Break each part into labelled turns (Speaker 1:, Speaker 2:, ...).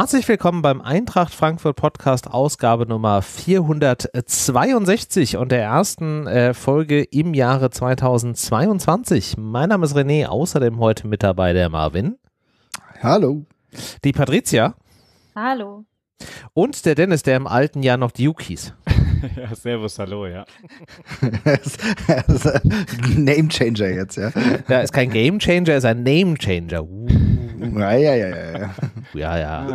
Speaker 1: Herzlich willkommen beim Eintracht Frankfurt Podcast Ausgabe Nummer 462 und der ersten äh, Folge im Jahre 2022. Mein Name ist René, außerdem heute mit dabei der Marvin. Hallo. Die Patricia. Hallo. Und der Dennis, der im alten Jahr noch Duke hieß.
Speaker 2: Ja, servus, hallo, ja.
Speaker 1: Name Changer jetzt, ja. Ja, ist kein Game Changer, ist ein Name Changer. Uh. Ja, ja, ja, ja. ja, ja.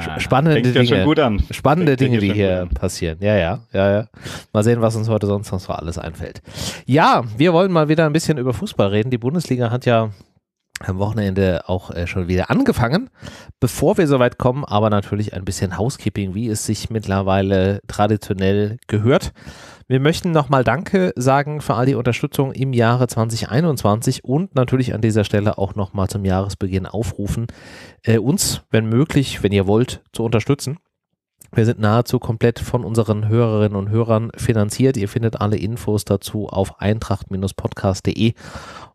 Speaker 1: Ah, Spannende Dinge. Ja schon gut an. Spannende Dinge, die hier passieren. Ja, ja, ja, ja. Mal sehen, was uns heute sonst noch so alles einfällt. Ja, wir wollen mal wieder ein bisschen über Fußball reden. Die Bundesliga hat ja am Wochenende auch äh, schon wieder angefangen. Bevor wir soweit kommen, aber natürlich ein bisschen Housekeeping, wie es sich mittlerweile traditionell gehört. Wir möchten nochmal Danke sagen für all die Unterstützung im Jahre 2021 und natürlich an dieser Stelle auch nochmal zum Jahresbeginn aufrufen, äh, uns, wenn möglich, wenn ihr wollt, zu unterstützen. Wir sind nahezu komplett von unseren Hörerinnen und Hörern finanziert. Ihr findet alle Infos dazu auf eintracht-podcast.de.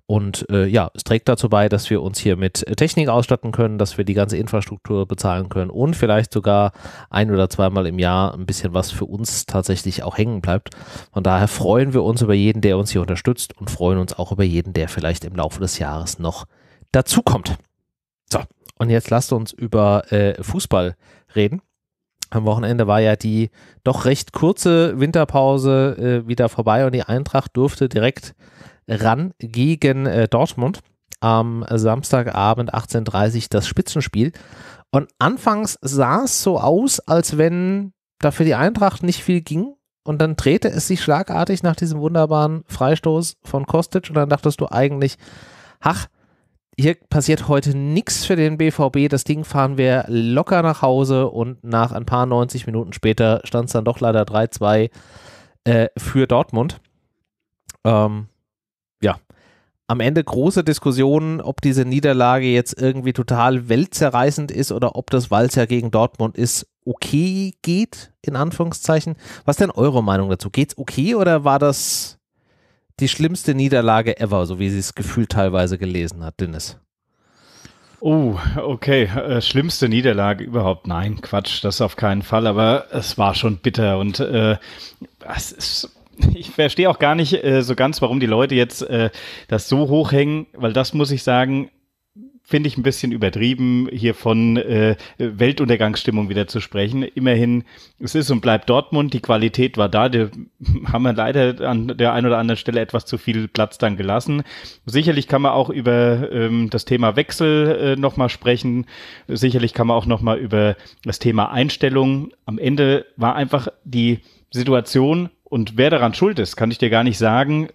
Speaker 1: Und äh, ja, es trägt dazu bei, dass wir uns hier mit Technik ausstatten können, dass wir die ganze Infrastruktur bezahlen können und vielleicht sogar ein oder zweimal im Jahr ein bisschen was für uns tatsächlich auch hängen bleibt. Von daher freuen wir uns über jeden, der uns hier unterstützt und freuen uns auch über jeden, der vielleicht im Laufe des Jahres noch dazukommt. So, und jetzt lasst uns über äh, Fußball reden am Wochenende war ja die doch recht kurze Winterpause äh, wieder vorbei und die Eintracht durfte direkt ran gegen äh, Dortmund am Samstagabend 18.30 Uhr das Spitzenspiel. Und anfangs sah es so aus, als wenn da für die Eintracht nicht viel ging. Und dann drehte es sich schlagartig nach diesem wunderbaren Freistoß von Kostic. Und dann dachtest du eigentlich, ach, hier passiert heute nichts für den BVB. Das Ding fahren wir locker nach Hause und nach ein paar 90 Minuten später stand es dann doch leider 3-2 äh, für Dortmund. Ähm, ja, am Ende große Diskussionen, ob diese Niederlage jetzt irgendwie total weltzerreißend ist oder ob das, weil es ja gegen Dortmund ist, okay geht, in Anführungszeichen. Was ist denn eure Meinung dazu? Geht's okay oder war das die schlimmste Niederlage ever, so wie sie es gefühlt teilweise gelesen hat, Dennis.
Speaker 2: Oh, okay. Äh, schlimmste Niederlage überhaupt. Nein, Quatsch, das auf keinen Fall. Aber es war schon bitter und äh, ist ich verstehe auch gar nicht äh, so ganz, warum die Leute jetzt äh, das so hochhängen, weil das muss ich sagen, finde ich ein bisschen übertrieben, hier von äh, Weltuntergangsstimmung wieder zu sprechen. Immerhin, es ist und bleibt Dortmund, die Qualität war da, da haben wir leider an der einen oder anderen Stelle etwas zu viel Platz dann gelassen. Sicherlich kann man auch über ähm, das Thema Wechsel äh, nochmal sprechen, sicherlich kann man auch nochmal über das Thema Einstellung. Am Ende war einfach die Situation und wer daran schuld ist, kann ich dir gar nicht sagen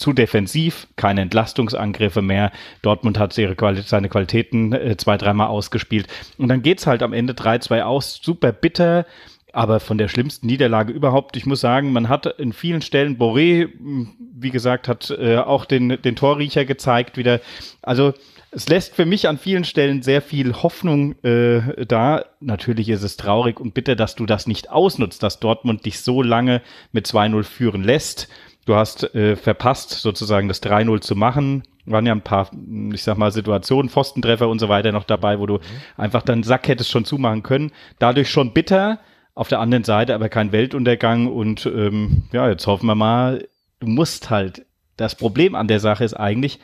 Speaker 2: zu defensiv, keine Entlastungsangriffe mehr. Dortmund hat Quali seine Qualitäten äh, zwei, dreimal ausgespielt. Und dann geht es halt am Ende 3-2 aus. Super bitter aber von der schlimmsten Niederlage überhaupt. Ich muss sagen, man hat in vielen Stellen, Boré, hm, wie gesagt, hat äh, auch den, den Torriecher gezeigt wieder. Also es lässt für mich an vielen Stellen sehr viel Hoffnung äh, da. Natürlich ist es traurig und bitter, dass du das nicht ausnutzt, dass Dortmund dich so lange mit 2-0 führen lässt. Du hast äh, verpasst, sozusagen das 3-0 zu machen. Waren ja ein paar, hm, ich sag mal, Situationen, Pfostentreffer und so weiter noch dabei, wo du mhm. einfach deinen Sack hättest schon zumachen können. Dadurch schon bitter. Auf der anderen Seite aber kein Weltuntergang und ähm, ja, jetzt hoffen wir mal, du musst halt. Das Problem an der Sache ist eigentlich,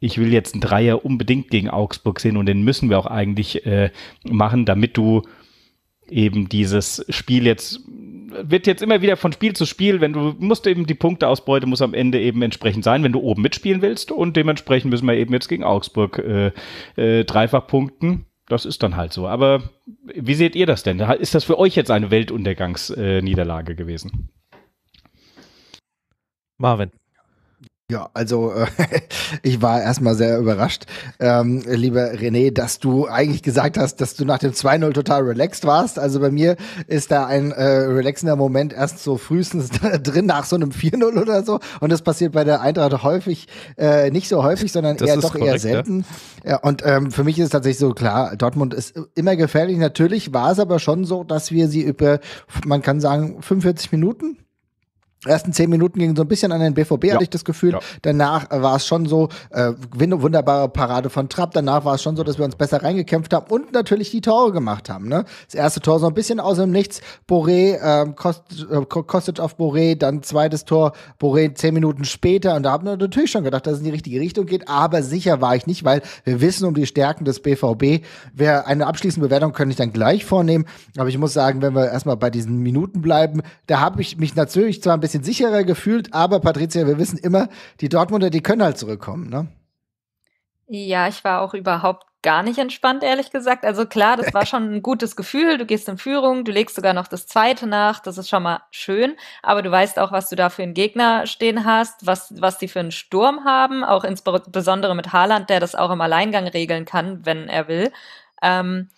Speaker 2: ich will jetzt einen Dreier unbedingt gegen Augsburg sehen und den müssen wir auch eigentlich äh, machen, damit du eben dieses Spiel jetzt wird jetzt immer wieder von Spiel zu Spiel, wenn du musst eben die Punkteausbeute muss am Ende eben entsprechend sein, wenn du oben mitspielen willst und dementsprechend müssen wir eben jetzt gegen Augsburg äh, äh, dreifach punkten. Das ist dann halt so. Aber wie seht ihr das denn? Ist das für euch jetzt eine Weltuntergangsniederlage äh, gewesen? Marvin.
Speaker 3: Ja, also äh, ich war erstmal sehr überrascht, ähm, lieber René, dass du eigentlich gesagt hast, dass du nach dem 2-0 total relaxed warst. Also bei mir ist da ein äh, relaxender Moment erst so frühestens drin nach so einem 4-0 oder so. Und das passiert bei der Eintracht häufig, äh, nicht so häufig, sondern das eher doch korrekt, eher selten. Ja. ja und ähm, für mich ist es tatsächlich so klar, Dortmund ist immer gefährlich. Natürlich war es aber schon so, dass wir sie über, man kann sagen, 45 Minuten ersten zehn Minuten ging so ein bisschen an den BVB, ja. hatte ich das Gefühl. Ja. Danach war es schon so, äh, wunderbare Parade von Trapp. Danach war es schon so, dass wir uns besser reingekämpft haben und natürlich die Tore gemacht haben. Ne? Das erste Tor so ein bisschen aus dem Nichts. Boré, ähm, äh, Kostic auf Boré, dann zweites Tor, Boré zehn Minuten später. Und da haben wir natürlich schon gedacht, dass es in die richtige Richtung geht. Aber sicher war ich nicht, weil wir wissen um die Stärken des BVB. Wer eine abschließende Bewertung könnte ich dann gleich vornehmen. Aber ich muss sagen, wenn wir erstmal bei diesen Minuten bleiben, da habe ich mich natürlich zwar ein bisschen bisschen sicherer gefühlt, aber Patricia, wir wissen immer, die Dortmunder, die können halt zurückkommen, ne?
Speaker 4: Ja, ich war auch überhaupt gar nicht entspannt, ehrlich gesagt. Also klar, das war schon ein gutes Gefühl. Du gehst in Führung, du legst sogar noch das zweite nach. Das ist schon mal schön. Aber du weißt auch, was du da für einen Gegner stehen hast, was, was die für einen Sturm haben. Auch insbesondere mit Haaland, der das auch im Alleingang regeln kann, wenn er will. Ähm,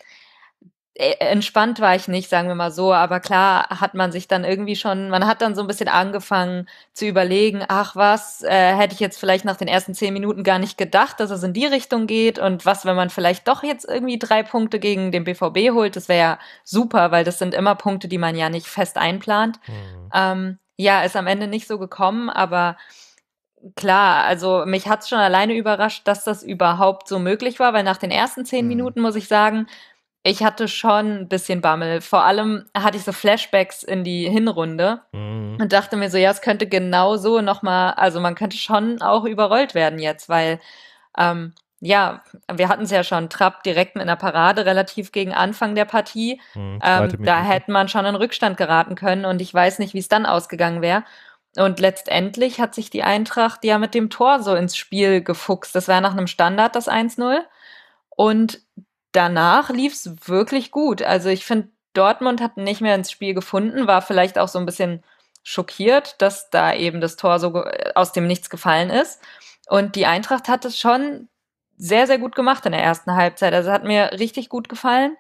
Speaker 4: äh, entspannt war ich nicht, sagen wir mal so, aber klar hat man sich dann irgendwie schon, man hat dann so ein bisschen angefangen zu überlegen, ach was, äh, hätte ich jetzt vielleicht nach den ersten zehn Minuten gar nicht gedacht, dass es in die Richtung geht und was, wenn man vielleicht doch jetzt irgendwie drei Punkte gegen den BVB holt, das wäre ja super, weil das sind immer Punkte, die man ja nicht fest einplant. Mhm. Ähm, ja, ist am Ende nicht so gekommen, aber klar, also mich hat es schon alleine überrascht, dass das überhaupt so möglich war, weil nach den ersten zehn mhm. Minuten, muss ich sagen, ich hatte schon ein bisschen Bammel. Vor allem hatte ich so Flashbacks in die Hinrunde mhm. und dachte mir so, ja, es könnte genau so nochmal, also man könnte schon auch überrollt werden jetzt, weil ähm, ja, wir hatten es ja schon, Trapp direkt in der Parade relativ gegen Anfang der Partie. Mhm, ähm, da hätte man schon in Rückstand geraten können und ich weiß nicht, wie es dann ausgegangen wäre. Und letztendlich hat sich die Eintracht ja mit dem Tor so ins Spiel gefuchst. Das war nach einem Standard das 1-0. Und danach lief es wirklich gut. Also ich finde, Dortmund hat nicht mehr ins Spiel gefunden, war vielleicht auch so ein bisschen schockiert, dass da eben das Tor so aus dem Nichts gefallen ist. Und die Eintracht hat es schon sehr, sehr gut gemacht in der ersten Halbzeit. Also hat mir richtig gut gefallen.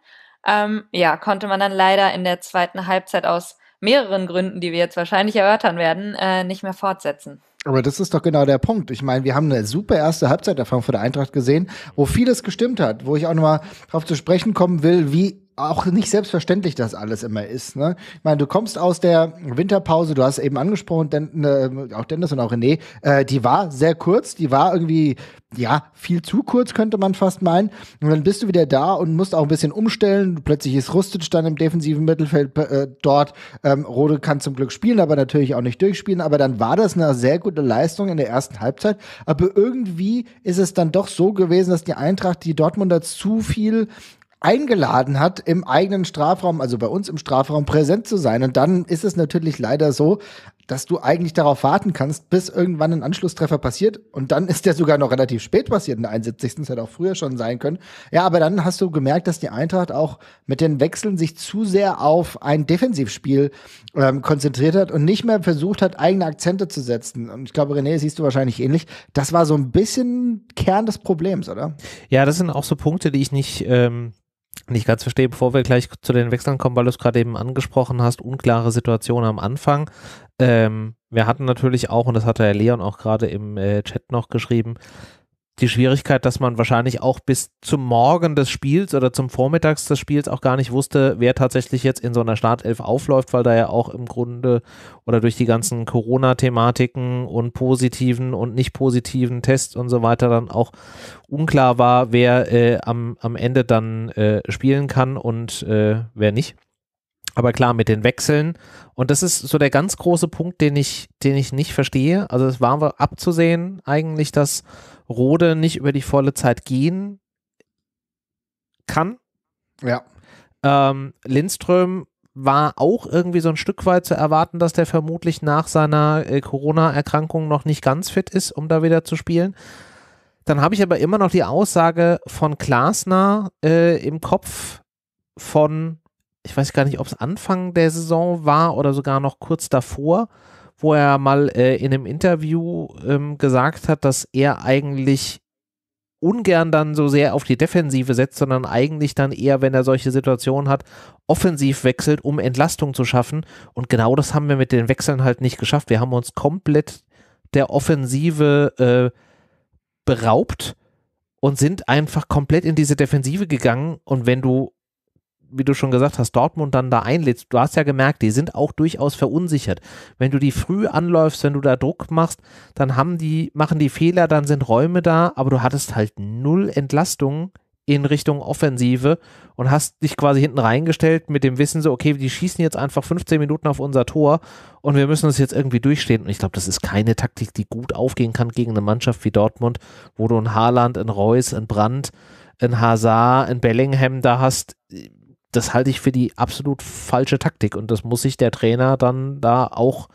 Speaker 4: Ähm, ja, konnte man dann leider in der zweiten Halbzeit aus mehreren Gründen, die wir jetzt wahrscheinlich erörtern werden, äh, nicht mehr fortsetzen.
Speaker 3: Aber das ist doch genau der Punkt. Ich meine, wir haben eine super erste Halbzeiterfahrung von der Eintracht gesehen, wo vieles gestimmt hat, wo ich auch nochmal darauf zu sprechen kommen will, wie auch nicht selbstverständlich das alles immer ist. Ne? Ich meine, du kommst aus der Winterpause, du hast eben angesprochen, Den, äh, auch Dennis und auch René, äh, die war sehr kurz, die war irgendwie, ja, viel zu kurz, könnte man fast meinen. Und dann bist du wieder da und musst auch ein bisschen umstellen. Plötzlich ist Rustic dann im defensiven Mittelfeld äh, dort. Ähm, Rode kann zum Glück spielen, aber natürlich auch nicht durchspielen. Aber dann war das eine sehr gute Leistung in der ersten Halbzeit. Aber irgendwie ist es dann doch so gewesen, dass die Eintracht die Dortmunder zu viel eingeladen hat, im eigenen Strafraum, also bei uns im Strafraum präsent zu sein. Und dann ist es natürlich leider so, dass du eigentlich darauf warten kannst, bis irgendwann ein Anschlusstreffer passiert. Und dann ist der sogar noch relativ spät passiert, in der 71. Das hätte auch früher schon sein können. Ja, aber dann hast du gemerkt, dass die Eintracht auch mit den Wechseln sich zu sehr auf ein Defensivspiel ähm, konzentriert hat und nicht mehr versucht hat, eigene Akzente zu setzen. Und ich glaube, René, siehst du wahrscheinlich ähnlich. Das war so ein bisschen Kern des Problems, oder?
Speaker 1: Ja, das sind auch so Punkte, die ich nicht. Ähm nicht ganz verstehe, bevor wir gleich zu den Wechseln kommen, weil du es gerade eben angesprochen hast, unklare Situation am Anfang. Ähm, wir hatten natürlich auch, und das hatte Herr Leon auch gerade im äh, Chat noch geschrieben, die Schwierigkeit, dass man wahrscheinlich auch bis zum Morgen des Spiels oder zum Vormittags des Spiels auch gar nicht wusste, wer tatsächlich jetzt in so einer Startelf aufläuft, weil da ja auch im Grunde oder durch die ganzen Corona-Thematiken und positiven und nicht positiven Tests und so weiter dann auch unklar war, wer äh, am, am Ende dann äh, spielen kann und äh, wer nicht. Aber klar, mit den Wechseln. Und das ist so der ganz große Punkt, den ich, den ich nicht verstehe. Also es war abzusehen eigentlich, dass Rode nicht über die volle Zeit gehen kann. Ja. Ähm, Lindström war auch irgendwie so ein Stück weit zu erwarten, dass der vermutlich nach seiner äh, Corona-Erkrankung noch nicht ganz fit ist, um da wieder zu spielen. Dann habe ich aber immer noch die Aussage von Glasner äh, im Kopf von ich weiß gar nicht, ob es Anfang der Saison war oder sogar noch kurz davor, wo er mal äh, in einem Interview ähm, gesagt hat, dass er eigentlich ungern dann so sehr auf die Defensive setzt, sondern eigentlich dann eher, wenn er solche Situationen hat, offensiv wechselt, um Entlastung zu schaffen. Und genau das haben wir mit den Wechseln halt nicht geschafft. Wir haben uns komplett der Offensive äh, beraubt und sind einfach komplett in diese Defensive gegangen. Und wenn du wie du schon gesagt hast, Dortmund dann da einlädst, du hast ja gemerkt, die sind auch durchaus verunsichert. Wenn du die früh anläufst, wenn du da Druck machst, dann haben die, machen die Fehler, dann sind Räume da, aber du hattest halt null Entlastung in Richtung Offensive und hast dich quasi hinten reingestellt mit dem Wissen so, okay, die schießen jetzt einfach 15 Minuten auf unser Tor und wir müssen uns jetzt irgendwie durchstehen. Und ich glaube, das ist keine Taktik, die gut aufgehen kann gegen eine Mannschaft wie Dortmund, wo du in Haaland, in Reus, in Brandt, in Hazard, in Bellingham da hast das halte ich für die absolut falsche Taktik und das muss sich der Trainer dann da auch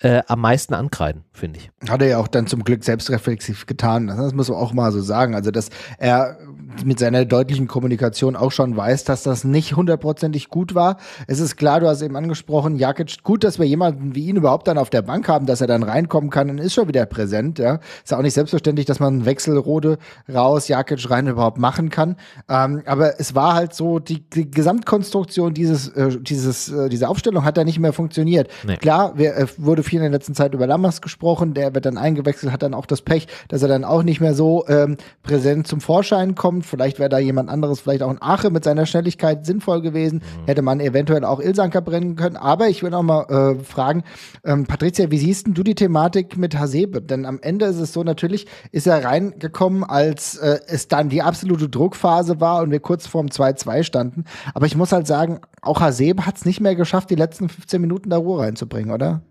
Speaker 1: äh, am meisten ankreiden, finde ich. Hat er ja auch dann zum Glück selbstreflexiv
Speaker 3: getan. Das muss man auch mal so sagen. Also, dass er mit seiner deutlichen Kommunikation auch schon weiß, dass das nicht hundertprozentig gut war. Es ist klar, du hast eben angesprochen, Jakic, gut, dass wir jemanden wie ihn überhaupt dann auf der Bank haben, dass er dann reinkommen kann und ist schon wieder präsent. Ja. Ist ja auch nicht selbstverständlich, dass man Wechselrode raus, Jakic rein überhaupt machen kann. Ähm, aber es war halt so, die, die Gesamtkonstruktion dieses, äh, dieses, äh, diese Aufstellung hat da nicht mehr funktioniert. Nee. Klar, wir, äh, wurde viel in der letzten Zeit über Lammers gesprochen, der wird dann eingewechselt, hat dann auch das Pech, dass er dann auch nicht mehr so ähm, präsent zum Vorschein kommt vielleicht wäre da jemand anderes, vielleicht auch ein Ache mit seiner Schnelligkeit sinnvoll gewesen, mhm. hätte man eventuell auch Ilsanker brennen können. Aber ich will auch mal äh, fragen, ähm, Patricia, wie siehst du die Thematik mit Hasebe? Denn am Ende ist es so, natürlich ist er reingekommen, als äh, es dann die absolute Druckphase war und wir kurz vorm 2-2 standen. Aber ich muss halt sagen, auch Hasebe hat es nicht mehr geschafft, die letzten 15 Minuten da Ruhe reinzubringen, oder?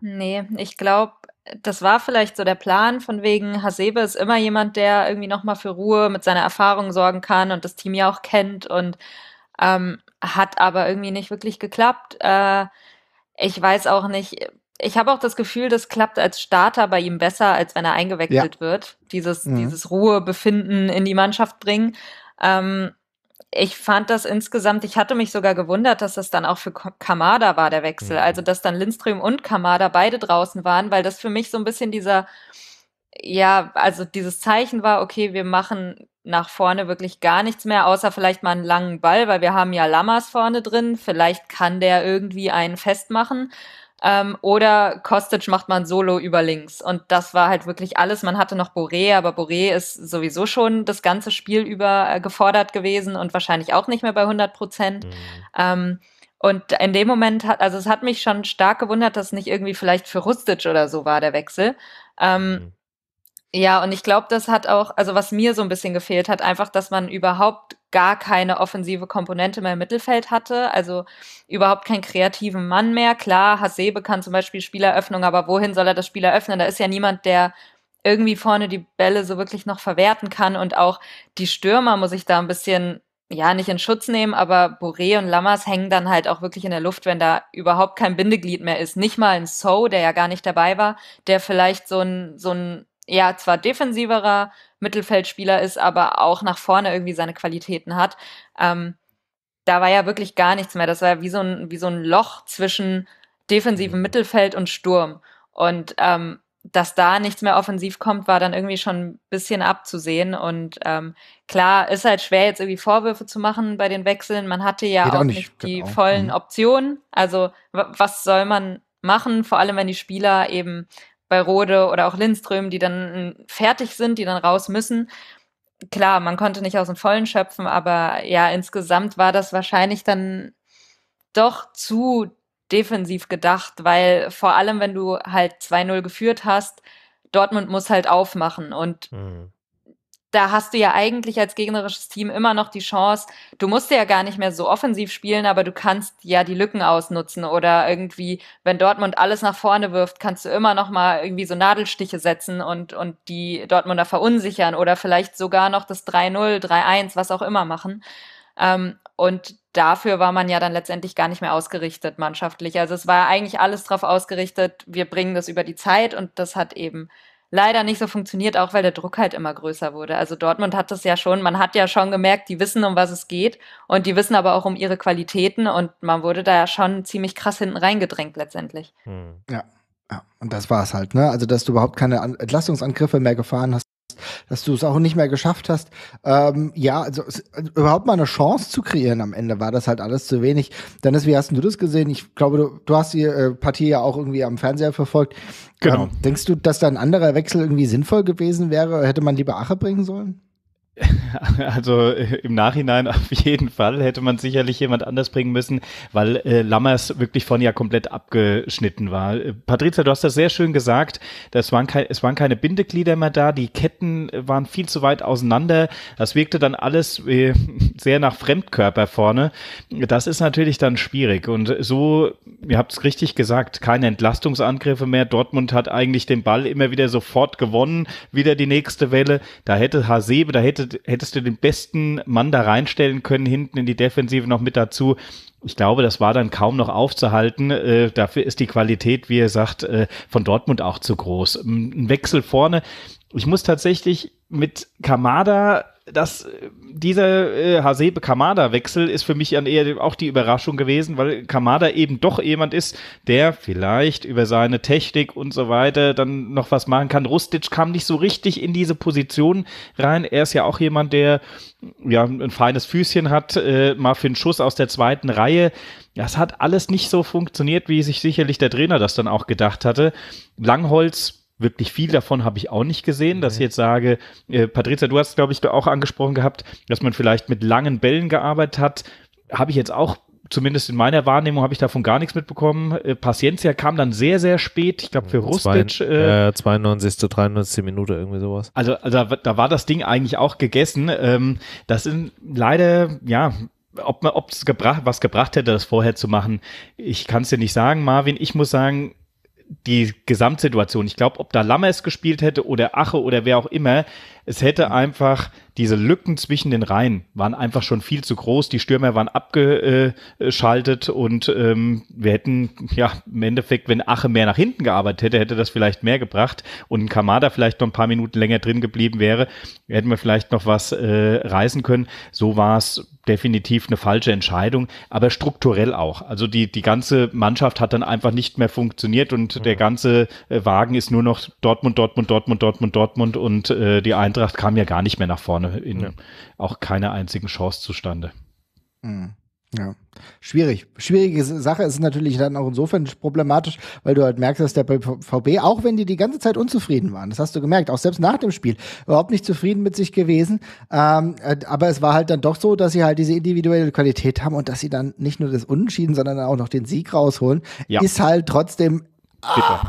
Speaker 4: Nee, ich glaube, das war vielleicht so der Plan von wegen, Hasebe ist immer jemand, der irgendwie nochmal für Ruhe mit seiner Erfahrung sorgen kann und das Team ja auch kennt und ähm, hat aber irgendwie nicht wirklich geklappt. Äh, ich weiß auch nicht, ich habe auch das Gefühl, das klappt als Starter bei ihm besser, als wenn er eingewechselt ja. wird. Dieses, mhm. dieses Ruhebefinden in die Mannschaft bringen. Ähm, ich fand das insgesamt, ich hatte mich sogar gewundert, dass das dann auch für Kamada war, der Wechsel. Also, mhm. dass dann Lindström und Kamada beide draußen waren, weil das für mich so ein bisschen dieser, ja, also dieses Zeichen war, okay, wir machen nach vorne wirklich gar nichts mehr, außer vielleicht mal einen langen Ball, weil wir haben ja Lammers vorne drin. Vielleicht kann der irgendwie einen festmachen. Ähm, oder Kostic macht man Solo über links. Und das war halt wirklich alles. Man hatte noch Boré, aber Boré ist sowieso schon das ganze Spiel über äh, gefordert gewesen und wahrscheinlich auch nicht mehr bei 100 Prozent. Mhm. Ähm, und in dem Moment hat, also es hat mich schon stark gewundert, dass nicht irgendwie vielleicht für Rustic oder so war der Wechsel. Ähm, mhm. Ja, und ich glaube, das hat auch, also was mir so ein bisschen gefehlt hat, einfach, dass man überhaupt gar keine offensive Komponente mehr im Mittelfeld hatte. Also überhaupt keinen kreativen Mann mehr. Klar, Hasebe kann zum Beispiel Spieleröffnung, aber wohin soll er das Spiel eröffnen? Da ist ja niemand, der irgendwie vorne die Bälle so wirklich noch verwerten kann. Und auch die Stürmer muss ich da ein bisschen, ja, nicht in Schutz nehmen, aber Boré und Lammers hängen dann halt auch wirklich in der Luft, wenn da überhaupt kein Bindeglied mehr ist. Nicht mal ein So, der ja gar nicht dabei war, der vielleicht so ein, so ein ja zwar defensiverer Mittelfeldspieler ist, aber auch nach vorne irgendwie seine Qualitäten hat. Ähm, da war ja wirklich gar nichts mehr. Das war ja wie so ein, wie so ein Loch zwischen defensivem mhm. Mittelfeld und Sturm. Und ähm, dass da nichts mehr offensiv kommt, war dann irgendwie schon ein bisschen abzusehen. Und ähm, klar, ist halt schwer, jetzt irgendwie Vorwürfe zu machen bei den Wechseln. Man hatte ja Geht auch, nicht, nicht die genau. vollen mhm. Optionen. Also was soll man machen, vor allem wenn die Spieler eben bei Rode oder auch Lindström, die dann hm, fertig sind, die dann raus müssen. Klar, man konnte nicht aus dem Vollen schöpfen, aber ja, insgesamt war das wahrscheinlich dann doch zu defensiv gedacht, weil vor allem, wenn du halt 2-0 geführt hast, Dortmund muss halt aufmachen. Und mhm da hast du ja eigentlich als gegnerisches Team immer noch die Chance, du musst ja gar nicht mehr so offensiv spielen, aber du kannst ja die Lücken ausnutzen oder irgendwie, wenn Dortmund alles nach vorne wirft, kannst du immer noch mal irgendwie so Nadelstiche setzen und, und die Dortmunder verunsichern oder vielleicht sogar noch das 3-0, 3-1, was auch immer machen. Ähm, und dafür war man ja dann letztendlich gar nicht mehr ausgerichtet mannschaftlich. Also es war eigentlich alles darauf ausgerichtet, wir bringen das über die Zeit und das hat eben leider nicht so funktioniert, auch weil der Druck halt immer größer wurde. Also Dortmund hat das ja schon, man hat ja schon gemerkt, die wissen, um was es geht und die wissen aber auch um ihre Qualitäten und man wurde da ja schon ziemlich krass hinten reingedrängt letztendlich.
Speaker 1: Hm.
Speaker 3: Ja. ja. und das war es halt, ne? Also, dass du überhaupt keine Entlastungsangriffe mehr gefahren hast, dass du es auch nicht mehr geschafft hast. Ähm, ja, also, also überhaupt mal eine Chance zu kreieren am Ende war das halt alles zu wenig. Dennis, wie hast du das gesehen? Ich glaube, du, du hast die äh, Partie ja auch irgendwie am Fernseher verfolgt. Genau. Ähm, denkst du, dass da ein anderer Wechsel irgendwie sinnvoll gewesen wäre? Hätte man lieber Ache bringen sollen?
Speaker 2: Also äh, im Nachhinein auf jeden Fall hätte man sicherlich jemand anders bringen müssen, weil äh, Lammers wirklich von ja komplett abgeschnitten war. Äh, Patricia, du hast das sehr schön gesagt. Das waren kein, es waren keine Bindeglieder mehr da, die Ketten äh, waren viel zu weit auseinander. Das wirkte dann alles äh, sehr nach Fremdkörper vorne. Das ist natürlich dann schwierig. Und so, ihr habt es richtig gesagt, keine Entlastungsangriffe mehr. Dortmund hat eigentlich den Ball immer wieder sofort gewonnen, wieder die nächste Welle. Da hätte Hasebe, da hätte hättest, hättest du den besten Mann da reinstellen können, hinten in die Defensive noch mit dazu. Ich glaube, das war dann kaum noch aufzuhalten. Äh, dafür ist die Qualität, wie ihr sagt, äh, von Dortmund auch zu groß. Ein Wechsel vorne. Ich muss tatsächlich mit Kamada dass äh, dieser äh, Hasebe Kamada-Wechsel ist für mich dann eher auch die Überraschung gewesen, weil Kamada eben doch jemand ist, der vielleicht über seine Technik und so weiter dann noch was machen kann. Rustic kam nicht so richtig in diese Position rein. Er ist ja auch jemand, der ja ein feines Füßchen hat, äh, mal für einen Schuss aus der zweiten Reihe. Das hat alles nicht so funktioniert, wie sich sicherlich der Trainer das dann auch gedacht hatte. Langholz wirklich viel davon habe ich auch nicht gesehen, okay. dass ich jetzt sage, äh, Patrizia, du hast, glaube ich, auch angesprochen gehabt, dass man vielleicht mit langen Bällen gearbeitet hat. Habe ich jetzt auch zumindest in meiner Wahrnehmung habe ich davon gar nichts mitbekommen. Äh, Paciencia kam dann sehr, sehr spät. Ich glaube, für Rustic. Äh,
Speaker 1: 92. zu 93. Minute, irgendwie sowas.
Speaker 2: Also, also da war das Ding eigentlich auch gegessen. Ähm, das sind leider, ja, ob man, ob es gebracht, was gebracht hätte, das vorher zu machen. Ich kann es dir nicht sagen, Marvin. Ich muss sagen, die Gesamtsituation. Ich glaube, ob da Lammers gespielt hätte oder Ache oder wer auch immer, es hätte mhm. einfach diese Lücken zwischen den Reihen waren einfach schon viel zu groß. Die Stürmer waren abgeschaltet und ähm, wir hätten ja im Endeffekt, wenn Ache mehr nach hinten gearbeitet hätte, hätte das vielleicht mehr gebracht und Kamada vielleicht noch ein paar Minuten länger drin geblieben wäre, hätten wir vielleicht noch was äh, reißen können. So war es definitiv eine falsche Entscheidung, aber strukturell auch. Also die, die ganze Mannschaft hat dann einfach nicht mehr funktioniert und mhm. der ganze äh, Wagen ist nur noch Dortmund, Dortmund, Dortmund, Dortmund, Dortmund und äh, die ein Eintracht kam ja gar nicht mehr nach vorne, in ja. auch keine einzigen Chance zustande.
Speaker 3: Mhm. Ja. Schwierig. Schwierige Sache ist natürlich dann auch insofern problematisch, weil du halt merkst, dass der VB, auch wenn die die ganze Zeit unzufrieden waren, das hast du gemerkt, auch selbst nach dem Spiel, überhaupt nicht zufrieden mit sich gewesen. Ähm, äh, aber es war halt dann doch so, dass sie halt diese individuelle Qualität haben und dass sie dann nicht nur das Unentschieden, sondern auch noch den Sieg rausholen, ja. ist halt trotzdem ah,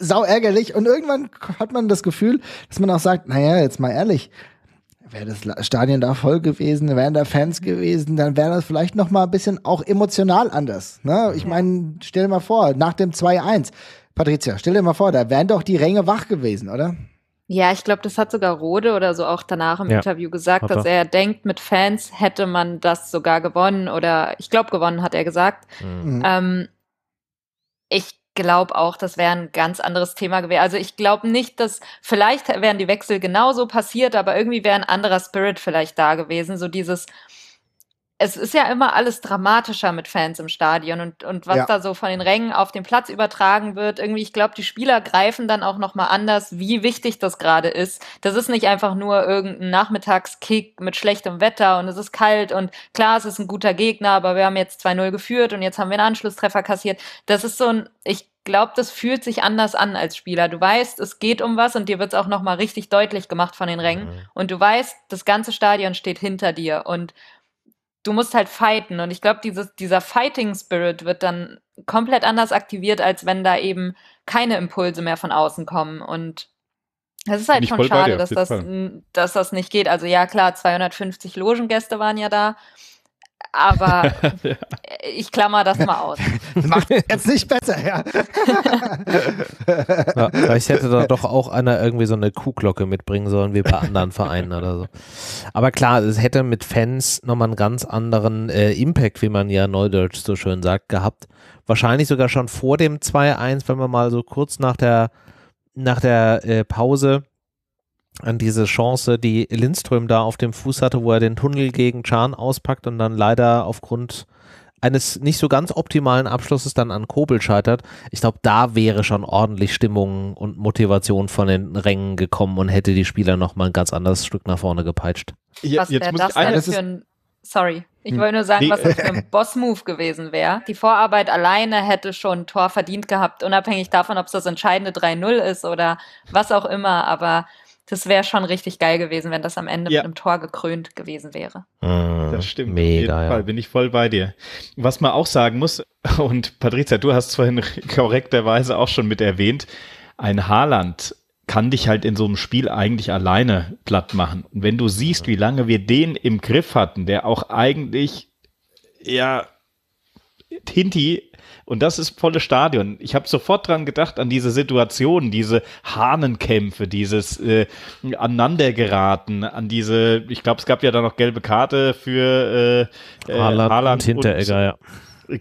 Speaker 3: sau ärgerlich. Und irgendwann hat man das Gefühl, dass man auch sagt, naja, jetzt mal ehrlich, wäre das Stadion da voll gewesen, wären da Fans gewesen, dann wäre das vielleicht noch mal ein bisschen auch emotional anders. Ne? Ich meine, stell dir mal vor, nach dem 2-1, Patricia, stell dir mal vor, da wären doch die Ränge wach gewesen, oder?
Speaker 4: Ja, ich glaube, das hat sogar Rode oder so auch danach im ja, Interview gesagt, dass er. denkt, mit Fans hätte man das sogar gewonnen oder ich glaube, gewonnen hat er gesagt. Mhm. mhm. Ähm, ich glaube auch, das wäre ein ganz anderes Thema gewesen. Also ich glaube nicht, dass vielleicht wären die Wechsel genauso passiert, aber irgendwie wäre ein anderer Spirit vielleicht da gewesen. So dieses, es ist ja immer alles dramatischer mit Fans im Stadion und, und was ja. da so von den Rängen auf den Platz übertragen wird. Irgendwie, ich glaube, die Spieler greifen dann auch nochmal anders, wie wichtig das gerade ist. Das ist nicht einfach nur irgendein Nachmittagskick mit schlechtem Wetter und es ist kalt und klar, es ist ein guter Gegner, aber wir haben jetzt 2-0 geführt und jetzt haben wir einen Anschlusstreffer kassiert. Das ist so ein, ich glaube, das fühlt sich anders an als Spieler. Du weißt, es geht um was und dir wird es auch nochmal richtig deutlich gemacht von den Rängen. Mhm. Und du weißt, das ganze Stadion steht hinter dir und du musst halt fighten. Und ich glaube, dieser Fighting Spirit wird dann komplett anders aktiviert, als wenn da eben keine Impulse mehr von außen kommen. Und es ist halt schon schade, dir, dass das, dass das nicht geht. Also ja, klar, 250 Logengäste waren ja da aber ja. ich klammer das mal aus. Macht jetzt nicht besser, ja.
Speaker 1: ja. Vielleicht hätte da doch auch einer irgendwie so eine Kuhglocke mitbringen sollen, wie bei anderen Vereinen oder so. Aber klar, es hätte mit Fans nochmal einen ganz anderen äh, Impact, wie man ja Neudeutsch so schön sagt, gehabt. Wahrscheinlich sogar schon vor dem 2-1, wenn man mal so kurz nach der, nach der äh, Pause an diese Chance, die Lindström da auf dem Fuß hatte, wo er den Tunnel gegen Chan auspackt und dann leider aufgrund eines nicht so ganz optimalen Abschlusses dann an Kobel scheitert. Ich glaube, da wäre schon ordentlich Stimmung und Motivation von den Rängen gekommen und hätte die Spieler nochmal ein ganz anderes Stück nach vorne gepeitscht.
Speaker 2: Ja, was wäre das denn für ein,
Speaker 4: sorry, ich hm. wollte nur sagen, was das für ein Boss-Move gewesen wäre. Die Vorarbeit alleine hätte schon ein Tor verdient gehabt, unabhängig davon, ob es das entscheidende 3-0 ist oder was auch immer, aber das wäre schon richtig geil gewesen, wenn das am Ende ja. mit einem Tor gekrönt gewesen wäre.
Speaker 2: Mhm. Das stimmt. Mega, auf jeden Fall ja. bin ich voll bei dir. Was man auch sagen muss, und Patricia, du hast es vorhin korrekterweise auch schon mit erwähnt, ein Haaland kann dich halt in so einem Spiel eigentlich alleine platt machen. Und wenn du siehst, wie lange wir den im Griff hatten, der auch eigentlich, ja, Tinti und das ist volles Stadion. Ich habe sofort dran gedacht, an diese Situation, diese Hahnenkämpfe, dieses äh, Aneinandergeraten, an diese, ich glaube, es gab ja da noch gelbe Karte für äh, äh Haaland, Haaland und Hinteregger, ja.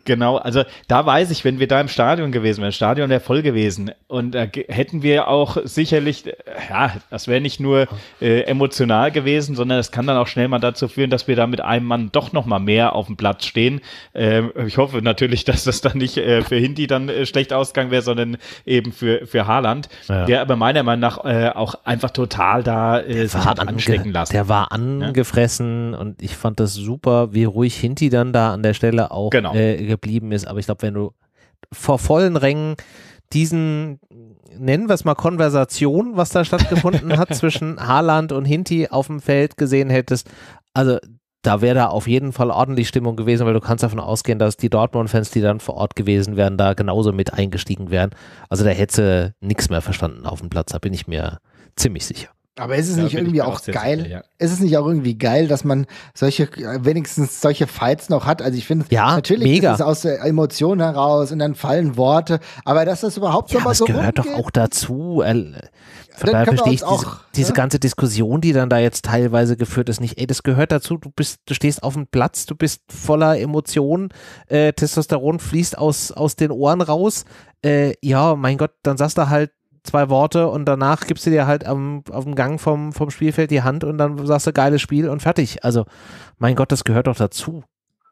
Speaker 2: Genau, also da weiß ich, wenn wir da im Stadion gewesen wären, Stadion wäre voll gewesen und da äh, hätten wir auch sicherlich, ja, das wäre nicht nur äh, emotional gewesen, sondern das kann dann auch schnell mal dazu führen, dass wir da mit einem Mann doch noch mal mehr auf dem Platz stehen. Ähm, ich hoffe natürlich, dass das dann nicht äh, für Hindi dann äh, schlecht ausgegangen wäre, sondern eben für, für Haaland, ja. der aber meiner Meinung nach äh, auch einfach total da sich hat anstecken lassen. Der war
Speaker 1: angefressen ja? und ich fand das super, wie ruhig Hinti dann da an der Stelle auch genau. äh, geblieben ist. Aber ich glaube, wenn du vor vollen Rängen diesen, nennen wir es mal Konversation, was da stattgefunden hat zwischen Haaland und Hinti auf dem Feld gesehen hättest, also da wäre da auf jeden Fall ordentlich Stimmung gewesen, weil du kannst davon ausgehen, dass die Dortmund-Fans, die dann vor Ort gewesen wären, da genauso mit eingestiegen wären. Also da hätte nichts mehr verstanden auf dem Platz, da bin ich mir ziemlich sicher.
Speaker 3: Aber ist es da nicht irgendwie auch geil? Sicher, ja. Ist es nicht auch irgendwie geil, dass man solche, wenigstens solche Fights noch
Speaker 1: hat? Also ich finde, ja, natürlich mega. ist es aus
Speaker 3: der Emotion heraus und dann fallen Worte, aber dass das überhaupt ja, so mal so gehört
Speaker 1: rumgeht, doch auch dazu.
Speaker 3: Von daher verstehe ich auch, diese,
Speaker 1: diese ne? ganze Diskussion, die dann da jetzt teilweise geführt ist, nicht, ey, das gehört dazu, du bist, du stehst auf dem Platz, du bist voller Emotionen, äh, Testosteron fließt aus, aus den Ohren raus, äh, ja, mein Gott, dann sagst du halt, zwei Worte und danach gibst du dir halt am, auf dem Gang vom, vom Spielfeld die Hand und dann sagst du geiles Spiel und fertig. Also, mein Gott, das gehört doch dazu.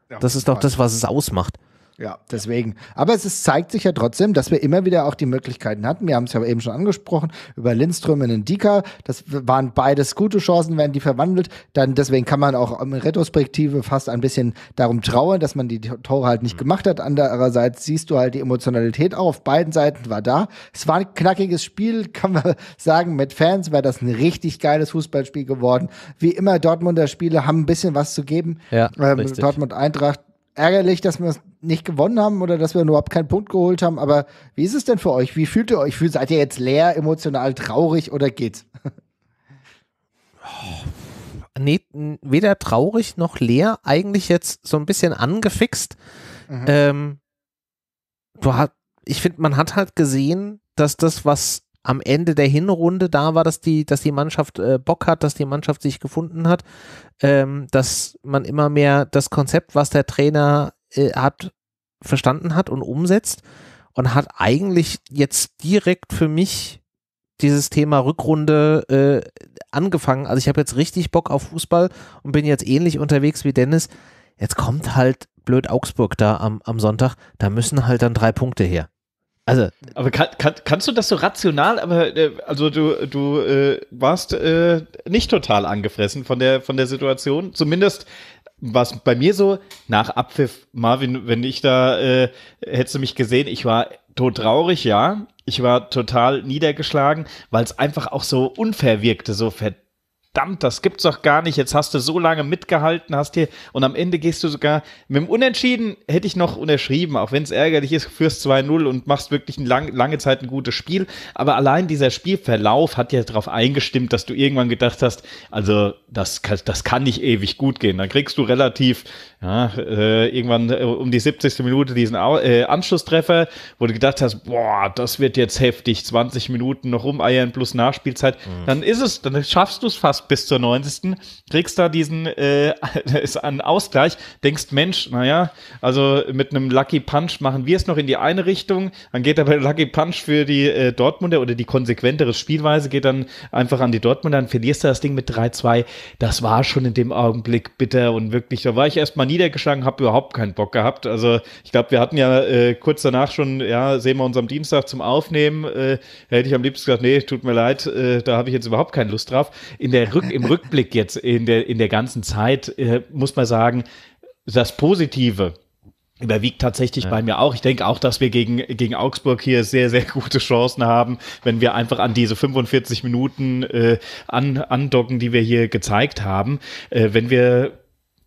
Speaker 1: Ja, das ist doch das, was es ausmacht.
Speaker 3: Ja, deswegen. Aber es ist, zeigt sich ja trotzdem, dass wir immer wieder auch die Möglichkeiten hatten. Wir haben es ja eben schon angesprochen, über Lindström und Dika. Das waren beides gute Chancen, werden die verwandelt. Dann deswegen kann man auch in Retrospektive fast ein bisschen darum trauern, dass man die Tore halt nicht mhm. gemacht hat. Andererseits siehst du halt die Emotionalität auch auf beiden Seiten war da. Es war ein knackiges Spiel, kann man sagen. Mit Fans wäre das ein richtig geiles Fußballspiel geworden. Wie immer, Dortmunder Spiele haben ein bisschen was zu geben. Ja, ähm, Dortmund Eintracht ärgerlich, dass wir es nicht gewonnen haben oder dass wir überhaupt keinen Punkt geholt haben. Aber wie ist es denn für euch? Wie fühlt ihr euch? Seid ihr jetzt leer, emotional traurig oder geht's?
Speaker 1: Oh. Nee, weder traurig noch leer, eigentlich jetzt so ein bisschen angefixt. Mhm. Ähm, du hat, ich finde, man hat halt gesehen, dass das, was am Ende der Hinrunde da war, dass die, dass die Mannschaft äh, Bock hat, dass die Mannschaft sich gefunden hat, ähm, dass man immer mehr das Konzept, was der Trainer äh, hat, verstanden hat und umsetzt und hat eigentlich jetzt direkt für mich dieses Thema Rückrunde äh, angefangen. Also ich habe jetzt richtig Bock auf Fußball und bin jetzt ähnlich unterwegs wie Dennis. Jetzt kommt halt blöd Augsburg da am, am Sonntag. Da müssen halt dann drei Punkte her. Also,
Speaker 2: aber kann, kann, kannst du das so rational, aber äh, also du, du äh, warst äh, nicht total angefressen von der, von der Situation. Zumindest war es bei mir so nach Abpfiff, Marvin, wenn ich da, äh, hättest du mich gesehen, ich war tot traurig, ja. Ich war total niedergeschlagen, weil es einfach auch so unfair wirkte, so verdammt verdammt, das gibt's doch gar nicht. Jetzt hast du so lange mitgehalten, hast hier und am Ende gehst du sogar mit dem Unentschieden hätte ich noch unterschrieben, auch wenn es ärgerlich ist, führst 2-0 und machst wirklich lang, lange Zeit ein gutes Spiel. Aber allein dieser Spielverlauf hat ja darauf eingestimmt, dass du irgendwann gedacht hast, also das, das kann nicht ewig gut gehen. Dann kriegst du relativ ja, äh, irgendwann äh, um die 70. Minute diesen Au äh, Anschlusstreffer, wo du gedacht hast, boah, das wird jetzt heftig, 20 Minuten noch rumeiern plus Nachspielzeit. Mhm. Dann ist es, dann schaffst du es fast bis zur 90. Kriegst da diesen äh, ist an Ausgleich, denkst, Mensch, naja, also mit einem Lucky Punch machen wir es noch in die eine Richtung, dann geht aber der Lucky Punch für die äh, Dortmunder oder die konsequentere Spielweise geht dann einfach an die Dortmunder, dann verlierst du das Ding mit 3-2. Das war schon in dem Augenblick bitter und wirklich, da war ich erstmal niedergeschlagen, habe überhaupt keinen Bock gehabt. Also ich glaube, wir hatten ja äh, kurz danach schon, ja, sehen wir uns am Dienstag zum Aufnehmen, äh, hätte ich am liebsten gesagt, nee, tut mir leid, äh, da habe ich jetzt überhaupt keine Lust drauf. In der rück, im Rückblick jetzt in der, in der ganzen Zeit äh, muss man sagen, das Positive überwiegt tatsächlich ja. bei mir auch. Ich denke auch, dass wir gegen, gegen Augsburg hier sehr, sehr gute Chancen haben, wenn wir einfach an diese 45 Minuten äh, an, andocken, die wir hier gezeigt haben. Äh, wenn wir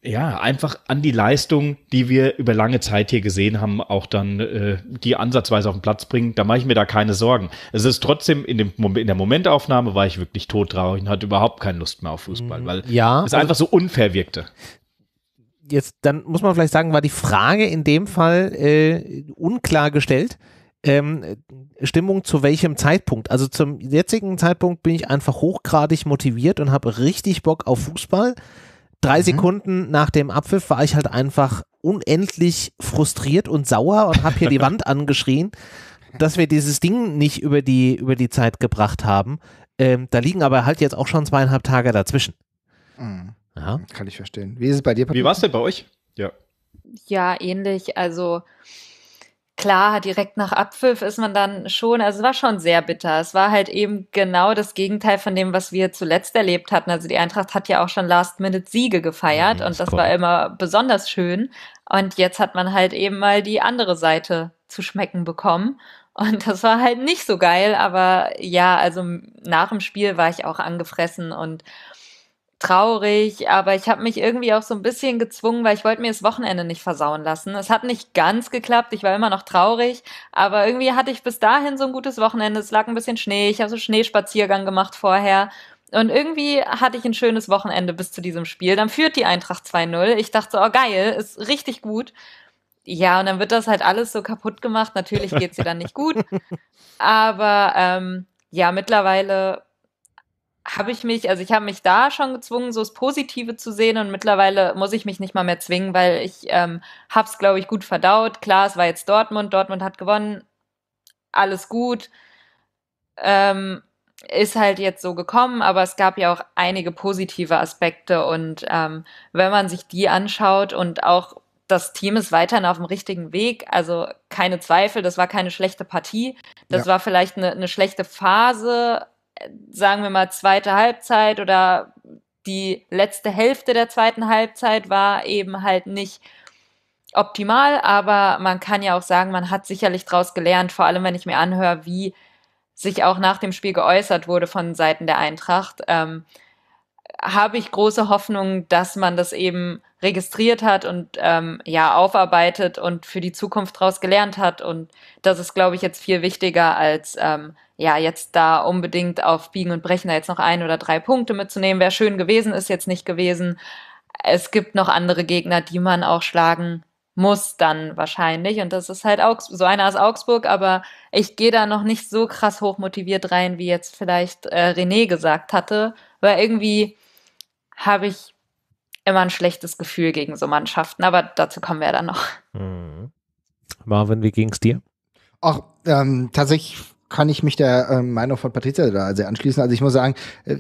Speaker 2: ja, einfach an die Leistung, die wir über lange Zeit hier gesehen haben, auch dann äh, die ansatzweise auf den Platz bringen. Da mache ich mir da keine Sorgen. Es ist trotzdem, in, dem, in der Momentaufnahme war ich wirklich todtraurig und hatte überhaupt keine Lust mehr auf Fußball, mm, weil ja, es also einfach so unfair wirkte.
Speaker 1: Jetzt, dann muss man vielleicht sagen, war die Frage in dem Fall äh, unklar gestellt. Ähm, Stimmung zu welchem Zeitpunkt? Also zum jetzigen Zeitpunkt bin ich einfach hochgradig motiviert und habe richtig Bock auf Fußball drei mhm. Sekunden nach dem Abpfiff war ich halt einfach unendlich frustriert und sauer und habe hier die Wand angeschrien, dass wir dieses Ding nicht über die, über die Zeit gebracht haben. Ähm, da liegen aber halt jetzt auch schon zweieinhalb Tage dazwischen.
Speaker 2: Mhm. Ja. Kann ich verstehen. Wie ist es bei dir? Patrick? Wie war es denn bei euch? Ja.
Speaker 4: Ja, ähnlich. Also klar, direkt nach Abpfiff ist man dann schon, also es war schon sehr bitter. Es war halt eben genau das Gegenteil von dem, was wir zuletzt erlebt hatten. Also die Eintracht hat ja auch schon Last-Minute-Siege gefeiert mhm, das und das war immer besonders schön. Und jetzt hat man halt eben mal die andere Seite zu schmecken bekommen. Und das war halt nicht so geil, aber ja, also nach dem Spiel war ich auch angefressen und traurig, aber ich habe mich irgendwie auch so ein bisschen gezwungen, weil ich wollte mir das Wochenende nicht versauen lassen. Es hat nicht ganz geklappt, ich war immer noch traurig, aber irgendwie hatte ich bis dahin so ein gutes Wochenende. Es lag ein bisschen Schnee, ich habe so Schneespaziergang gemacht vorher. Und irgendwie hatte ich ein schönes Wochenende bis zu diesem Spiel. Dann führt die Eintracht 2-0. Ich dachte so, oh geil, ist richtig gut. Ja, und dann wird das halt alles so kaputt gemacht. Natürlich geht's ihr dann nicht gut. Aber ähm, ja, mittlerweile habe ich mich, also ich habe mich da schon gezwungen, so das Positive zu sehen und mittlerweile muss ich mich nicht mal mehr zwingen, weil ich ähm, habe es, glaube ich, gut verdaut. Klar, es war jetzt Dortmund, Dortmund hat gewonnen, alles gut. Ähm, ist halt jetzt so gekommen, aber es gab ja auch einige positive Aspekte und ähm, wenn man sich die anschaut und auch das Team ist weiterhin auf dem richtigen Weg, also keine Zweifel, das war keine schlechte Partie, das ja. war vielleicht eine, eine schlechte Phase, sagen wir mal, zweite Halbzeit oder die letzte Hälfte der zweiten Halbzeit war eben halt nicht optimal, aber man kann ja auch sagen, man hat sicherlich daraus gelernt, vor allem wenn ich mir anhöre, wie sich auch nach dem Spiel geäußert wurde von Seiten der Eintracht. Ähm, habe ich große Hoffnung, dass man das eben registriert hat und ähm, ja aufarbeitet und für die Zukunft daraus gelernt hat. Und das ist, glaube ich, jetzt viel wichtiger als ähm, ja jetzt da unbedingt auf Biegen und Brechen da jetzt noch ein oder drei Punkte mitzunehmen. Wäre schön gewesen, ist jetzt nicht gewesen. Es gibt noch andere Gegner, die man auch schlagen muss dann wahrscheinlich. Und das ist halt Augs so einer aus Augsburg, aber ich gehe da noch nicht so krass hochmotiviert rein, wie jetzt vielleicht äh, René gesagt hatte, weil irgendwie habe ich immer ein schlechtes Gefühl gegen so Mannschaften, aber dazu kommen wir ja dann noch.
Speaker 1: Mhm. Marvin, wie ging es dir? Ach,
Speaker 3: ähm, tatsächlich kann ich mich der ähm, Meinung von Patricia da sehr anschließen. Also ich muss sagen, äh,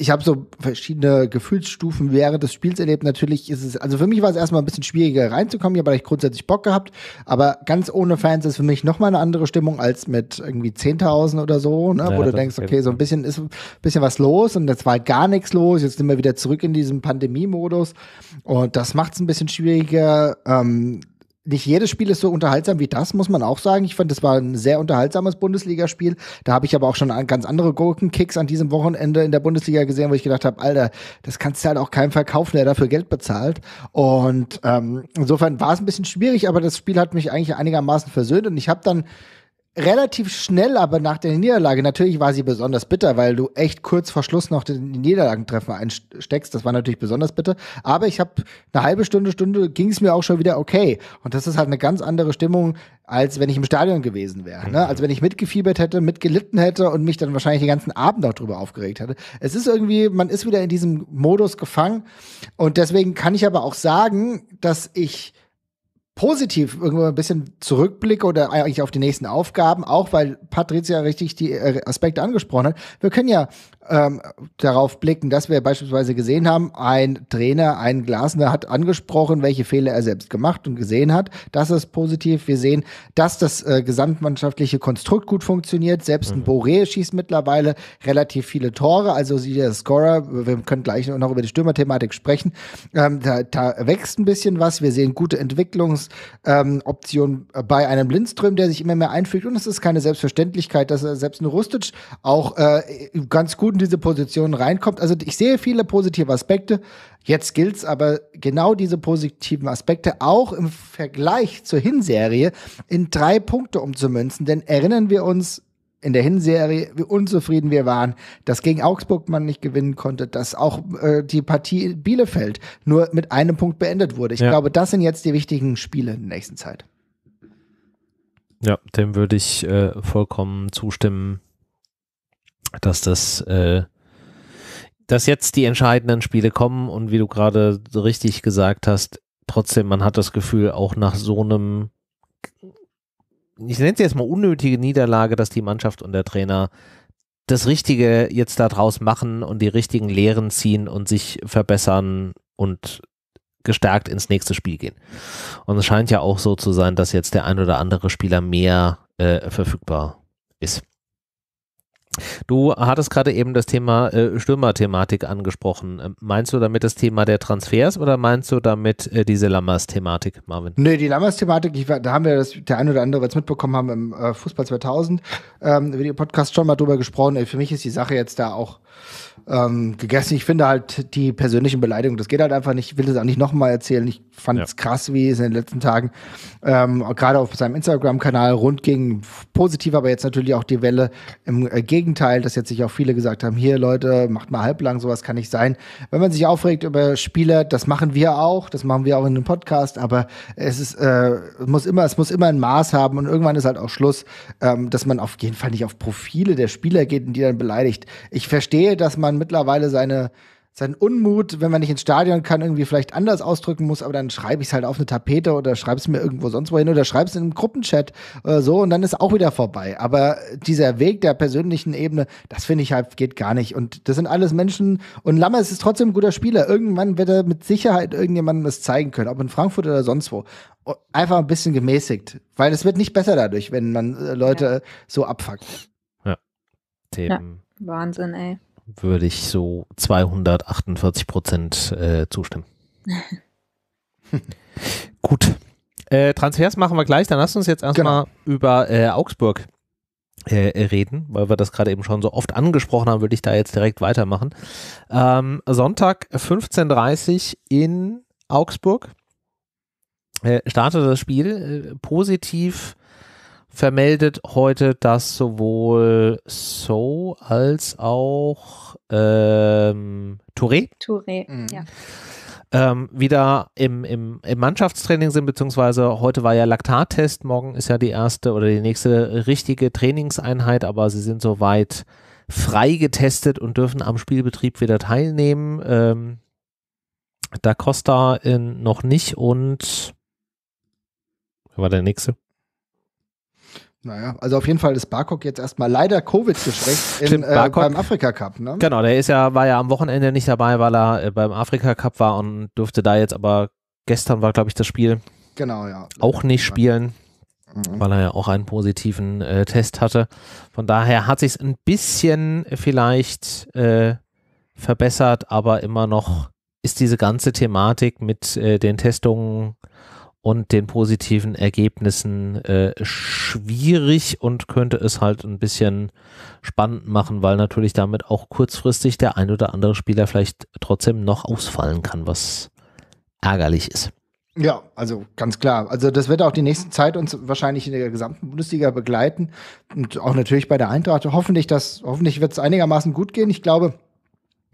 Speaker 3: ich habe so verschiedene Gefühlsstufen während des Spiels erlebt. Natürlich ist es, also für mich war es erstmal ein bisschen schwieriger reinzukommen, hier weil ich grundsätzlich Bock gehabt, aber ganz ohne Fans ist für mich nochmal eine andere Stimmung als mit irgendwie 10.000 oder so, ne? ja, wo du denkst, okay, so ein bisschen ist ein bisschen was los und jetzt war halt gar nichts los, jetzt sind wir wieder zurück in diesem Pandemie-Modus und das macht es ein bisschen schwieriger. Ähm, nicht jedes Spiel ist so unterhaltsam wie das, muss man auch sagen. Ich fand, das war ein sehr unterhaltsames Bundesligaspiel. Da habe ich aber auch schon ganz andere Gurkenkicks an diesem Wochenende in der Bundesliga gesehen, wo ich gedacht habe, Alter, das kannst du halt auch keinem verkaufen, der dafür Geld bezahlt. Und ähm, insofern war es ein bisschen schwierig, aber das Spiel hat mich eigentlich einigermaßen versöhnt. Und ich habe dann relativ schnell, aber nach der Niederlage, natürlich war sie besonders bitter, weil du echt kurz vor Schluss noch den Niederlagentreffer einsteckst. Das war natürlich besonders bitter. Aber ich habe eine halbe Stunde, Stunde ging es mir auch schon wieder okay. Und das ist halt eine ganz andere Stimmung, als wenn ich im Stadion gewesen wäre. Ne? Mhm. Als wenn ich mitgefiebert hätte, mitgelitten hätte und mich dann wahrscheinlich den ganzen Abend auch drüber aufgeregt hätte. Es ist irgendwie, man ist wieder in diesem Modus gefangen. Und deswegen kann ich aber auch sagen, dass ich positiv irgendwo ein bisschen zurückblicke oder eigentlich auf die nächsten Aufgaben, auch weil Patricia richtig die äh, Aspekte angesprochen hat. Wir können ja ähm, darauf blicken, dass wir beispielsweise gesehen haben, ein Trainer, ein Glasner hat angesprochen, welche Fehler er selbst gemacht und gesehen hat. Das ist positiv. Wir sehen, dass das äh, gesamtmannschaftliche Konstrukt gut funktioniert. Selbst ein mhm. Boré schießt mittlerweile relativ viele Tore. Also sie der Scorer, wir können gleich noch über die Stürmerthematik sprechen. Ähm, da, da, wächst ein bisschen was. Wir sehen gute Entwicklungsoptionen ähm, bei einem Lindström, der sich immer mehr einfügt. Und es ist keine Selbstverständlichkeit, dass er selbst ein Rustic auch äh, ganz guten diese Position reinkommt. Also ich sehe viele positive Aspekte. Jetzt gilt es aber genau diese positiven Aspekte auch im Vergleich zur Hinserie in drei Punkte umzumünzen. Denn erinnern wir uns in der Hinserie, wie unzufrieden wir waren, dass gegen Augsburg man nicht gewinnen konnte, dass auch äh, die Partie Bielefeld nur mit einem Punkt beendet wurde. Ich ja. glaube, das sind jetzt die wichtigen Spiele in der nächsten Zeit.
Speaker 1: Ja, dem würde ich äh, vollkommen zustimmen dass das äh, dass jetzt die entscheidenden Spiele kommen und wie du gerade richtig gesagt hast, trotzdem, man hat das Gefühl, auch nach so einem, ich nenne es jetzt mal unnötige Niederlage, dass die Mannschaft und der Trainer das Richtige jetzt daraus machen und die richtigen Lehren ziehen und sich verbessern und gestärkt ins nächste Spiel gehen. Und es scheint ja auch so zu sein, dass jetzt der ein oder andere Spieler mehr äh, verfügbar ist. Du hattest gerade eben das Thema äh, Stürmer-Thematik angesprochen. Ähm, meinst du damit das Thema der Transfers oder meinst du damit äh, diese Lammers-Thematik, Marvin?
Speaker 3: Nee, die Lammers-Thematik, da haben wir das, der ein oder andere, wird mitbekommen haben, im äh, Fußball 2000 ähm, über den Podcast schon mal drüber gesprochen. Äh, für mich ist die Sache jetzt da auch ähm, gegessen. Ich finde halt die persönlichen Beleidigungen, das geht halt einfach nicht. Ich will das auch nicht nochmal erzählen. Ich fand es ja. krass, wie es in den letzten Tagen ähm, gerade auf seinem Instagram-Kanal rund ging. Positiv, aber jetzt natürlich auch die Welle im äh, Gegenteil, dass jetzt sich auch viele gesagt haben, hier Leute, macht mal halblang, sowas kann nicht sein. Wenn man sich aufregt über Spieler, das machen wir auch, das machen wir auch in einem Podcast, aber es ist, äh, muss immer, es muss immer ein Maß haben und irgendwann ist halt auch Schluss, ähm, dass man auf jeden Fall nicht auf Profile der Spieler geht und die dann beleidigt. Ich verstehe, dass man man mittlerweile seine, seinen Unmut, wenn man nicht ins Stadion kann, irgendwie vielleicht anders ausdrücken muss, aber dann schreibe ich es halt auf eine Tapete oder schreibe es mir irgendwo sonst wohin oder schreibe es in einem Gruppenchat oder äh, so und dann ist auch wieder vorbei. Aber dieser Weg der persönlichen Ebene, das finde ich halt, geht gar nicht. Und das sind alles Menschen und Lammers ist trotzdem ein guter Spieler. Irgendwann wird er mit Sicherheit irgendjemandem das zeigen können, ob in Frankfurt oder sonst wo. Einfach ein bisschen gemäßigt, weil es wird nicht besser dadurch, wenn man äh, Leute ja. so abfuckt.
Speaker 1: Themen.
Speaker 4: Ja. Wahnsinn, ey
Speaker 1: würde ich so 248 Prozent äh, zustimmen. Gut. Äh, Transfers machen wir gleich. Dann lass uns jetzt erstmal genau. über äh, Augsburg äh, reden, weil wir das gerade eben schon so oft angesprochen haben, würde ich da jetzt direkt weitermachen. Ähm, Sonntag 15.30 Uhr in Augsburg äh, startet das Spiel äh, positiv vermeldet heute, dass sowohl So als auch ähm, Touré, Touré mhm. ja. ähm, wieder im, im, im Mannschaftstraining sind, beziehungsweise heute war ja Laktattest, morgen ist ja die erste oder die nächste richtige Trainingseinheit, aber sie sind soweit frei getestet und dürfen am Spielbetrieb wieder teilnehmen. Ähm, da Costa in, noch nicht und wer war der nächste?
Speaker 3: Naja, also auf jeden Fall ist Barkok jetzt erstmal leider Covid geschwächt äh, beim Afrika Cup. Ne?
Speaker 1: Genau, der ist ja, war ja am Wochenende nicht dabei, weil er äh, beim Afrika Cup war und durfte da jetzt aber gestern war, glaube ich, das Spiel. Genau, ja. Auch nicht spielen, mhm. weil er ja auch einen positiven äh, Test hatte. Von daher hat sich es ein bisschen vielleicht äh, verbessert, aber immer noch ist diese ganze Thematik mit äh, den Testungen und den positiven Ergebnissen äh, schwierig und könnte es halt ein bisschen spannend machen, weil natürlich damit auch kurzfristig der ein oder andere Spieler vielleicht trotzdem noch ausfallen kann, was ärgerlich ist.
Speaker 3: Ja, also ganz klar. Also das wird auch die nächste Zeit uns wahrscheinlich in der gesamten Bundesliga begleiten und auch natürlich bei der Eintracht. Hoffentlich, hoffentlich wird es einigermaßen gut gehen. Ich glaube,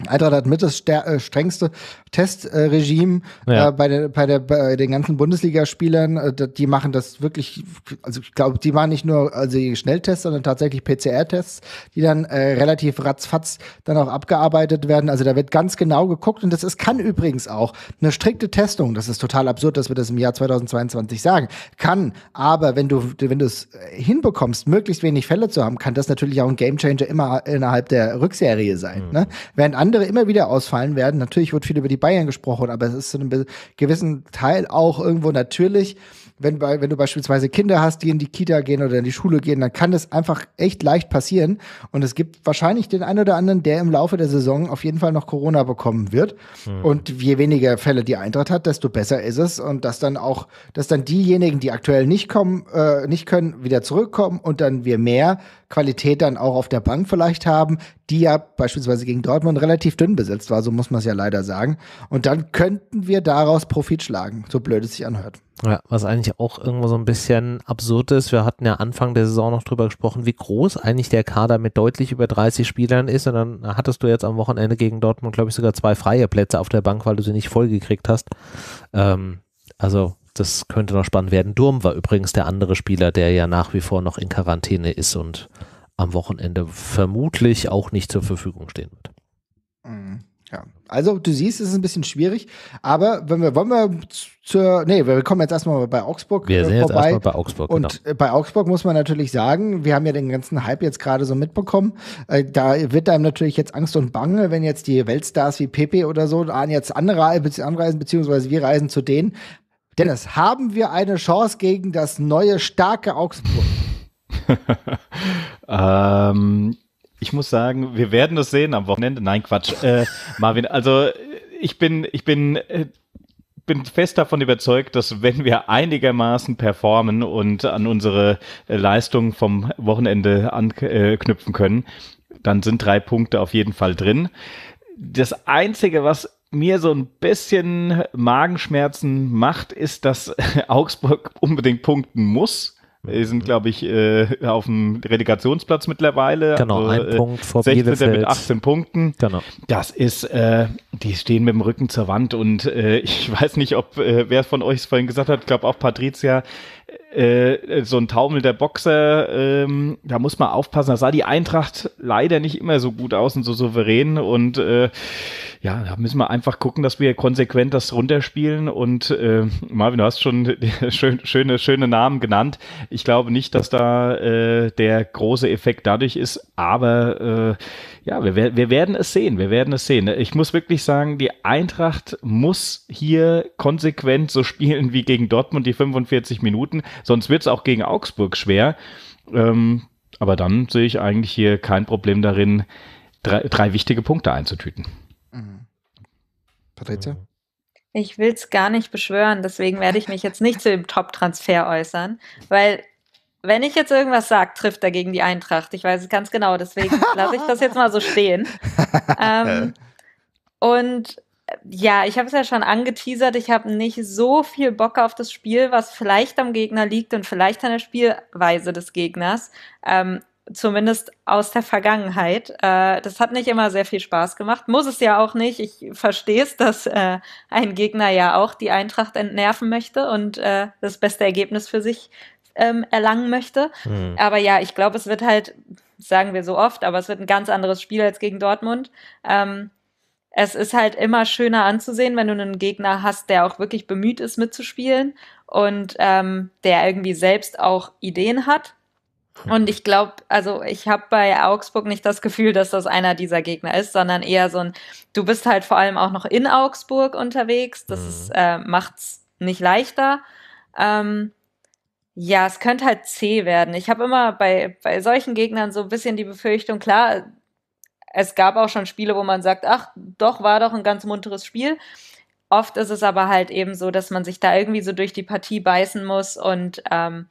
Speaker 3: Eintracht hat mit das äh, strengste Testregime äh, ja. äh, bei, der, bei, der, bei den ganzen Bundesligaspielern. Äh, die machen das wirklich, also ich glaube, die machen nicht nur also Schnelltests, sondern tatsächlich PCR-Tests, die dann äh, relativ ratzfatz dann auch abgearbeitet werden. Also da wird ganz genau geguckt und das ist, kann übrigens auch eine strikte Testung, das ist total absurd, dass wir das im Jahr 2022 sagen, kann, aber wenn du wenn es hinbekommst, möglichst wenig Fälle zu haben, kann das natürlich auch ein Gamechanger immer innerhalb der Rückserie sein. Mhm. Ne? Während andere immer wieder ausfallen werden. Natürlich wird viel über die Bayern gesprochen, aber es ist zu einem gewissen Teil auch irgendwo natürlich, wenn, bei, wenn du beispielsweise Kinder hast, die in die Kita gehen oder in die Schule gehen, dann kann das einfach echt leicht passieren. Und es gibt wahrscheinlich den einen oder anderen, der im Laufe der Saison auf jeden Fall noch Corona bekommen wird. Mhm. Und je weniger Fälle die Eintracht hat, desto besser ist es. Und dass dann auch, dass dann diejenigen, die aktuell nicht kommen, äh, nicht können, wieder zurückkommen und dann wir mehr Qualität dann auch auf der Bank vielleicht haben, die ja beispielsweise gegen Dortmund relativ dünn besetzt war, so muss man es ja leider sagen. Und dann könnten wir daraus Profit schlagen, so blöd es sich anhört.
Speaker 1: Ja, was eigentlich auch irgendwo so ein bisschen absurd ist. Wir hatten ja Anfang der Saison noch drüber gesprochen, wie groß eigentlich der Kader mit deutlich über 30 Spielern ist. Und dann hattest du jetzt am Wochenende gegen Dortmund, glaube ich, sogar zwei freie Plätze auf der Bank, weil du sie nicht vollgekriegt hast. Ähm, also, das könnte noch spannend werden. Durm war übrigens der andere Spieler, der ja nach wie vor noch in Quarantäne ist und am Wochenende vermutlich auch nicht zur Verfügung stehen wird.
Speaker 3: Mhm. Also, du siehst, es ist ein bisschen schwierig, aber wenn wir, wollen wir zur, nee, wir kommen jetzt erstmal bei Augsburg Wir äh, sind jetzt erstmal bei Augsburg, Und genau. Äh, bei Augsburg muss man natürlich sagen, wir haben ja den ganzen Hype jetzt gerade so mitbekommen, äh, da wird einem natürlich jetzt Angst und Bange, wenn jetzt die Weltstars wie Pepe oder so an jetzt anreisen, beziehungsweise wir reisen zu denen. Dennis, haben wir eine Chance gegen das neue, starke Augsburg?
Speaker 2: ähm, ich muss sagen, wir werden es sehen am Wochenende. Nein, Quatsch. Äh, Marvin, also ich bin, ich bin, äh, bin fest davon überzeugt, dass wenn wir einigermaßen performen und an unsere äh, Leistungen vom Wochenende anknüpfen können, dann sind drei Punkte auf jeden Fall drin. Das Einzige, was mir so ein bisschen Magenschmerzen macht, ist, dass Augsburg unbedingt punkten muss wir sind, glaube ich, äh, auf dem Relegationsplatz mittlerweile. Genau, also, ein äh, Punkt vor 16. Bielefeld. mit 18 Punkten. Genau. Das ist, äh, die stehen mit dem Rücken zur Wand und äh, ich weiß nicht, ob äh, wer von euch es vorhin gesagt hat, ich glaube auch Patricia, äh, so ein Taumel der Boxer, ähm, da muss man aufpassen. Da sah die Eintracht leider nicht immer so gut aus und so souverän und äh, ja, da müssen wir einfach gucken, dass wir konsequent das runterspielen. Und äh, Marvin, du hast schon schön, schöne, schöne Namen genannt. Ich glaube nicht, dass da äh, der große Effekt dadurch ist, aber äh, ja, wir, wir werden es sehen. Wir werden es sehen. Ich muss wirklich sagen, die Eintracht muss hier konsequent so spielen wie gegen Dortmund die 45 Minuten, sonst wird es auch gegen Augsburg schwer. Ähm, aber dann sehe ich eigentlich hier kein Problem darin, drei, drei wichtige Punkte einzutüten. Patricia? Äh.
Speaker 4: Ich will es gar nicht beschwören, deswegen werde ich mich jetzt nicht zu dem Top-Transfer äußern, weil wenn ich jetzt irgendwas sage, trifft er gegen die Eintracht. Ich weiß es ganz genau, deswegen lasse ich das jetzt mal so stehen. ähm, und äh, ja, ich habe es ja schon angeteasert. Ich habe nicht so viel Bock auf das Spiel, was vielleicht am Gegner liegt und vielleicht an der Spielweise des Gegners. Ähm, zumindest aus der Vergangenheit. Äh, das hat nicht immer sehr viel Spaß gemacht, muss es ja auch nicht. Ich verstehe es, dass äh, ein Gegner ja auch die Eintracht entnerven möchte und äh, das beste Ergebnis für sich ähm, erlangen möchte. Mhm. Aber ja, ich glaube, es wird halt, sagen wir so oft, aber es wird ein ganz anderes Spiel als gegen Dortmund. Ähm, es ist halt immer schöner anzusehen, wenn du einen Gegner hast, der auch wirklich bemüht ist, mitzuspielen und ähm, der irgendwie selbst auch Ideen hat Und ich glaube, also ich habe bei Augsburg nicht das Gefühl, dass das einer dieser Gegner ist, sondern eher so ein, du bist halt vor allem auch noch in Augsburg unterwegs. Das mhm. ist, äh, macht's nicht leichter. Ähm, ja, es könnte halt C werden. Ich habe immer bei, bei solchen Gegnern so ein bisschen die Befürchtung, klar, es gab auch schon Spiele, wo man sagt, ach, doch, war doch ein ganz munteres Spiel. Oft ist es aber halt eben so, dass man sich da irgendwie so durch die Partie beißen muss und ähm,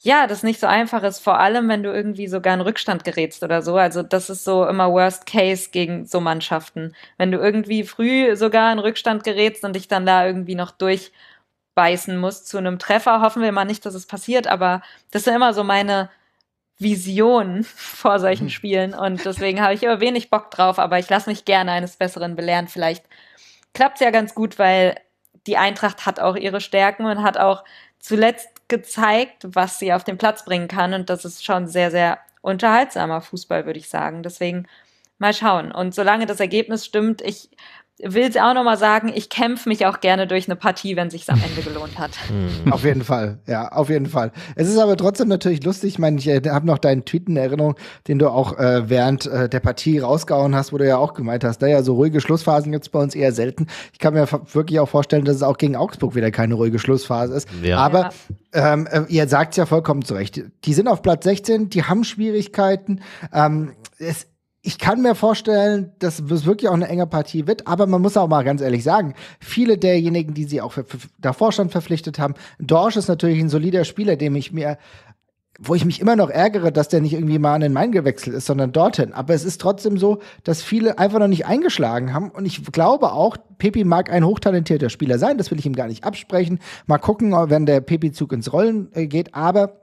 Speaker 4: ja, das nicht so einfach ist, vor allem wenn du irgendwie sogar in Rückstand gerätst oder so. Also das ist so immer Worst Case gegen so Mannschaften. Wenn du irgendwie früh sogar in Rückstand gerätst und dich dann da irgendwie noch durchbeißen musst zu einem Treffer, hoffen wir mal nicht, dass es passiert, aber das sind immer so meine Visionen vor solchen mhm. Spielen und deswegen habe ich immer wenig Bock drauf, aber ich lasse mich gerne eines Besseren belehren. Vielleicht klappt es ja ganz gut, weil die Eintracht hat auch ihre Stärken und hat auch zuletzt gezeigt, was sie auf den Platz bringen kann. Und das ist schon sehr, sehr unterhaltsamer Fußball, würde ich sagen. Deswegen mal schauen. Und solange das Ergebnis stimmt, ich will es auch nochmal sagen, ich kämpfe mich auch gerne durch eine Partie, wenn sich am Ende gelohnt hat. Mhm.
Speaker 3: auf jeden Fall, ja, auf jeden Fall. Es ist aber trotzdem natürlich lustig. Ich meine, ich äh, habe noch deinen Tweet in Erinnerung, den du auch äh, während äh, der Partie rausgehauen hast, wo du ja auch gemeint hast, naja, so ruhige Schlussphasen gibt es bei uns eher selten. Ich kann mir wirklich auch vorstellen, dass es auch gegen Augsburg wieder keine ruhige Schlussphase ist. Ja. Aber ähm, äh, ihr sagt es ja vollkommen zu Recht. Die sind auf Platz 16, die haben Schwierigkeiten. Ähm, es ich kann mir vorstellen, dass es wirklich auch eine enge Partie wird, aber man muss auch mal ganz ehrlich sagen, viele derjenigen, die sie auch für, für, davor schon verpflichtet haben, Dorsch ist natürlich ein solider Spieler, dem ich mir wo ich mich immer noch ärgere, dass der nicht irgendwie mal an den Main gewechselt ist, sondern dorthin. Aber es ist trotzdem so, dass viele einfach noch nicht eingeschlagen haben. Und ich glaube auch, Pepi mag ein hochtalentierter Spieler sein. Das will ich ihm gar nicht absprechen. Mal gucken, wenn der Pepi-Zug ins Rollen äh, geht. Aber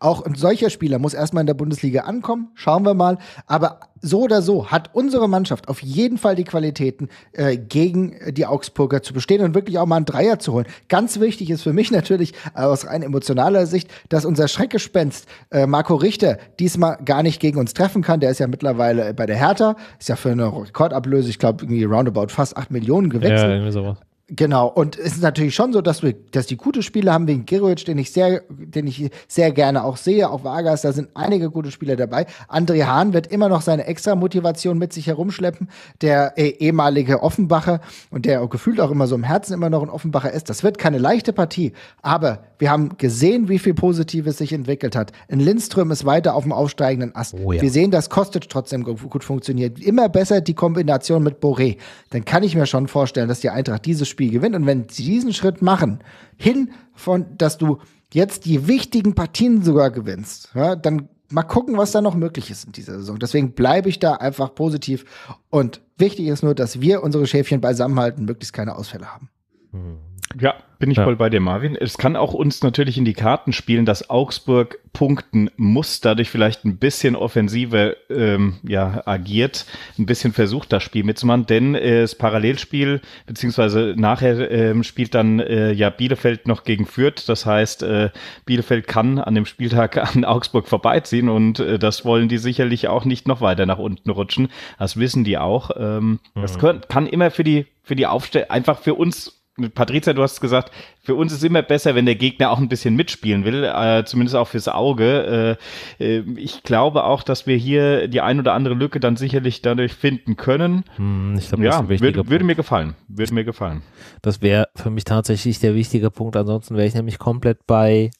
Speaker 3: auch ein solcher Spieler muss erstmal in der Bundesliga ankommen, schauen wir mal. Aber so oder so hat unsere Mannschaft auf jeden Fall die Qualitäten, äh, gegen die Augsburger zu bestehen und wirklich auch mal einen Dreier zu holen. Ganz wichtig ist für mich natürlich äh, aus rein emotionaler Sicht, dass unser Schreckgespenst äh, Marco Richter diesmal gar nicht gegen uns treffen kann. Der ist ja mittlerweile bei der Hertha, ist ja für eine Rekordablöse, ich glaube, irgendwie roundabout fast 8 Millionen gewechselt. Ja, irgendwie sowas. Genau, und es ist natürlich schon so, dass wir, dass die gute Spiele haben wegen Girovic, den ich sehr, den ich sehr gerne auch sehe, auch Vargas, da sind einige gute Spieler dabei. André Hahn wird immer noch seine extra Motivation mit sich herumschleppen, der eh ehemalige Offenbacher und der gefühlt auch immer so im Herzen immer noch ein Offenbacher ist. Das wird keine leichte Partie, aber wir haben gesehen, wie viel Positives sich entwickelt hat. In Lindström ist weiter auf dem aufsteigenden Ast. Oh, ja. Wir sehen, dass Kostic trotzdem gut funktioniert. Immer besser die Kombination mit Boré. Dann kann ich mir schon vorstellen, dass die Eintracht dieses Spiel gewinnt. Und wenn sie diesen Schritt machen, hin von, dass du jetzt die wichtigen Partien sogar gewinnst, ja, dann mal gucken, was da noch möglich ist in dieser Saison. Deswegen bleibe ich da einfach positiv. Und wichtig ist nur, dass wir unsere Schäfchen beisammenhalten, möglichst keine Ausfälle haben.
Speaker 2: Mhm. Ja, bin ich ja. voll bei dir, Marvin. Es kann auch uns natürlich in die Karten spielen, dass Augsburg punkten muss, dadurch vielleicht ein bisschen offensiver ähm, ja, agiert, ein bisschen versucht, das Spiel mitzumachen, denn äh, das Parallelspiel, beziehungsweise nachher äh, spielt dann äh, ja Bielefeld noch gegen Fürth. Das heißt, äh, Bielefeld kann an dem Spieltag an Augsburg vorbeiziehen und äh, das wollen die sicherlich auch nicht noch weiter nach unten rutschen. Das wissen die auch. Ähm, mhm. Das können, kann immer für die für die Aufstellung, einfach für uns Patrizia, du hast gesagt, für uns ist immer besser, wenn der Gegner auch ein bisschen mitspielen will, äh, zumindest auch fürs Auge. Äh, äh ich glaube auch, dass wir hier die ein oder andere Lücke dann sicherlich dadurch finden können. Hm, ich glaube, ja, würde, würde mir gefallen. Würde mir gefallen.
Speaker 1: Das wäre für mich tatsächlich der wichtige Punkt. Ansonsten wäre ich nämlich komplett bei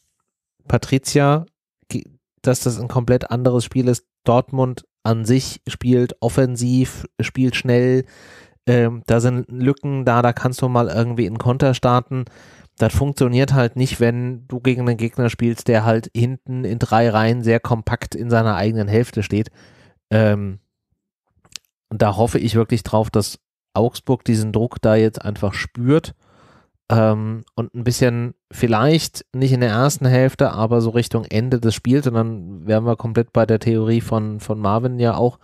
Speaker 1: Patrizia, dass das ein komplett anderes Spiel ist. Dortmund an sich spielt offensiv, spielt schnell, ähm, da sind Lücken da, da kannst du mal irgendwie in Konter starten. Das funktioniert halt nicht, wenn du gegen einen Gegner spielst, der halt hinten in drei Reihen sehr kompakt in seiner eigenen Hälfte steht. Ähm, und da hoffe ich wirklich drauf, dass Augsburg diesen Druck da jetzt einfach spürt ähm, und ein bisschen vielleicht nicht in der ersten Hälfte, aber so Richtung Ende des Spiels und dann wären wir komplett bei der Theorie von, von Marvin ja auch,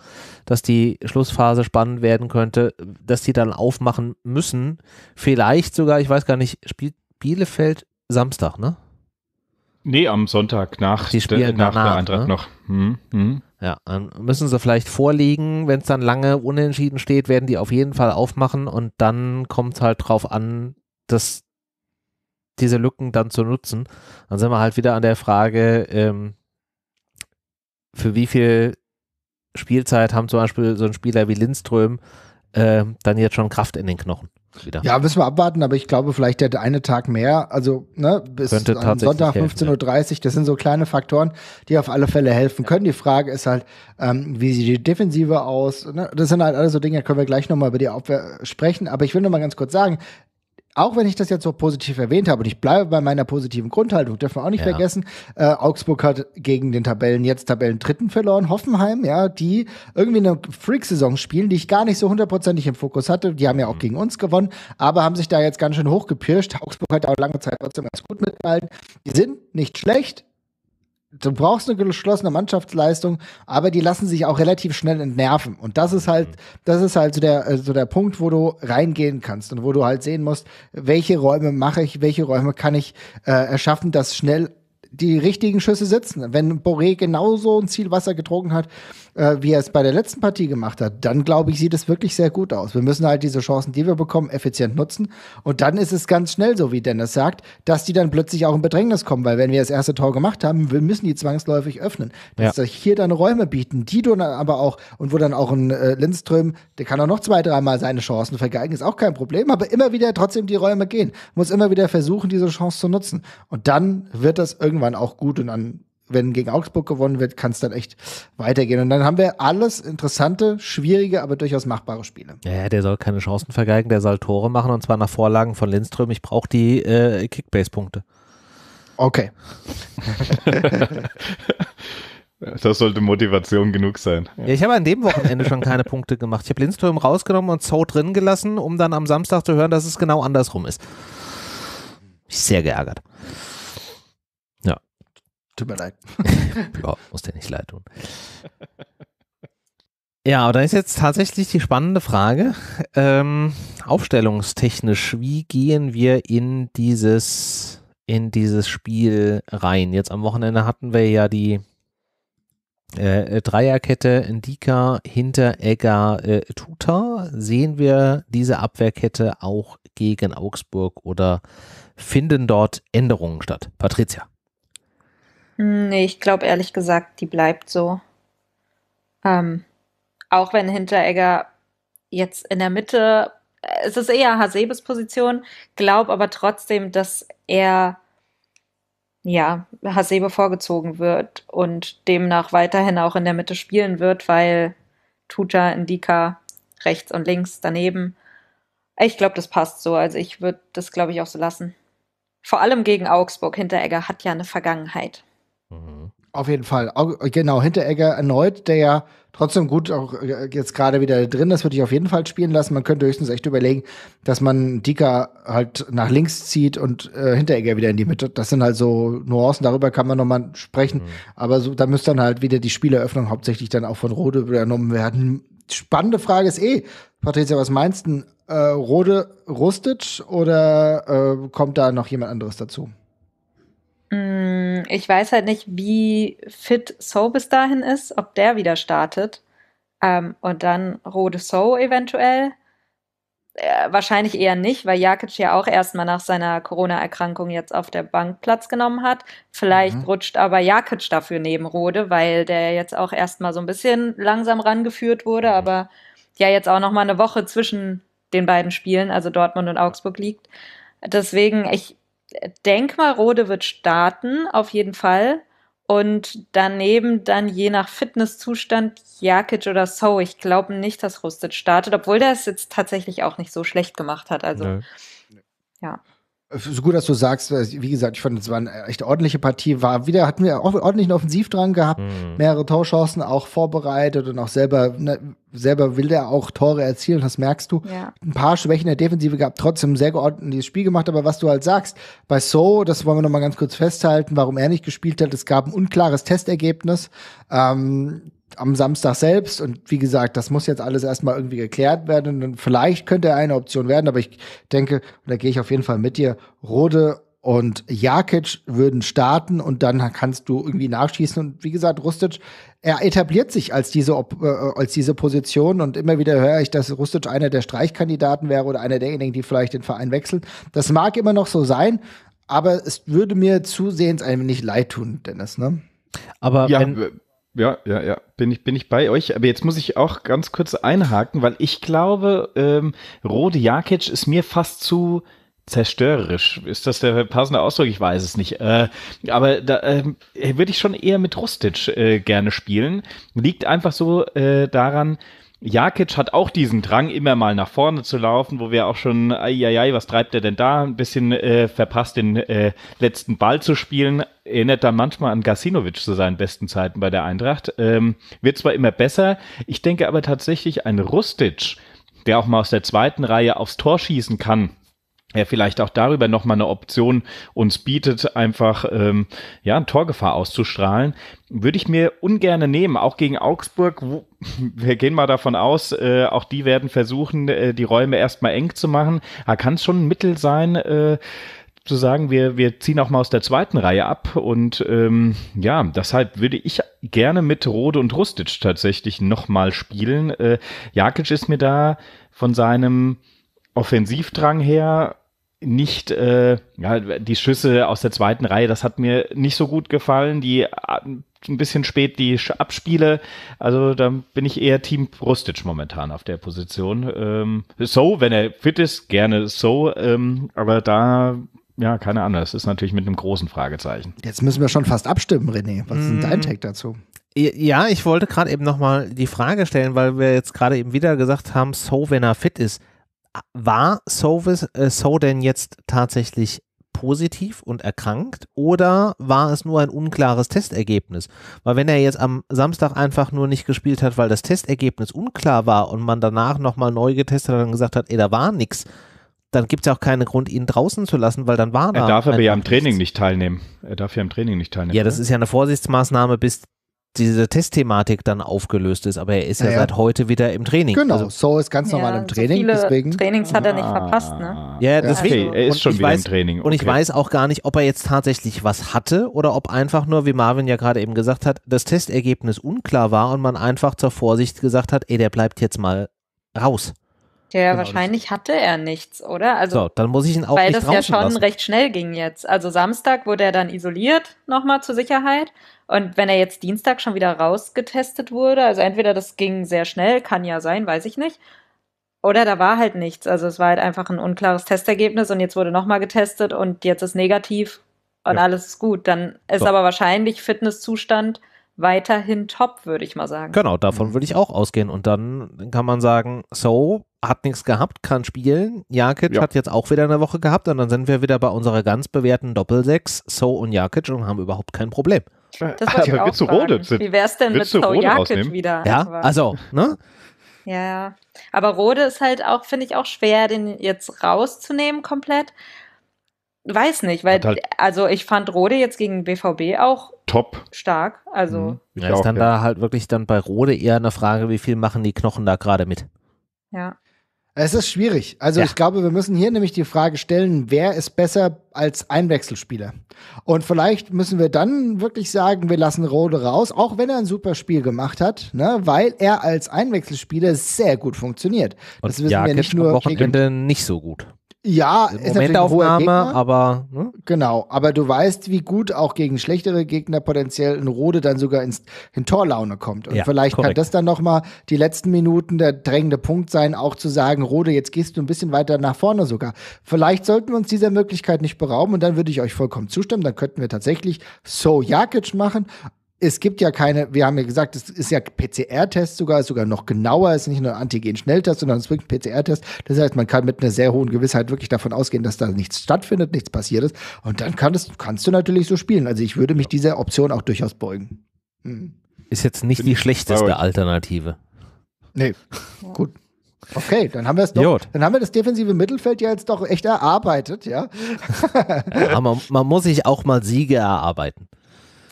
Speaker 1: dass die Schlussphase spannend werden könnte, dass die dann aufmachen müssen. Vielleicht sogar, ich weiß gar nicht, spielt Bielefeld Samstag, ne?
Speaker 2: Nee, am Sonntag nach, die spielen nach danach, der Eintracht ne? noch. Hm,
Speaker 1: hm. Ja, dann müssen sie vielleicht vorlegen. Wenn es dann lange unentschieden steht, werden die auf jeden Fall aufmachen und dann kommt es halt drauf an, das, diese Lücken dann zu nutzen. Dann sind wir halt wieder an der Frage, ähm, für wie viel Spielzeit haben zum Beispiel so ein Spieler wie Lindström äh, dann jetzt schon Kraft in den Knochen. Wieder. Ja,
Speaker 3: müssen wir abwarten, aber ich glaube, vielleicht der eine Tag mehr, also ne, bis Sonntag 15.30 Uhr, das sind so kleine Faktoren, die auf alle Fälle helfen ja. können. Die Frage ist halt, ähm, wie sieht die Defensive aus? Ne? Das sind halt alles so Dinge, da können wir gleich nochmal über die Abwehr sprechen. Aber ich will nochmal ganz kurz sagen, auch wenn ich das jetzt so positiv erwähnt habe, und ich bleibe bei meiner positiven Grundhaltung, dürfen wir auch nicht ja. vergessen, äh, Augsburg hat gegen den Tabellen, jetzt Tabellen Dritten verloren, Hoffenheim, ja, die irgendwie eine Freak-Saison spielen, die ich gar nicht so hundertprozentig im Fokus hatte, die haben ja auch mhm. gegen uns gewonnen, aber haben sich da jetzt ganz schön hochgepirscht, Augsburg hat auch lange Zeit trotzdem ganz gut mitgehalten, die sind nicht schlecht, du brauchst eine geschlossene Mannschaftsleistung, aber die lassen sich auch relativ schnell entnerven. Und das ist halt, das ist halt so der, äh, so der Punkt, wo du reingehen kannst und wo du halt sehen musst, welche Räume mache ich, welche Räume kann ich äh, erschaffen, dass schnell die richtigen Schüsse sitzen. Wenn Boré genauso ein Ziel Wasser getrunken hat, äh, wie er es bei der letzten Partie gemacht hat, dann glaube ich, sieht es wirklich sehr gut aus. Wir müssen halt diese Chancen, die wir bekommen, effizient nutzen. Und dann ist es ganz schnell so, wie Dennis sagt, dass die dann plötzlich auch in Bedrängnis kommen, weil wenn wir das erste Tor gemacht haben, wir müssen die zwangsläufig öffnen. Dass ja. hier dann Räume bieten, die du dann aber auch, und wo dann auch ein äh, Lindström, der kann auch noch zwei, dreimal seine Chancen vergeigen, ist auch kein Problem, aber immer wieder trotzdem die Räume gehen. Muss immer wieder versuchen, diese Chance zu nutzen. Und dann wird das irgendwann auch gut und dann wenn gegen Augsburg gewonnen wird, kann es dann echt weitergehen. Und dann haben wir alles interessante, schwierige, aber durchaus machbare Spiele.
Speaker 1: Ja, der soll keine Chancen vergeigen, der soll Tore machen und zwar nach Vorlagen von Lindström. Ich brauche die äh, Kickbase-Punkte. Okay.
Speaker 2: das sollte Motivation genug sein. Ja, ich habe
Speaker 1: an dem Wochenende schon keine Punkte gemacht. Ich habe Lindström rausgenommen und Zoe drin gelassen, um dann am Samstag zu hören, dass es genau andersrum ist. Mich sehr geärgert. Tut mir leid. ja, muss dir nicht leid tun. Ja, aber da ist jetzt tatsächlich die spannende Frage. Ähm, aufstellungstechnisch, wie gehen wir in dieses, in dieses Spiel rein? Jetzt am Wochenende hatten wir ja die äh, Dreierkette Ndika, Hinteregger, äh, Tuta. Sehen wir diese Abwehrkette auch gegen Augsburg oder finden dort Änderungen statt? Patricia.
Speaker 4: Hm, nee, ich glaube ehrlich gesagt, die bleibt so. Ähm, auch wenn Hinteregger jetzt in der Mitte, äh, es ist eher Hasebes Position, glaube aber trotzdem, dass er ja, Hasebe vorgezogen wird und demnach weiterhin auch in der Mitte spielen wird, weil Tuta, Indika rechts und links daneben. Ich glaube, das passt so. Also ich würde das, glaube ich, auch so lassen. Vor allem gegen Augsburg. Hinteregger hat ja eine Vergangenheit.
Speaker 3: Mhm. Auf jeden Fall. Genau, Hinteregger erneut, der ja trotzdem gut auch äh, jetzt gerade wieder drin ist, würde ich auf jeden Fall spielen lassen. Man könnte höchstens echt überlegen, dass man Dika halt nach links zieht und äh, Hinteregger wieder in die Mitte. Das sind halt so Nuancen, darüber kann man nochmal sprechen. Mhm. Aber so, da müsste dann halt wieder die Spieleröffnung hauptsächlich dann auch von Rode übernommen werden. Spannende Frage ist eh, Patricia, was meinst du? Äh, Rode rustet oder äh, kommt da noch jemand anderes dazu?
Speaker 4: Mm, ich weiß halt nicht, wie fit So bis dahin ist, ob der wieder startet. Ähm, und dann Rode So eventuell. Äh, wahrscheinlich eher nicht, weil Jakic ja auch erstmal nach seiner Corona-Erkrankung jetzt auf der Bank Platz genommen hat. Vielleicht mhm. rutscht aber Jakic dafür neben Rode, weil der jetzt auch erstmal so ein bisschen langsam rangeführt wurde, mhm. aber ja jetzt auch nochmal eine Woche zwischen den beiden Spielen, also Dortmund und Augsburg liegt. Deswegen, ich Denkmalrode wird starten, auf jeden Fall. Und daneben dann je nach Fitnesszustand Jakic oder So. Ich glaube nicht, dass Rustic startet, obwohl der es jetzt tatsächlich auch nicht so schlecht gemacht hat. Also, Nö. ja.
Speaker 3: Äh, so gut, dass du sagst, wie gesagt, ich fand, es war eine echt ordentliche Partie. War wieder, hatten wir auch ordentlichen dran gehabt, mhm. mehrere Torchancen auch vorbereitet und auch selber, ne, selber will er auch Tore erzielen, das merkst du. Ja. Ein paar Schwächen der Defensive gehabt, trotzdem sehr geordnetes Spiel gemacht, aber was du halt sagst, bei So, das wollen wir nochmal ganz kurz festhalten, warum er nicht gespielt hat, es gab ein unklares Testergebnis. Ähm, am Samstag selbst. Und wie gesagt, das muss jetzt alles erstmal irgendwie geklärt werden. Und vielleicht könnte er eine Option werden, aber ich denke, da gehe ich auf jeden Fall mit dir, Rode und Jakic würden starten und dann kannst du irgendwie nachschießen. Und wie gesagt, Rustic, er etabliert sich als diese, äh, als diese Position und immer wieder höre ich, dass Rustic einer der Streichkandidaten wäre oder einer derjenigen, die vielleicht den Verein wechseln. Das mag immer noch so sein, aber es würde mir zusehends einem nicht leid tun, Dennis, ne?
Speaker 2: Aber ja, wenn, ja, ja, ja, bin ich, bin ich bei euch. Aber jetzt muss ich auch ganz kurz einhaken, weil ich glaube, ähm, Rode Jakic ist mir fast zu zerstörerisch. Ist das der passende Ausdruck? Ich weiß es nicht. Äh, aber da äh, würde ich schon eher mit Rustic äh, gerne spielen. Liegt einfach so äh, daran, Jakic hat auch diesen Drang, immer mal nach vorne zu laufen, wo wir auch schon, ai, was treibt er denn da? Ein bisschen äh, verpasst, den äh, letzten Ball zu spielen. Erinnert dann manchmal an Gasinovic zu seinen besten Zeiten bei der Eintracht. Ähm, wird zwar immer besser, ich denke aber tatsächlich ein Rustic, der auch mal aus der zweiten Reihe aufs Tor schießen kann, ja vielleicht auch darüber nochmal eine Option uns bietet, einfach ähm, ja, ein Torgefahr auszustrahlen, würde ich mir ungern nehmen, auch gegen Augsburg. Wo, wir gehen mal davon aus, äh, auch die werden versuchen, äh, die Räume erstmal eng zu machen. Da kann es schon ein Mittel sein, äh, zu sagen, wir, wir ziehen auch mal aus der zweiten Reihe ab. Und ähm, ja, deshalb würde ich gerne mit Rode und Rustic tatsächlich nochmal spielen. Äh, Jakic ist mir da von seinem Offensivdrang her nicht, äh, ja, die Schüsse aus der zweiten Reihe, das hat mir nicht so gut gefallen. Die äh, ein bisschen spät die Abspiele. Also da bin ich eher Team Brustic momentan auf der Position. Ähm, so, wenn er fit ist, gerne so. Ähm, aber da, ja, keine Ahnung. Das ist natürlich mit einem großen Fragezeichen.
Speaker 3: Jetzt müssen wir schon fast abstimmen, René. Was ist denn dein mhm. Tag dazu?
Speaker 2: Ja, ich
Speaker 1: wollte gerade eben nochmal die Frage stellen, weil wir jetzt gerade eben wieder gesagt haben, so, wenn er fit ist war Sovis, äh, So denn jetzt tatsächlich positiv und erkrankt oder war es nur ein unklares Testergebnis? Weil wenn er jetzt am Samstag einfach nur nicht gespielt hat, weil das Testergebnis unklar war und man danach nochmal neu getestet hat und gesagt hat, ey, da war nichts, dann gibt es ja auch keinen Grund, ihn draußen zu lassen, weil dann war er. Da darf aber ja am
Speaker 2: Training nichts. nicht teilnehmen. Er darf ja am Training nicht teilnehmen. Ja, das ne? ist
Speaker 1: ja eine Vorsichtsmaßnahme, bis diese Testthematik dann aufgelöst ist. Aber er ist ja, ja seit heute wieder im Training. Genau, also,
Speaker 4: So ist ganz normal ja, im Training. So viele deswegen. Trainings hat er nicht ah. verpasst, ne? Ja, deswegen. Okay, er ist schon wieder weiß, im Training. Okay. Und ich weiß
Speaker 1: auch gar nicht, ob er jetzt tatsächlich was hatte oder ob einfach nur, wie Marvin ja gerade eben gesagt hat, das Testergebnis unklar war und man einfach zur Vorsicht gesagt hat, ey, der bleibt jetzt mal raus.
Speaker 4: Ja, genau, wahrscheinlich hatte er nichts, oder? Also, so, dann muss ich ihn auch Weil das ja schon lassen. recht schnell ging jetzt. Also Samstag wurde er dann isoliert, nochmal zur Sicherheit. Und wenn er jetzt Dienstag schon wieder rausgetestet wurde, also entweder das ging sehr schnell, kann ja sein, weiß ich nicht. Oder da war halt nichts. Also es war halt einfach ein unklares Testergebnis und jetzt wurde nochmal getestet und jetzt ist negativ und ja. alles ist gut. Dann ist so. aber wahrscheinlich Fitnesszustand weiterhin top, würde ich mal sagen. Genau, davon
Speaker 1: mhm. würde ich auch ausgehen. Und dann kann man sagen, so, hat nichts gehabt, kann spielen. Jakic ja. hat jetzt auch wieder eine Woche gehabt und dann sind wir wieder bei unserer ganz bewährten Doppelsechs, So und Jakic und haben überhaupt kein Problem.
Speaker 4: Das Ach, ja, willst du Rode? Wie wär's denn mit So Jakic ausnehmen? wieder? Ja, also, ne? Ja, aber Rode ist halt auch, finde ich auch schwer, den jetzt rauszunehmen komplett. Weiß nicht, weil, halt also ich fand Rode jetzt gegen BVB auch top stark. Also mhm. ja, ist dann
Speaker 1: ja. da halt wirklich dann bei Rode eher eine Frage, wie viel machen die Knochen da gerade mit?
Speaker 4: Ja.
Speaker 3: Es ist schwierig. Also ja. ich glaube, wir müssen hier nämlich die Frage stellen, wer ist besser als Einwechselspieler? Und vielleicht müssen wir dann wirklich sagen, wir lassen Rode raus, auch wenn er ein super Spiel gemacht hat, ne? weil er als Einwechselspieler sehr gut funktioniert.
Speaker 4: Und das wissen Jakic wir nicht nur am
Speaker 3: Wochenende
Speaker 1: gegen... nicht so gut.
Speaker 3: Ja, ist Momentaufnahme, aber. Ne? Genau, aber du weißt, wie gut auch gegen schlechtere Gegner potenziell ein Rode dann sogar ins, in Torlaune kommt. Und ja, vielleicht korrekt. kann das dann nochmal die letzten Minuten der drängende Punkt sein, auch zu sagen, Rode, jetzt gehst du ein bisschen weiter nach vorne sogar. Vielleicht sollten wir uns dieser Möglichkeit nicht berauben und dann würde ich euch vollkommen zustimmen. Dann könnten wir tatsächlich So Jakic machen es gibt ja keine, wir haben ja gesagt, es ist ja PCR-Test sogar, ist sogar noch genauer, es ist nicht nur ein Antigen-Schnelltest, sondern es ist wirklich ein PCR-Test. Das heißt, man kann mit einer sehr hohen Gewissheit wirklich davon ausgehen, dass da nichts stattfindet, nichts passiert ist. Und dann kann das, kannst du natürlich so spielen. Also ich würde mich dieser Option auch durchaus beugen.
Speaker 2: Hm.
Speaker 1: Ist jetzt nicht Bin die schlechteste Alternative.
Speaker 3: Nee, gut. Okay, dann haben wir es doch. Jod. Dann haben wir das defensive Mittelfeld ja jetzt doch echt erarbeitet, ja.
Speaker 1: ja man, man muss sich
Speaker 3: auch mal Siege erarbeiten.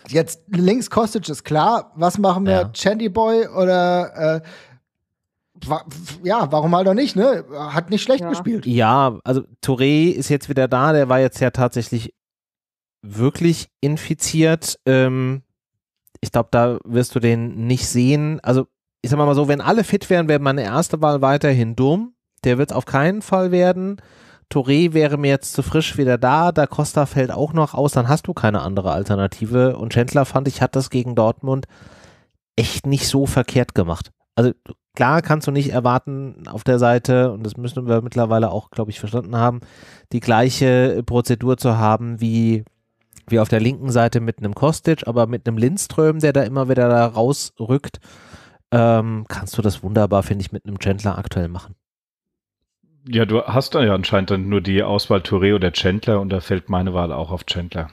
Speaker 3: Jetzt links Kostic ist klar. Was machen wir? Ja. Chandy Boy oder äh, ja, warum halt auch nicht, ne? Hat nicht schlecht ja. gespielt.
Speaker 1: Ja, also Touré ist jetzt wieder da, der war jetzt ja tatsächlich wirklich infiziert. Ähm, ich glaube, da wirst du den nicht sehen. Also, ich sag mal so, wenn alle fit wären, wäre meine erste Wahl weiterhin dumm. Der wird es auf keinen Fall werden. Touré wäre mir jetzt zu frisch wieder da, da Costa fällt auch noch aus, dann hast du keine andere Alternative. Und Schändler fand ich, hat das gegen Dortmund echt nicht so verkehrt gemacht. Also klar kannst du nicht erwarten auf der Seite, und das müssen wir mittlerweile auch, glaube ich, verstanden haben, die gleiche Prozedur zu haben wie, wie auf der linken Seite mit einem Kostic, aber mit einem Lindström, der da immer wieder da rausrückt, ähm, kannst du das wunderbar, finde ich, mit einem Chandler aktuell machen.
Speaker 2: Ja, du hast ja anscheinend dann nur die Auswahl Touré oder Chandler und da fällt meine Wahl auch auf Chandler.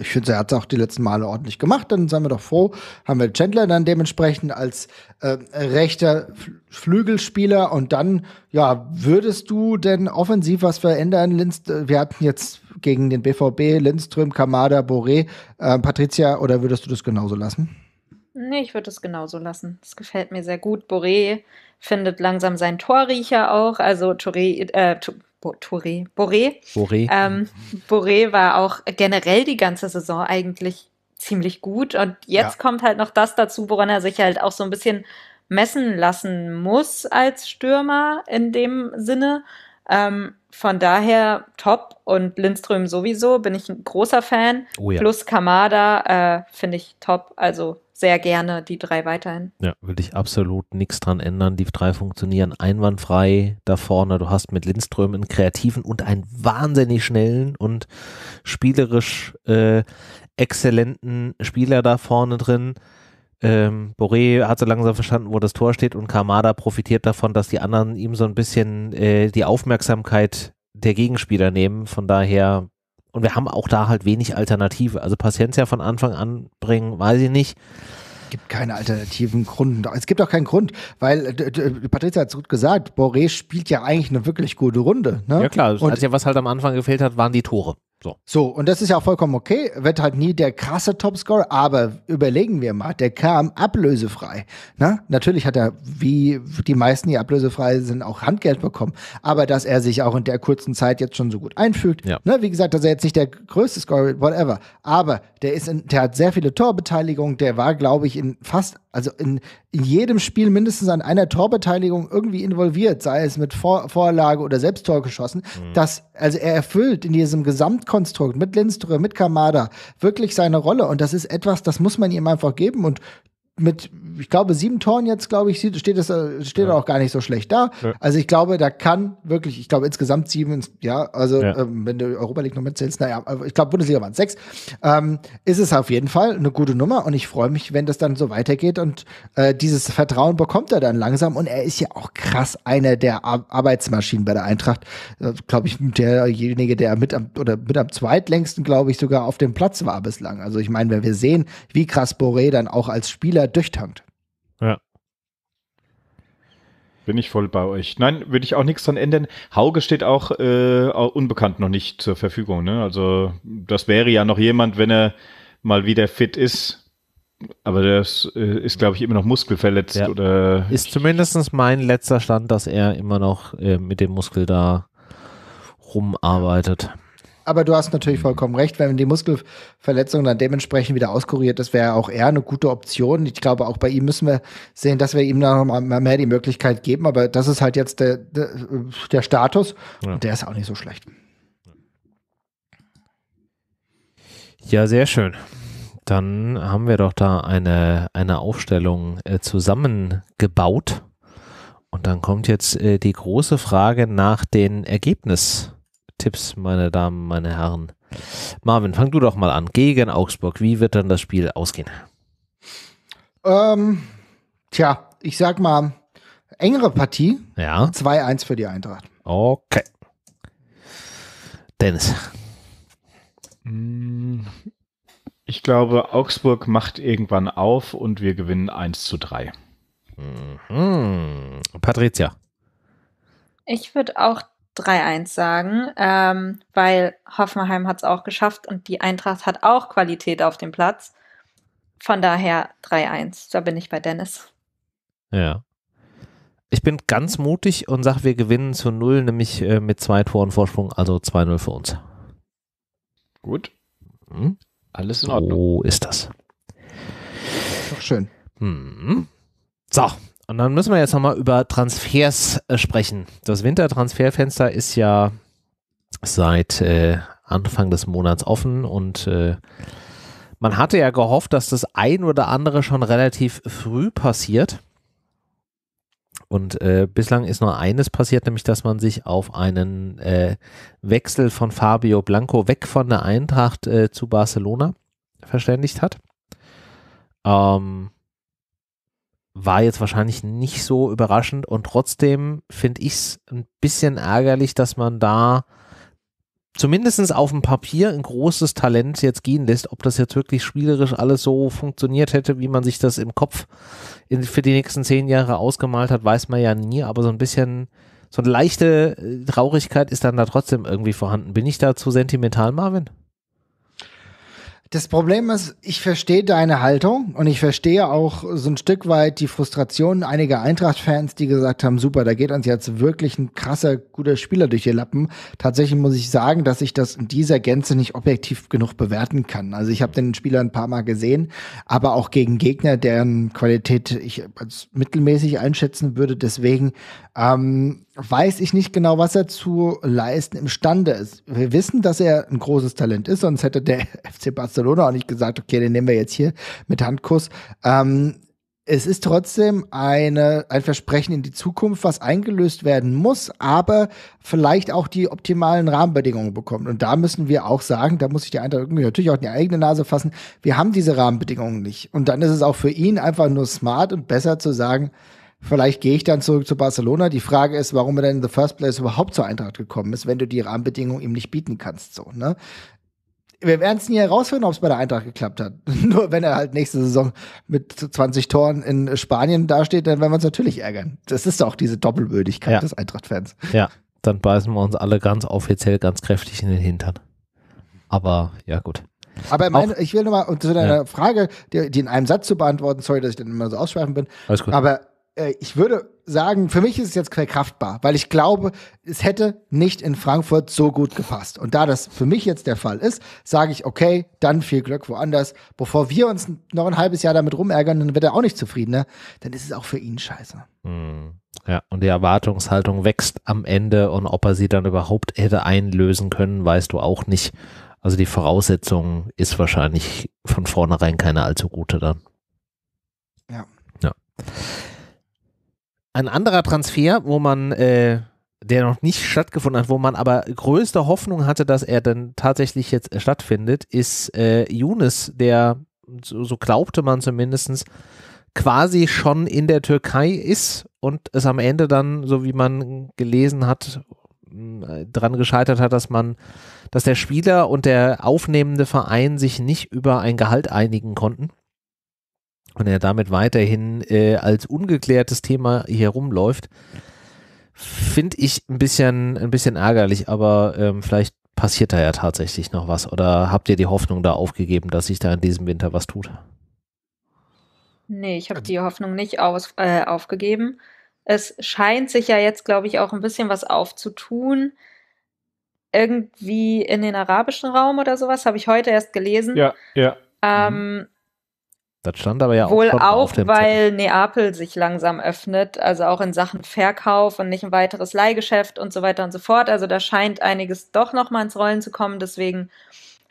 Speaker 3: Ich finde, er hat es auch die letzten Male ordentlich gemacht. Dann sind wir doch froh, haben wir Chandler dann dementsprechend als äh, rechter Flügelspieler. Und dann, ja, würdest du denn offensiv was verändern? Linz, äh, wir hatten jetzt gegen den BVB Lindström, Kamada, Boré, äh, Patricia, oder würdest du das genauso lassen?
Speaker 4: Nee, ich würde das genauso lassen. Das gefällt mir sehr gut. Boré findet langsam seinen Torriecher auch. Also Touré, äh, Touré, Boré. Boré. Ähm, Boré war auch generell die ganze Saison eigentlich ziemlich gut. Und jetzt ja. kommt halt noch das dazu, woran er sich halt auch so ein bisschen messen lassen muss als Stürmer in dem Sinne. Ähm, von daher top und Lindström sowieso, bin ich ein großer Fan. Oh ja. Plus Kamada äh, finde ich top. Also sehr gerne die drei weiterhin.
Speaker 1: Ja, würde ich absolut nichts dran ändern. Die drei funktionieren einwandfrei da vorne. Du hast mit Lindström einen kreativen und einen wahnsinnig schnellen und spielerisch äh, exzellenten Spieler da vorne drin. Ähm, Boré hat so langsam verstanden, wo das Tor steht und Kamada profitiert davon, dass die anderen ihm so ein bisschen äh, die Aufmerksamkeit der Gegenspieler nehmen. Von daher und wir haben auch da halt wenig Alternative. Also Paciencia von Anfang an bringen, weiß ich nicht. Es gibt keine alternativen Gründe. Es gibt auch keinen Grund, weil äh, Patricia hat es gut gesagt, Boré
Speaker 3: spielt ja eigentlich eine wirklich gute Runde. Ne? Ja klar, und als
Speaker 1: ja was halt am Anfang gefehlt hat, waren die Tore. So. so,
Speaker 3: und das ist ja auch vollkommen okay. Wird halt nie der krasse Topscorer, aber überlegen wir mal, der kam ablösefrei. Na? Ne? Natürlich hat er, wie die meisten, die ablösefrei sind, auch Handgeld bekommen. Aber dass er sich auch in der kurzen Zeit jetzt schon so gut einfügt, ja. ne? wie gesagt, dass er jetzt nicht der größte Scorer, whatever. Aber der ist in, der hat sehr viele Torbeteiligungen, der war, glaube ich, in fast, also in in jedem Spiel mindestens an einer Torbeteiligung irgendwie involviert, sei es mit Vor Vorlage oder Selbsttor geschossen, mhm. dass, also er erfüllt in diesem Gesamtkonstrukt mit Lindström, mit Kamada wirklich seine Rolle und das ist etwas, das muss man ihm einfach geben und mit, ich glaube, sieben Toren jetzt, glaube ich, steht es äh, steht ja. auch gar nicht so schlecht da. Ja. Also ich glaube, da kann wirklich, ich glaube insgesamt sieben, ja, also ja. Ähm, wenn du Europa League noch mitzählst, naja, ich glaube, Bundesliga waren sechs, ähm, ist es auf jeden Fall eine gute Nummer und ich freue mich, wenn das dann so weitergeht und äh, dieses Vertrauen bekommt er dann langsam und er ist ja auch krass einer der Ar Arbeitsmaschinen bei der Eintracht. Äh, glaube ich, derjenige, der mit am, oder mit am zweitlängsten, glaube ich, sogar auf dem Platz war bislang. Also ich meine, wenn wir sehen, wie krass Boré dann auch als Spieler Spieler durchtankt.
Speaker 2: Ja. Bin ich voll bei euch. Nein, würde ich auch nichts dran ändern. Hauge steht auch äh, unbekannt noch nicht zur Verfügung. Ne? Also das wäre ja noch jemand, wenn er mal wieder fit ist. Aber das äh, ist, glaube ich, immer noch muskelverletzt. Ja. Oder ist zumindest mein letzter Stand, dass er immer noch
Speaker 1: äh, mit dem Muskel da rumarbeitet
Speaker 3: aber du hast natürlich vollkommen recht, wenn die Muskelverletzung dann dementsprechend wieder auskuriert das wäre auch eher eine gute Option. Ich glaube, auch bei ihm müssen wir sehen, dass wir ihm noch mal mehr die Möglichkeit geben, aber das ist halt jetzt der, der, der Status ja. und der ist auch nicht so schlecht.
Speaker 1: Ja, sehr schön. Dann haben wir doch da eine, eine Aufstellung äh, zusammengebaut. Und dann kommt jetzt äh, die große Frage nach den Ergebnissen Tipps, meine Damen, meine Herren. Marvin, fang du doch mal an. Gegen Augsburg, wie wird dann das Spiel ausgehen?
Speaker 3: Ähm, tja, ich sag mal,
Speaker 1: engere Partie. Ja. 2-1
Speaker 3: für die Eintracht.
Speaker 2: Okay. Dennis. Mm, ich glaube, Augsburg macht irgendwann auf und wir gewinnen 1 zu 3. Mhm. Patricia.
Speaker 4: Ich würde auch 3-1 sagen, ähm, weil Hoffenheim hat es auch geschafft und die Eintracht hat auch Qualität auf dem Platz. Von daher 3-1. Da bin ich bei Dennis.
Speaker 1: Ja. Ich bin ganz mutig und sage, wir gewinnen zu null, nämlich äh, mit zwei Toren Vorsprung, also 2-0 für uns.
Speaker 2: Gut. Hm? Alles in Ordnung. So ist das. Doch schön.
Speaker 1: Hm. So, und dann müssen wir jetzt nochmal über Transfers äh, sprechen. Das Wintertransferfenster ist ja seit äh, Anfang des Monats offen und äh, man hatte ja gehofft, dass das ein oder andere schon relativ früh passiert. Und äh, bislang ist nur eines passiert, nämlich dass man sich auf einen äh, Wechsel von Fabio Blanco weg von der Eintracht äh, zu Barcelona verständigt hat. Ähm, war jetzt wahrscheinlich nicht so überraschend und trotzdem finde ich es ein bisschen ärgerlich, dass man da zumindest auf dem Papier ein großes Talent jetzt gehen lässt. Ob das jetzt wirklich spielerisch alles so funktioniert hätte, wie man sich das im Kopf in, für die nächsten zehn Jahre ausgemalt hat, weiß man ja nie, aber so ein bisschen so eine leichte äh, Traurigkeit ist dann da trotzdem irgendwie vorhanden. Bin ich da zu sentimental, Marvin?
Speaker 3: Das Problem ist, ich verstehe deine Haltung und ich verstehe auch so ein Stück weit die Frustration einiger Eintracht-Fans, die gesagt haben, super, da geht uns jetzt wirklich ein krasser, guter Spieler durch die Lappen. Tatsächlich muss ich sagen, dass ich das in dieser Gänze nicht objektiv genug bewerten kann. Also ich habe den Spieler ein paar Mal gesehen, aber auch gegen Gegner, deren Qualität ich als mittelmäßig einschätzen würde. Deswegen ähm, weiß ich nicht genau, was er zu leisten imstande ist. Wir wissen, dass er ein großes Talent ist, sonst hätte der FC Barcelona Barcelona auch nicht gesagt, okay, den nehmen wir jetzt hier mit Handkuss. Ähm, es ist trotzdem eine, ein Versprechen in die Zukunft, was eingelöst werden muss, aber vielleicht auch die optimalen Rahmenbedingungen bekommt. Und da müssen wir auch sagen, da muss ich die Eintracht natürlich auch in die eigene Nase fassen, wir haben diese Rahmenbedingungen nicht. Und dann ist es auch für ihn einfach nur smart und besser zu sagen, vielleicht gehe ich dann zurück zu Barcelona. Die Frage ist, warum er denn in the first place überhaupt zur Eintracht gekommen ist, wenn du die Rahmenbedingungen ihm nicht bieten kannst. So, ne? wir werden es nie herausfinden, ob es bei der Eintracht geklappt hat. Nur wenn er halt nächste Saison mit 20 Toren in Spanien dasteht, dann werden wir uns natürlich ärgern. Das ist doch diese Doppelwürdigkeit ja. des Eintracht-Fans.
Speaker 1: Ja, dann beißen wir uns alle ganz offiziell ganz kräftig in den Hintern. Aber ja, gut. Aber meine,
Speaker 3: ich will nochmal zu deiner ja. Frage, die, die, in einem Satz zu beantworten, sorry, dass ich dann immer so ausschweifend bin. Alles gut. Aber äh, ich würde sagen, für mich ist es jetzt verkraftbar, weil ich glaube, es hätte nicht in Frankfurt so gut gepasst. Und da das für mich jetzt der Fall ist, sage ich, okay, dann viel Glück woanders. Bevor wir uns noch ein halbes Jahr damit rumärgern, dann wird er auch nicht zufriedener, ne? dann ist es auch für ihn scheiße.
Speaker 1: Mhm. Ja, und die Erwartungshaltung wächst am Ende und ob er sie dann überhaupt hätte einlösen können, weißt du auch nicht. Also die Voraussetzung ist wahrscheinlich von vornherein keine allzu gute dann. Ja. Ja. Ein anderer Transfer, wo man, äh, der noch nicht stattgefunden hat, wo man aber größte Hoffnung hatte, dass er dann tatsächlich jetzt stattfindet, ist äh, Younes, der, so, so glaubte man zumindest, quasi schon in der Türkei ist und es am Ende dann, so wie man gelesen hat, äh, daran gescheitert hat, dass man, dass der Spieler und der aufnehmende Verein sich nicht über ein Gehalt einigen konnten und er damit weiterhin äh, als ungeklärtes Thema hier rumläuft, finde ich ein bisschen, ein bisschen ärgerlich, aber ähm, vielleicht passiert da ja tatsächlich noch was oder habt ihr die Hoffnung da aufgegeben, dass sich da in diesem Winter was tut?
Speaker 4: Nee, ich habe die Hoffnung nicht aus, äh, aufgegeben. Es scheint sich ja jetzt, glaube ich, auch ein bisschen was aufzutun. Irgendwie in den arabischen Raum oder sowas, habe ich heute erst gelesen. Ja, ja. Ähm, mhm.
Speaker 1: Das stand aber ja auch Wohl auch, auch weil
Speaker 4: Zettel. Neapel sich langsam öffnet, also auch in Sachen Verkauf und nicht ein weiteres Leihgeschäft und so weiter und so fort. Also da scheint einiges doch nochmal ins Rollen zu kommen. Deswegen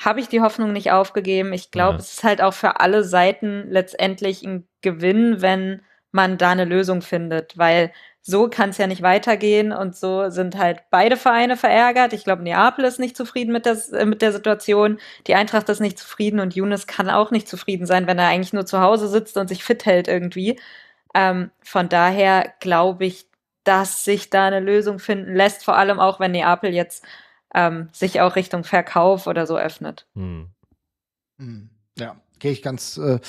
Speaker 4: habe ich die Hoffnung nicht aufgegeben. Ich glaube, ja. es ist halt auch für alle Seiten letztendlich ein Gewinn, wenn man da eine Lösung findet, weil so kann es ja nicht weitergehen und so sind halt beide Vereine verärgert. Ich glaube, Neapel ist nicht zufrieden mit, das, äh, mit der Situation, die Eintracht ist nicht zufrieden und Younes kann auch nicht zufrieden sein, wenn er eigentlich nur zu Hause sitzt und sich fit hält irgendwie. Ähm, von daher glaube ich, dass sich da eine Lösung finden lässt, vor allem auch wenn Neapel jetzt ähm, sich auch Richtung Verkauf oder so öffnet.
Speaker 3: Hm. hm ja, gehe ich ganz äh,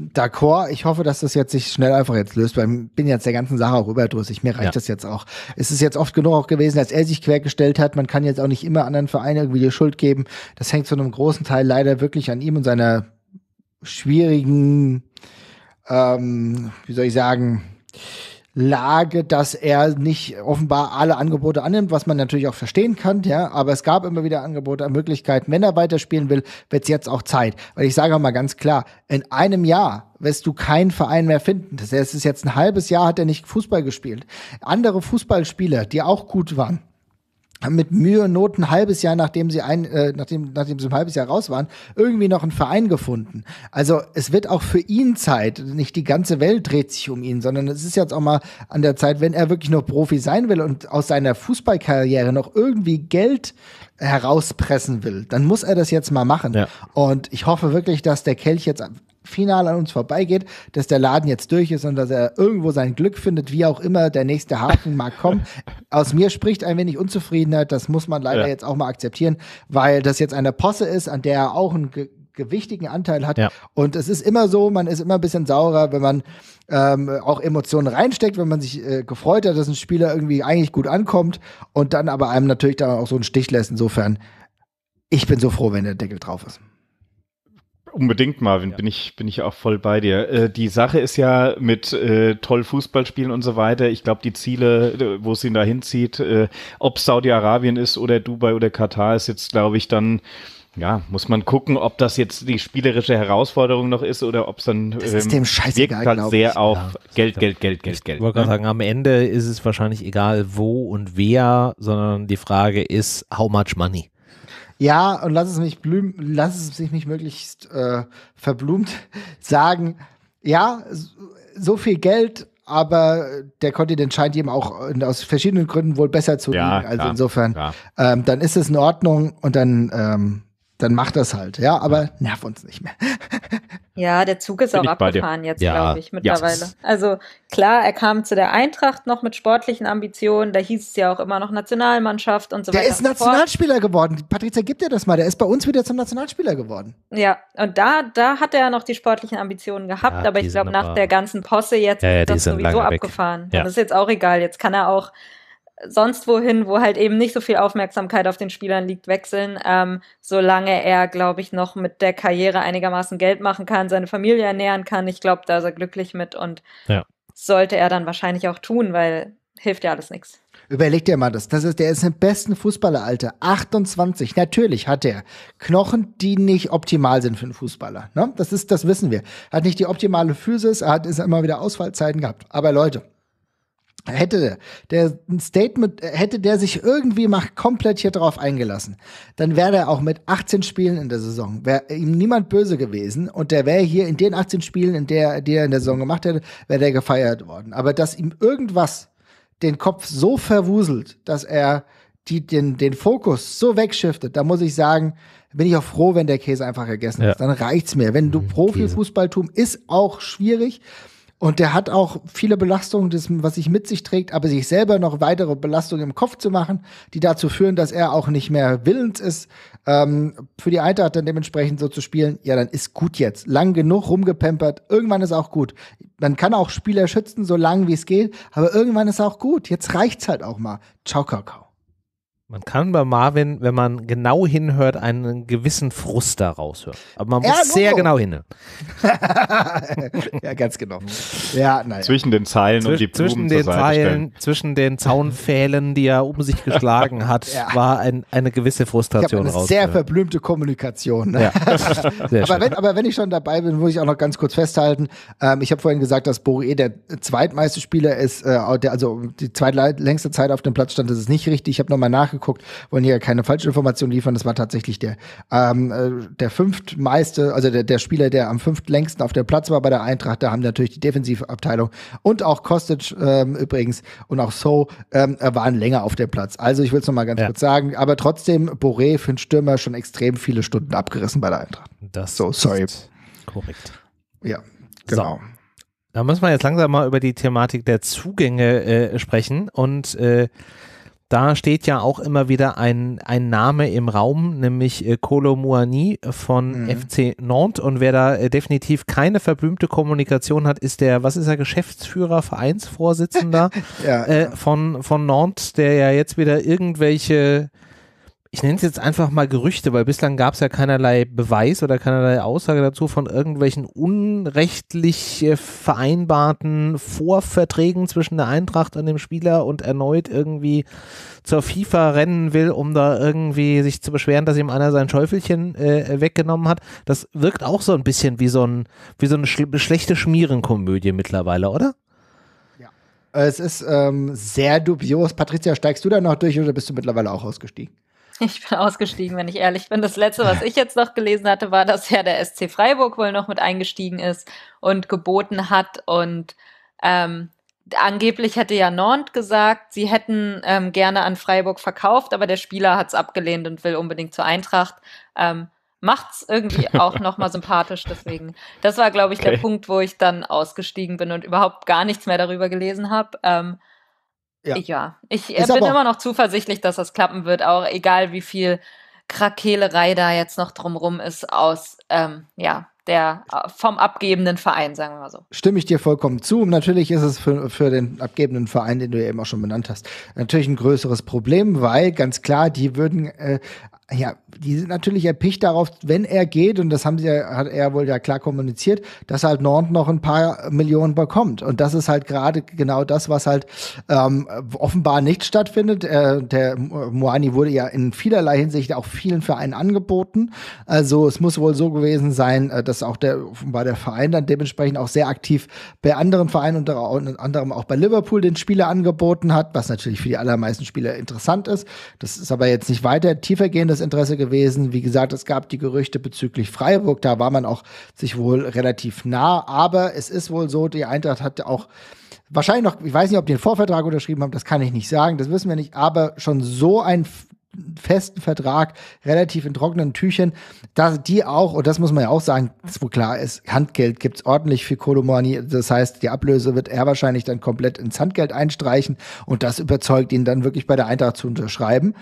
Speaker 3: d'accord. Ich hoffe, dass das jetzt sich schnell einfach jetzt löst, weil ich bin jetzt der ganzen Sache auch überdrüssig. Mir reicht ja. das jetzt auch. Es ist jetzt oft genug auch gewesen, dass er sich quergestellt hat. Man kann jetzt auch nicht immer anderen Vereinen irgendwie die Schuld geben. Das hängt zu einem großen Teil leider wirklich an ihm und seiner schwierigen, ähm, wie soll ich sagen, Lage, dass er nicht offenbar alle Angebote annimmt, was man natürlich auch verstehen kann, ja, aber es gab immer wieder Angebote, Möglichkeiten. Wenn er weiterspielen will, wird es jetzt auch Zeit. Weil ich sage auch mal ganz klar, in einem Jahr wirst du keinen Verein mehr finden. Das heißt, es ist jetzt ein halbes Jahr, hat er nicht Fußball gespielt. Andere Fußballspieler, die auch gut waren, haben mit Mühe und Not ein halbes Jahr, nachdem sie ein, äh, nachdem, nachdem sie ein halbes Jahr raus waren, irgendwie noch einen Verein gefunden. Also es wird auch für ihn Zeit. Nicht die ganze Welt dreht sich um ihn, sondern es ist jetzt auch mal an der Zeit, wenn er wirklich noch Profi sein will und aus seiner Fußballkarriere noch irgendwie Geld herauspressen will, dann muss er das jetzt mal machen. Ja. Und ich hoffe wirklich, dass der Kelch jetzt final an uns vorbeigeht, dass der Laden jetzt durch ist und dass er irgendwo sein Glück findet, wie auch immer der nächste Haken mag kommen. Aus mir spricht ein wenig Unzufriedenheit, das muss man leider ja. jetzt auch mal akzeptieren, weil das jetzt eine Posse ist, an der er auch einen gewichtigen Anteil hat. Ja. Und es ist immer so, man ist immer ein bisschen saurer, wenn man ähm, auch Emotionen reinsteckt, wenn man sich äh, gefreut hat, dass ein Spieler irgendwie eigentlich gut ankommt und dann aber einem natürlich dann auch so einen Stich lässt. Insofern, ich bin so froh, wenn der Deckel drauf
Speaker 2: ist. Unbedingt, Marvin, ja. bin ich bin ich auch voll bei dir. Äh, die Sache ist ja mit äh, toll Fußball spielen und so weiter. Ich glaube, die Ziele, äh, wo es ihn da hinzieht, äh, ob Saudi-Arabien ist oder Dubai oder Katar, ist jetzt, glaube ich, dann ja, muss man gucken, ob das jetzt die spielerische Herausforderung noch ist oder ob es dann das ist ähm, dem wirkt halt sehr ich. auf ja, Geld, Geld, Geld, Geld, ich Geld. Ich wollte gerade ne? sagen,
Speaker 1: am Ende ist es wahrscheinlich egal wo und wer, sondern die Frage ist, how much money?
Speaker 3: Ja, und lass es mich blüm, lass es sich nicht möglichst äh, verblumt sagen. Ja, so viel Geld, aber der Kontinent scheint ihm auch äh, aus verschiedenen Gründen wohl besser zu liegen. Ja, also insofern, ähm, dann ist es in Ordnung und dann ähm, dann macht das halt, ja, aber nerv uns nicht mehr.
Speaker 4: Ja, der Zug ist Bin auch abgefahren jetzt, ja. glaube ich, mittlerweile. Ja. Also klar, er kam zu der Eintracht noch mit sportlichen Ambitionen, da hieß es ja auch immer noch Nationalmannschaft und so der weiter. Der ist Nationalspieler
Speaker 3: geworden. Patricia, gib dir das mal, der ist bei uns wieder zum Nationalspieler geworden.
Speaker 4: Ja, und da, da hat er noch die sportlichen Ambitionen gehabt, ja, aber ich glaube, nach der ganzen Posse jetzt ist das sowieso abgefahren. Und das ist jetzt auch egal. Jetzt kann er auch sonst wohin, wo halt eben nicht so viel Aufmerksamkeit auf den Spielern liegt, wechseln, ähm, solange er, glaube ich, noch mit der Karriere einigermaßen Geld machen kann, seine Familie ernähren kann. Ich glaube, da ist er glücklich mit und ja. sollte er dann wahrscheinlich auch tun, weil hilft ja alles nichts.
Speaker 3: Überleg dir mal das. das ist, der ist im besten Fußballeralter. 28. Natürlich hat er Knochen, die nicht optimal sind für einen Fußballer. Ne? Das ist, das wissen wir. Hat nicht die optimale Physis, er hat ist immer wieder Ausfallzeiten gehabt. Aber Leute, Hätte der ein Statement, äh, hätte der sich irgendwie mal komplett hier drauf eingelassen, dann wäre er auch mit 18 Spielen in der Saison, wäre ihm niemand böse gewesen und der wäre hier in den 18 Spielen, in der, die er in der Saison gemacht hätte, wäre der gefeiert worden. Aber dass ihm irgendwas den Kopf so verwuselt, dass er die, den, den Fokus so wegschiftet, da muss ich sagen, bin ich auch froh, wenn der Käse einfach gegessen ja. ist. Dann reicht's mir. Wenn du mhm, Profifußball tun, ist auch schwierig. Und der hat auch viele Belastungen, das, was sich mit sich trägt, aber sich selber noch weitere Belastungen im Kopf zu machen, die dazu führen, dass er auch nicht mehr willens ist, ähm, für die Eintracht dann dementsprechend so zu spielen. Ja, dann ist gut jetzt. Lang genug rumgepempert. Irgendwann ist auch gut. Man kann auch Spieler schützen, so lang wie es geht, aber irgendwann ist auch gut. Jetzt reicht's halt auch mal. Ciao,
Speaker 1: Kakao. Man kann bei Marvin, wenn man genau hinhört, einen gewissen Frust daraus hören. Aber man muss ja, sehr so. genau hinhören. ja, ganz genau. Ja, naja.
Speaker 3: Zwischen den Zeilen Zwisch und die Zwischen den Zeilen, stellen.
Speaker 1: zwischen den Zaunpfählen, die er um sich geschlagen hat, ja. war ein, eine gewisse Frustration raus. Sehr
Speaker 3: verblümte Kommunikation. Ne? Ja. aber, wenn, aber, wenn, ich schon dabei bin, muss ich auch noch ganz kurz festhalten. Ähm, ich habe vorhin gesagt, dass Boré der zweitmeiste Spieler ist, äh, der, also die zweitlängste Zeit auf dem Platz stand. Das ist nicht richtig. Ich habe nochmal nachgeguckt geguckt, wollen hier keine falsche Information liefern. Das war tatsächlich der, ähm, äh, der fünftmeiste, also der, der Spieler, der am fünftlängsten auf der Platz war bei der Eintracht. Da haben natürlich die Defensivabteilung und auch Kostic ähm, übrigens und auch So ähm, äh, waren länger auf dem Platz. Also ich will es nochmal ganz ja. kurz sagen, aber trotzdem Boré für einen Stürmer schon extrem viele Stunden abgerissen bei der Eintracht. Das so, sorry. korrekt. Ja, genau. So.
Speaker 1: Da müssen wir jetzt langsam mal über die Thematik der Zugänge äh, sprechen und äh, da steht ja auch immer wieder ein, ein Name im Raum, nämlich äh, Kolo Muani von mhm. FC Nantes. Und wer da äh, definitiv keine verblümte Kommunikation hat, ist der, was ist er, Geschäftsführer, Vereinsvorsitzender ja, äh, ja. Von, von Nantes, der ja jetzt wieder irgendwelche ich nenne es jetzt einfach mal Gerüchte, weil bislang gab es ja keinerlei Beweis oder keinerlei Aussage dazu von irgendwelchen unrechtlich äh, vereinbarten Vorverträgen zwischen der Eintracht und dem Spieler und erneut irgendwie zur FIFA rennen will, um da irgendwie sich zu beschweren, dass ihm einer sein Schäufelchen äh, weggenommen hat. Das wirkt auch so ein bisschen wie so, ein, wie so eine schlechte Schmierenkomödie mittlerweile, oder?
Speaker 3: Ja. Es ist ähm, sehr dubios. Patricia, steigst du da noch durch oder bist du mittlerweile auch ausgestiegen?
Speaker 4: Ich bin ausgestiegen, wenn ich ehrlich bin. Das letzte, was ich jetzt noch gelesen hatte, war, dass ja der SC Freiburg wohl noch mit eingestiegen ist und geboten hat. Und ähm, angeblich hätte ja Nord gesagt, sie hätten ähm, gerne an Freiburg verkauft, aber der Spieler hat es abgelehnt und will unbedingt zur Eintracht. Ähm, es irgendwie auch nochmal sympathisch. Deswegen, das war, glaube ich, okay. der Punkt, wo ich dann ausgestiegen bin und überhaupt gar nichts mehr darüber gelesen habe. Ähm, ja, ja. ich äh, bin immer noch zuversichtlich, dass das klappen wird, auch egal wie viel Krakelerei da jetzt noch drumrum ist aus, ähm, ja, der äh, vom abgebenden Verein, sagen wir mal so.
Speaker 3: Stimme ich dir vollkommen zu. Natürlich ist es für, für den abgebenden Verein, den du ja eben auch schon benannt hast, natürlich ein größeres Problem, weil ganz klar, die würden äh, ja die sind natürlich erpicht darauf, wenn er geht, und das haben sie ja, hat er wohl ja klar kommuniziert, dass halt Nord noch ein paar Millionen bekommt. Und das ist halt gerade genau das, was halt ähm, offenbar nicht stattfindet. Äh, der Moani wurde ja in vielerlei Hinsicht auch vielen Vereinen angeboten. Also es muss wohl so gewesen sein, äh, dass auch der offenbar der Verein dann dementsprechend auch sehr aktiv bei anderen Vereinen, unter anderem auch bei Liverpool, den Spieler angeboten hat, was natürlich für die allermeisten Spieler interessant ist. Das ist aber jetzt nicht weiter tiefergehendes Interesse gewesen. Wie gesagt, es gab die Gerüchte bezüglich Freiburg, da war man auch sich wohl relativ nah. Aber es ist wohl so, die Eintracht hatte auch wahrscheinlich noch, ich weiß nicht, ob die einen Vorvertrag unterschrieben haben, das kann ich nicht sagen, das wissen wir nicht, aber schon so ein festen Vertrag, relativ in trockenen Tüchern, dass die auch, und das muss man ja auch sagen, das wo klar ist, Handgeld gibt es ordentlich für Kolomani. Das heißt, die Ablöse wird er wahrscheinlich dann komplett ins Handgeld einstreichen und das überzeugt ihn dann wirklich bei der Eintracht zu unterschreiben.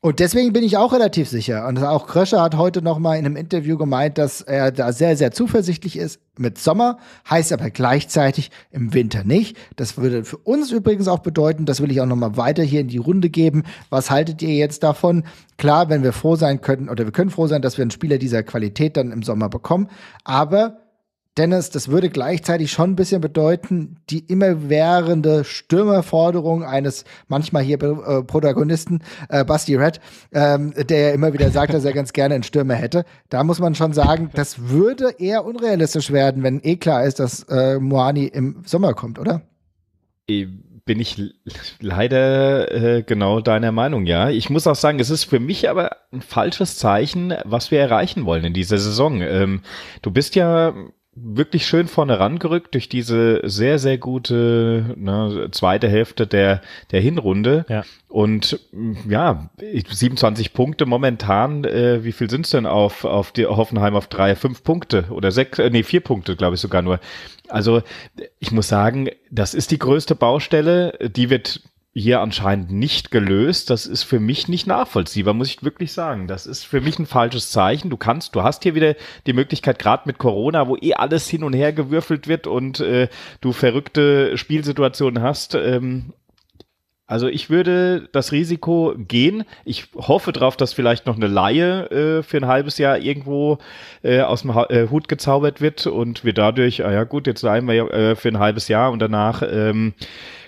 Speaker 3: Und deswegen bin ich auch relativ sicher. Und auch Kröscher hat heute noch mal in einem Interview gemeint, dass er da sehr, sehr zuversichtlich ist mit Sommer, heißt aber gleichzeitig im Winter nicht. Das würde für uns übrigens auch bedeuten, das will ich auch noch mal weiter hier in die Runde geben. Was haltet ihr jetzt davon? Klar, wenn wir froh sein könnten, oder wir können froh sein, dass wir einen Spieler dieser Qualität dann im Sommer bekommen, aber Dennis, das würde gleichzeitig schon ein bisschen bedeuten, die immerwährende Stürmerforderung eines manchmal hier äh, Protagonisten, äh, Basti Red, ähm, der ja immer wieder sagt, dass er ganz gerne einen Stürmer hätte. Da muss man schon sagen, das würde eher unrealistisch werden, wenn eh klar ist, dass äh, Moani im Sommer kommt, oder?
Speaker 2: Äh, bin ich leider äh, genau deiner Meinung, ja. Ich muss auch sagen, es ist für mich aber ein falsches Zeichen, was wir erreichen wollen in dieser Saison. Ähm, du bist ja wirklich schön vorne rangerückt durch diese sehr, sehr gute ne, zweite Hälfte der, der Hinrunde. Ja. Und ja, 27 Punkte momentan, äh, wie viel sind's denn auf, auf die Hoffenheim auf drei? Fünf Punkte oder sechs, äh, nee, vier Punkte, glaube ich sogar nur. Also ich muss sagen, das ist die größte Baustelle. Die wird hier anscheinend nicht gelöst. Das ist für mich nicht nachvollziehbar, muss ich wirklich sagen. Das ist für mich ein falsches Zeichen. Du kannst, du hast hier wieder die Möglichkeit, gerade mit Corona, wo eh alles hin und her gewürfelt wird und äh, du verrückte Spielsituationen hast, ähm, also ich würde das Risiko gehen. Ich hoffe darauf, dass vielleicht noch eine Laie äh, für ein halbes Jahr irgendwo äh, aus dem ha äh, Hut gezaubert wird und wir dadurch, ah ja gut, jetzt leihen wir äh, für ein halbes Jahr und danach ähm,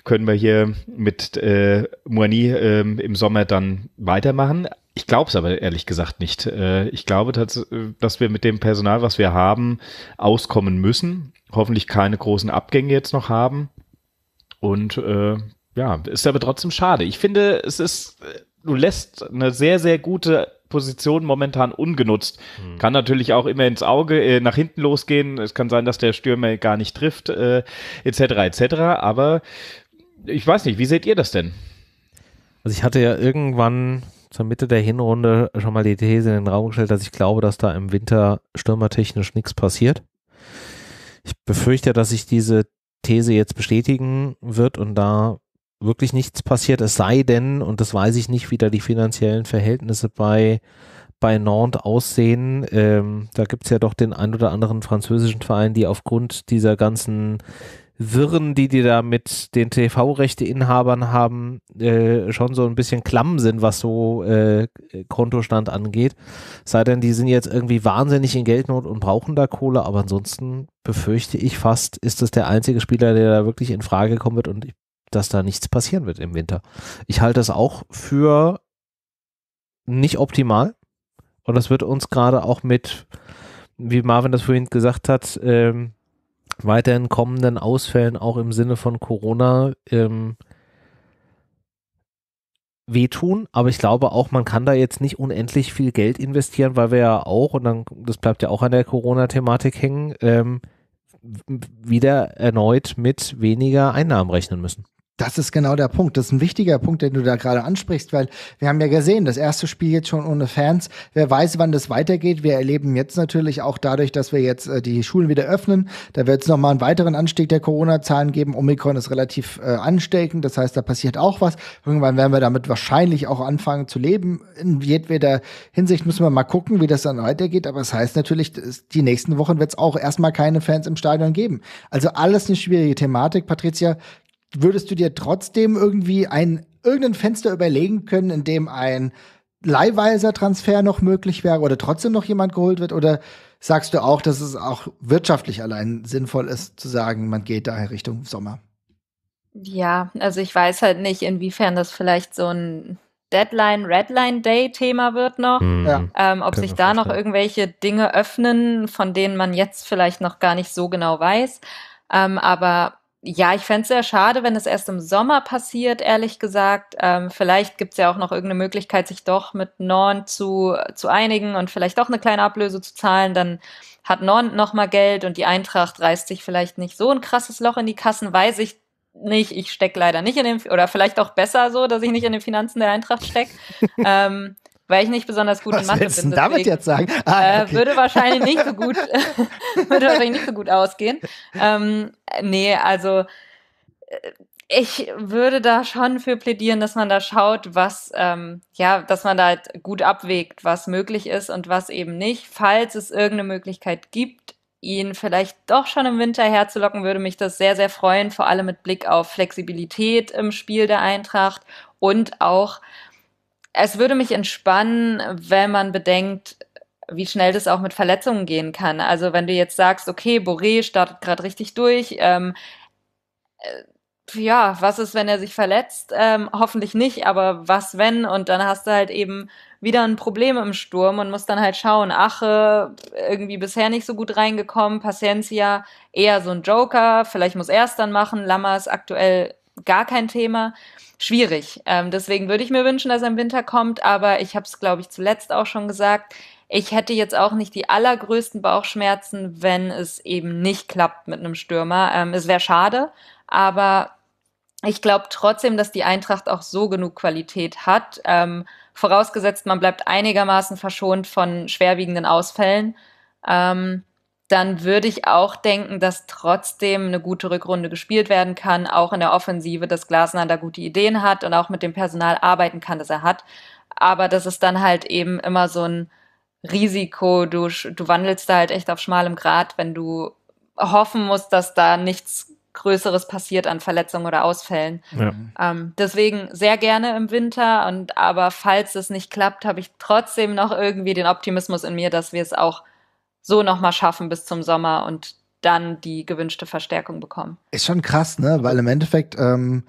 Speaker 2: können wir hier mit äh, Moani ähm, im Sommer dann weitermachen. Ich glaube es aber ehrlich gesagt nicht. Äh, ich glaube, dass, äh, dass wir mit dem Personal, was wir haben, auskommen müssen. Hoffentlich keine großen Abgänge jetzt noch haben. Und äh, ja, ist aber trotzdem schade. Ich finde, es ist, du lässt eine sehr, sehr gute Position momentan ungenutzt. Mhm. Kann natürlich auch immer ins Auge äh, nach hinten losgehen. Es kann sein, dass der Stürmer gar nicht trifft, äh, etc. etc. Aber ich weiß nicht, wie seht ihr das denn?
Speaker 1: Also ich hatte ja irgendwann zur Mitte der Hinrunde schon mal die These in den Raum gestellt, dass ich glaube, dass da im Winter stürmertechnisch nichts passiert. Ich befürchte, dass sich diese These jetzt bestätigen wird und da wirklich nichts passiert, es sei denn, und das weiß ich nicht, wie da die finanziellen Verhältnisse bei, bei Nantes aussehen. Ähm, da gibt es ja doch den ein oder anderen französischen Verein, die aufgrund dieser ganzen Wirren, die die da mit den TV-Rechteinhabern haben, äh, schon so ein bisschen klamm sind, was so äh, Kontostand angeht. Sei denn, die sind jetzt irgendwie wahnsinnig in Geldnot und brauchen da Kohle, aber ansonsten befürchte ich fast, ist das der einzige Spieler, der da wirklich in Frage kommen wird und ich dass da nichts passieren wird im Winter. Ich halte das auch für nicht optimal. Und das wird uns gerade auch mit, wie Marvin das vorhin gesagt hat, ähm, weiterhin kommenden Ausfällen auch im Sinne von Corona ähm, wehtun. Aber ich glaube auch, man kann da jetzt nicht unendlich viel Geld investieren, weil wir ja auch, und dann, das bleibt ja auch an der Corona-Thematik hängen, ähm, wieder erneut mit weniger Einnahmen rechnen müssen.
Speaker 3: Das ist genau der Punkt. Das ist ein wichtiger Punkt, den du da gerade ansprichst, weil wir haben ja gesehen, das erste Spiel jetzt schon ohne Fans. Wer weiß, wann das weitergeht. Wir erleben jetzt natürlich auch dadurch, dass wir jetzt äh, die Schulen wieder öffnen. Da wird es nochmal einen weiteren Anstieg der Corona-Zahlen geben. Omikron ist relativ äh, ansteckend. Das heißt, da passiert auch was. Irgendwann werden wir damit wahrscheinlich auch anfangen zu leben. In jedweder Hinsicht müssen wir mal gucken, wie das dann weitergeht. Aber es das heißt natürlich, die nächsten Wochen wird es auch erstmal keine Fans im Stadion geben. Also alles eine schwierige Thematik. Patricia, würdest du dir trotzdem irgendwie ein, irgendein Fenster überlegen können, in dem ein Leihweiser-Transfer noch möglich wäre oder trotzdem noch jemand geholt wird? Oder sagst du auch, dass es auch wirtschaftlich allein sinnvoll ist, zu sagen, man geht da in Richtung Sommer?
Speaker 4: Ja, also ich weiß halt nicht, inwiefern das vielleicht so ein Deadline, Redline Day Thema wird noch. Hm. Ja. Ähm, ob sich da noch irgendwelche Dinge öffnen, von denen man jetzt vielleicht noch gar nicht so genau weiß. Ähm, aber ja, ich fände es sehr schade, wenn es erst im Sommer passiert, ehrlich gesagt. Ähm, vielleicht gibt es ja auch noch irgendeine Möglichkeit, sich doch mit Norn zu, zu einigen und vielleicht doch eine kleine Ablöse zu zahlen. Dann hat Norn nochmal Geld und die Eintracht reißt sich vielleicht nicht so ein krasses Loch in die Kassen, weiß ich nicht. Ich stecke leider nicht in dem, oder vielleicht auch besser so, dass ich nicht in den Finanzen der Eintracht stecke. ähm, weil ich nicht besonders gut Was in Mathe bin. Was damit jetzt sagen? Ah, äh, okay. äh, würde wahrscheinlich nicht so gut, würde wahrscheinlich nicht so gut ausgehen. Ähm, nee, also äh, ich würde da schon für plädieren, dass man da schaut, was, ähm, ja, dass man da halt gut abwägt, was möglich ist und was eben nicht. Falls es irgendeine Möglichkeit gibt, ihn vielleicht doch schon im Winter herzulocken, würde mich das sehr, sehr freuen, vor allem mit Blick auf Flexibilität im Spiel der Eintracht und auch es würde mich entspannen, wenn man bedenkt, wie schnell das auch mit Verletzungen gehen kann. Also wenn du jetzt sagst, okay, Boré startet gerade richtig durch, ähm, äh, ja, was ist, wenn er sich verletzt? Ähm, hoffentlich nicht, aber was wenn? Und dann hast du halt eben wieder ein Problem im Sturm und musst dann halt schauen, Ache, irgendwie bisher nicht so gut reingekommen, Paciencia eher so ein Joker, vielleicht muss er es dann machen, Lammers aktuell gar kein Thema. Schwierig. Ähm, deswegen würde ich mir wünschen, dass er im Winter kommt, aber ich habe es, glaube ich, zuletzt auch schon gesagt. Ich hätte jetzt auch nicht die allergrößten Bauchschmerzen, wenn es eben nicht klappt mit einem Stürmer. Ähm, es wäre schade, aber ich glaube trotzdem, dass die Eintracht auch so genug Qualität hat. Ähm, vorausgesetzt, man bleibt einigermaßen verschont von schwerwiegenden Ausfällen. Ähm, dann würde ich auch denken, dass trotzdem eine gute Rückrunde gespielt werden kann, auch in der Offensive, dass Glasner da gute Ideen hat und auch mit dem Personal arbeiten kann, das er hat. Aber das ist dann halt eben immer so ein Risiko. Du, du wandelst da halt echt auf schmalem Grat, wenn du hoffen musst, dass da nichts Größeres passiert an Verletzungen oder Ausfällen. Ja. Ähm, deswegen sehr gerne im Winter und aber falls es nicht klappt, habe ich trotzdem noch irgendwie den Optimismus in mir, dass wir es auch so nochmal schaffen bis zum Sommer und dann die gewünschte Verstärkung bekommen.
Speaker 3: Ist schon krass, ne? Weil im Endeffekt ähm,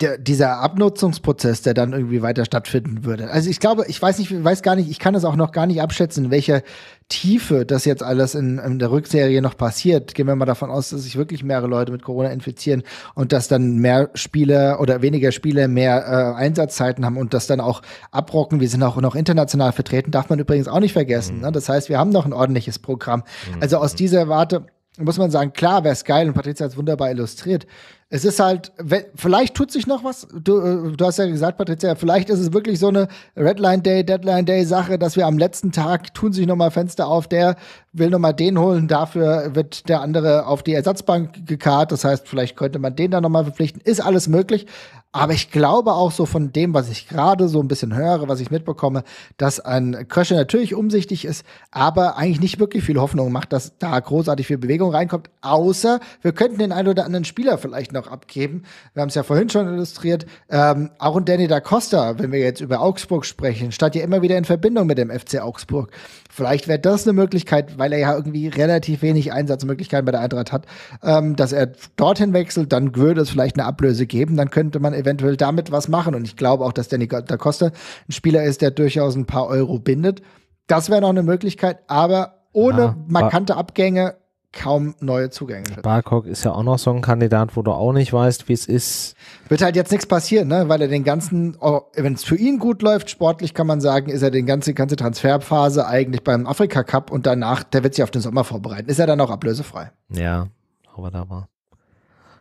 Speaker 3: der, dieser Abnutzungsprozess, der dann irgendwie weiter stattfinden würde. Also ich glaube, ich weiß nicht, ich weiß gar nicht, ich kann es auch noch gar nicht abschätzen, in welcher Tiefe das jetzt alles in, in, der Rückserie noch passiert. Gehen wir mal davon aus, dass sich wirklich mehrere Leute mit Corona infizieren und dass dann mehr Spieler oder weniger Spieler mehr äh, Einsatzzeiten haben und das dann auch abrocken. Wir sind auch noch international vertreten, darf man übrigens auch nicht vergessen. Mhm. Ne? Das heißt, wir haben noch ein ordentliches Programm. Mhm. Also aus dieser Warte muss man sagen, klar wäre es geil und Patricia hat es wunderbar illustriert es ist halt, vielleicht tut sich noch was. Du, äh, du, hast ja gesagt, Patricia, vielleicht ist es wirklich so eine Redline Day, Deadline Day Sache, dass wir am letzten Tag tun sich nochmal Fenster auf, der will nochmal den holen, dafür wird der andere auf die Ersatzbank gekarrt. Das heißt, vielleicht könnte man den dann nochmal verpflichten. Ist alles möglich. Aber ich glaube auch so von dem, was ich gerade so ein bisschen höre, was ich mitbekomme, dass ein Krösche natürlich umsichtig ist, aber eigentlich nicht wirklich viel Hoffnung macht, dass da großartig viel Bewegung reinkommt. Außer wir könnten den einen oder anderen Spieler vielleicht noch auch abgeben. Wir haben es ja vorhin schon illustriert. Ähm, auch ein Danny da Costa, wenn wir jetzt über Augsburg sprechen, stand ja immer wieder in Verbindung mit dem FC Augsburg. Vielleicht wäre das eine Möglichkeit, weil er ja irgendwie relativ wenig Einsatzmöglichkeiten bei der Eintracht hat, ähm, dass er dorthin wechselt, dann würde es vielleicht eine Ablöse geben, dann könnte man eventuell damit was machen. Und ich glaube auch, dass Danny da Costa ein Spieler ist, der durchaus ein paar Euro bindet. Das wäre noch eine Möglichkeit, aber ohne ja, markante Abgänge kaum neue Zugänge.
Speaker 1: Barcock ist ja auch noch so ein Kandidat, wo du auch nicht weißt, wie es ist. Wird halt jetzt nichts passieren, ne? weil er den ganzen, oh, wenn es für ihn
Speaker 3: gut läuft, sportlich kann man sagen, ist er den ganze, ganze Transferphase eigentlich beim Afrika Cup und danach, der wird sich auf den Sommer vorbereiten. Ist er dann auch ablösefrei?
Speaker 1: Ja, aber da war.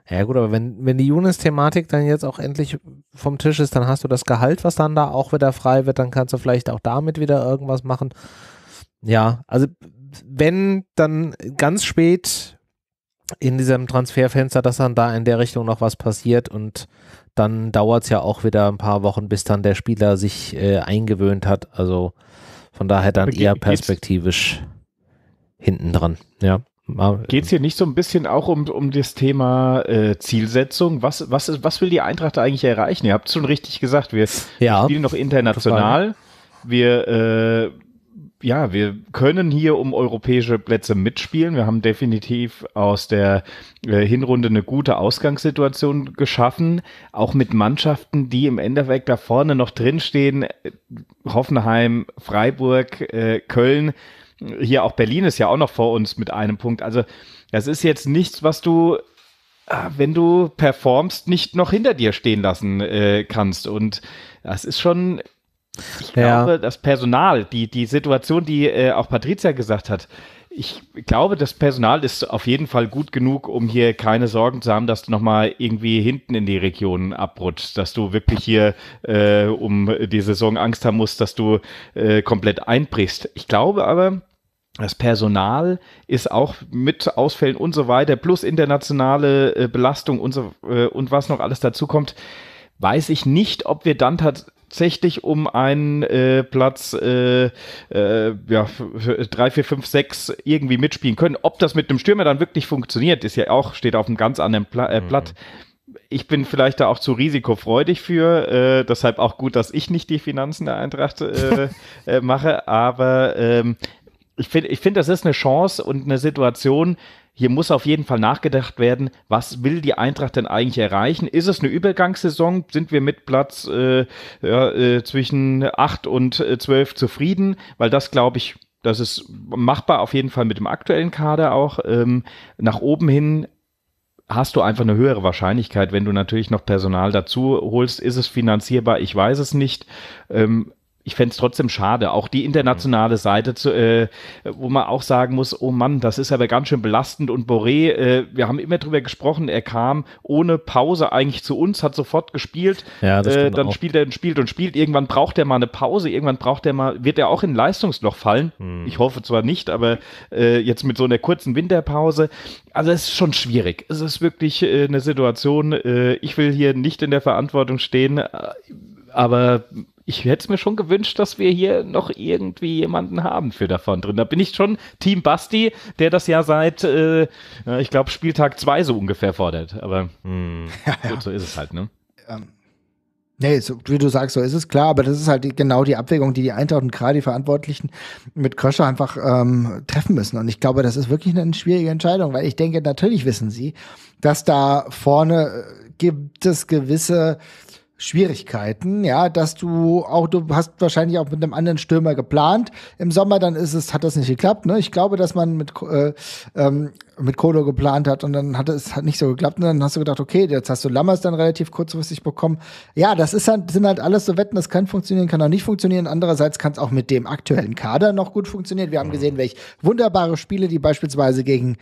Speaker 1: Ja gut, aber wenn, wenn die Younes-Thematik dann jetzt auch endlich vom Tisch ist, dann hast du das Gehalt, was dann da auch wieder frei wird, dann kannst du vielleicht auch damit wieder irgendwas machen. Ja, also wenn dann ganz spät in diesem Transferfenster, dass dann da in der Richtung noch was passiert und dann dauert es ja auch wieder ein paar Wochen, bis dann der Spieler sich äh, eingewöhnt hat. Also von daher dann eher perspektivisch hinten dran. Ja.
Speaker 2: Geht es hier nicht so ein bisschen auch um, um das Thema äh, Zielsetzung? Was, was, was will die Eintracht eigentlich erreichen? Ihr habt es schon richtig gesagt, wir ja, spielen noch international. Total. Wir äh, ja, wir können hier um europäische Plätze mitspielen. Wir haben definitiv aus der äh, Hinrunde eine gute Ausgangssituation geschaffen, auch mit Mannschaften, die im Endeffekt da vorne noch drinstehen. Äh, Hoffenheim, Freiburg, äh, Köln, hier auch Berlin ist ja auch noch vor uns mit einem Punkt. Also das ist jetzt nichts, was du, ah, wenn du performst, nicht noch hinter dir stehen lassen kannst. Und das ist schon ich ja. glaube, das Personal, die, die Situation, die äh, auch Patricia gesagt hat, ich glaube, das Personal ist auf jeden Fall gut genug, um hier keine Sorgen zu haben, dass du nochmal irgendwie hinten in die Region abrutschst, dass du wirklich hier äh, um die Saison Angst haben musst, dass du äh, komplett einbrichst. Ich glaube aber, das Personal ist auch mit Ausfällen und so weiter, plus internationale äh, Belastung und, so, äh, und was noch alles dazu kommt, weiß ich nicht, ob wir dann tatsächlich tatsächlich um einen äh, Platz äh, äh, ja, 3, 4, 5, 6 irgendwie mitspielen können. Ob das mit einem Stürmer dann wirklich funktioniert, ist ja auch, steht auf einem ganz anderen Pla äh, mhm. Blatt. Mhm. Ich bin vielleicht da auch zu risikofreudig für, äh, deshalb auch gut, dass ich nicht die Finanzen der Eintracht äh, äh mache, aber ähm, ich finde, ich finde, das ist eine Chance und eine Situation, hier muss auf jeden Fall nachgedacht werden, was will die Eintracht denn eigentlich erreichen? Ist es eine Übergangssaison? Sind wir mit Platz äh, ja, äh, zwischen 8 und 12 äh, zufrieden? Weil das, glaube ich, das ist machbar auf jeden Fall mit dem aktuellen Kader auch. Ähm, nach oben hin hast du einfach eine höhere Wahrscheinlichkeit, wenn du natürlich noch Personal dazu holst. Ist es finanzierbar? Ich weiß es nicht. Ähm, ich fände es trotzdem schade. Auch die internationale Seite, zu, äh, wo man auch sagen muss, oh Mann, das ist aber ganz schön belastend. Und Boré, äh, wir haben immer drüber gesprochen, er kam ohne Pause eigentlich zu uns, hat sofort gespielt. Ja, das äh, dann auch. spielt er und spielt und spielt. Irgendwann braucht er mal eine Pause, irgendwann braucht er mal, wird er auch in Leistungsloch fallen. Hm. Ich hoffe zwar nicht, aber äh, jetzt mit so einer kurzen Winterpause. Also es ist schon schwierig. Es ist wirklich äh, eine Situation, äh, ich will hier nicht in der Verantwortung stehen äh, aber ich hätte es mir schon gewünscht, dass wir hier noch irgendwie jemanden haben für davon drin. Da bin ich schon Team Basti, der das ja seit, äh, ich glaube, Spieltag 2 so ungefähr fordert. Aber mh, hm, ja, gut, so ist es halt, ne? Ähm.
Speaker 3: Nee, so, wie du sagst, so ist es klar, aber das ist halt die, genau die Abwägung, die die Eintracht und gerade die Verantwortlichen mit Kröscher einfach ähm, treffen müssen. Und ich glaube, das ist wirklich eine schwierige Entscheidung, weil ich denke, natürlich wissen sie, dass da vorne äh, gibt es gewisse Schwierigkeiten, ja, dass du auch, du hast wahrscheinlich auch mit einem anderen Stürmer geplant. Im Sommer dann ist es, hat das nicht geklappt. Ne? Ich glaube, dass man mit, äh, ähm, mit Kodo geplant hat und dann hat es hat nicht so geklappt und dann hast du gedacht, okay, jetzt hast du Lammers dann relativ kurzfristig bekommen. Ja, das ist halt, sind halt alles so Wetten, das kann funktionieren, kann auch nicht funktionieren. Andererseits kann es auch mit dem aktuellen Kader noch gut funktionieren. Wir haben mhm. gesehen, welche wunderbare Spiele, die beispielsweise gegen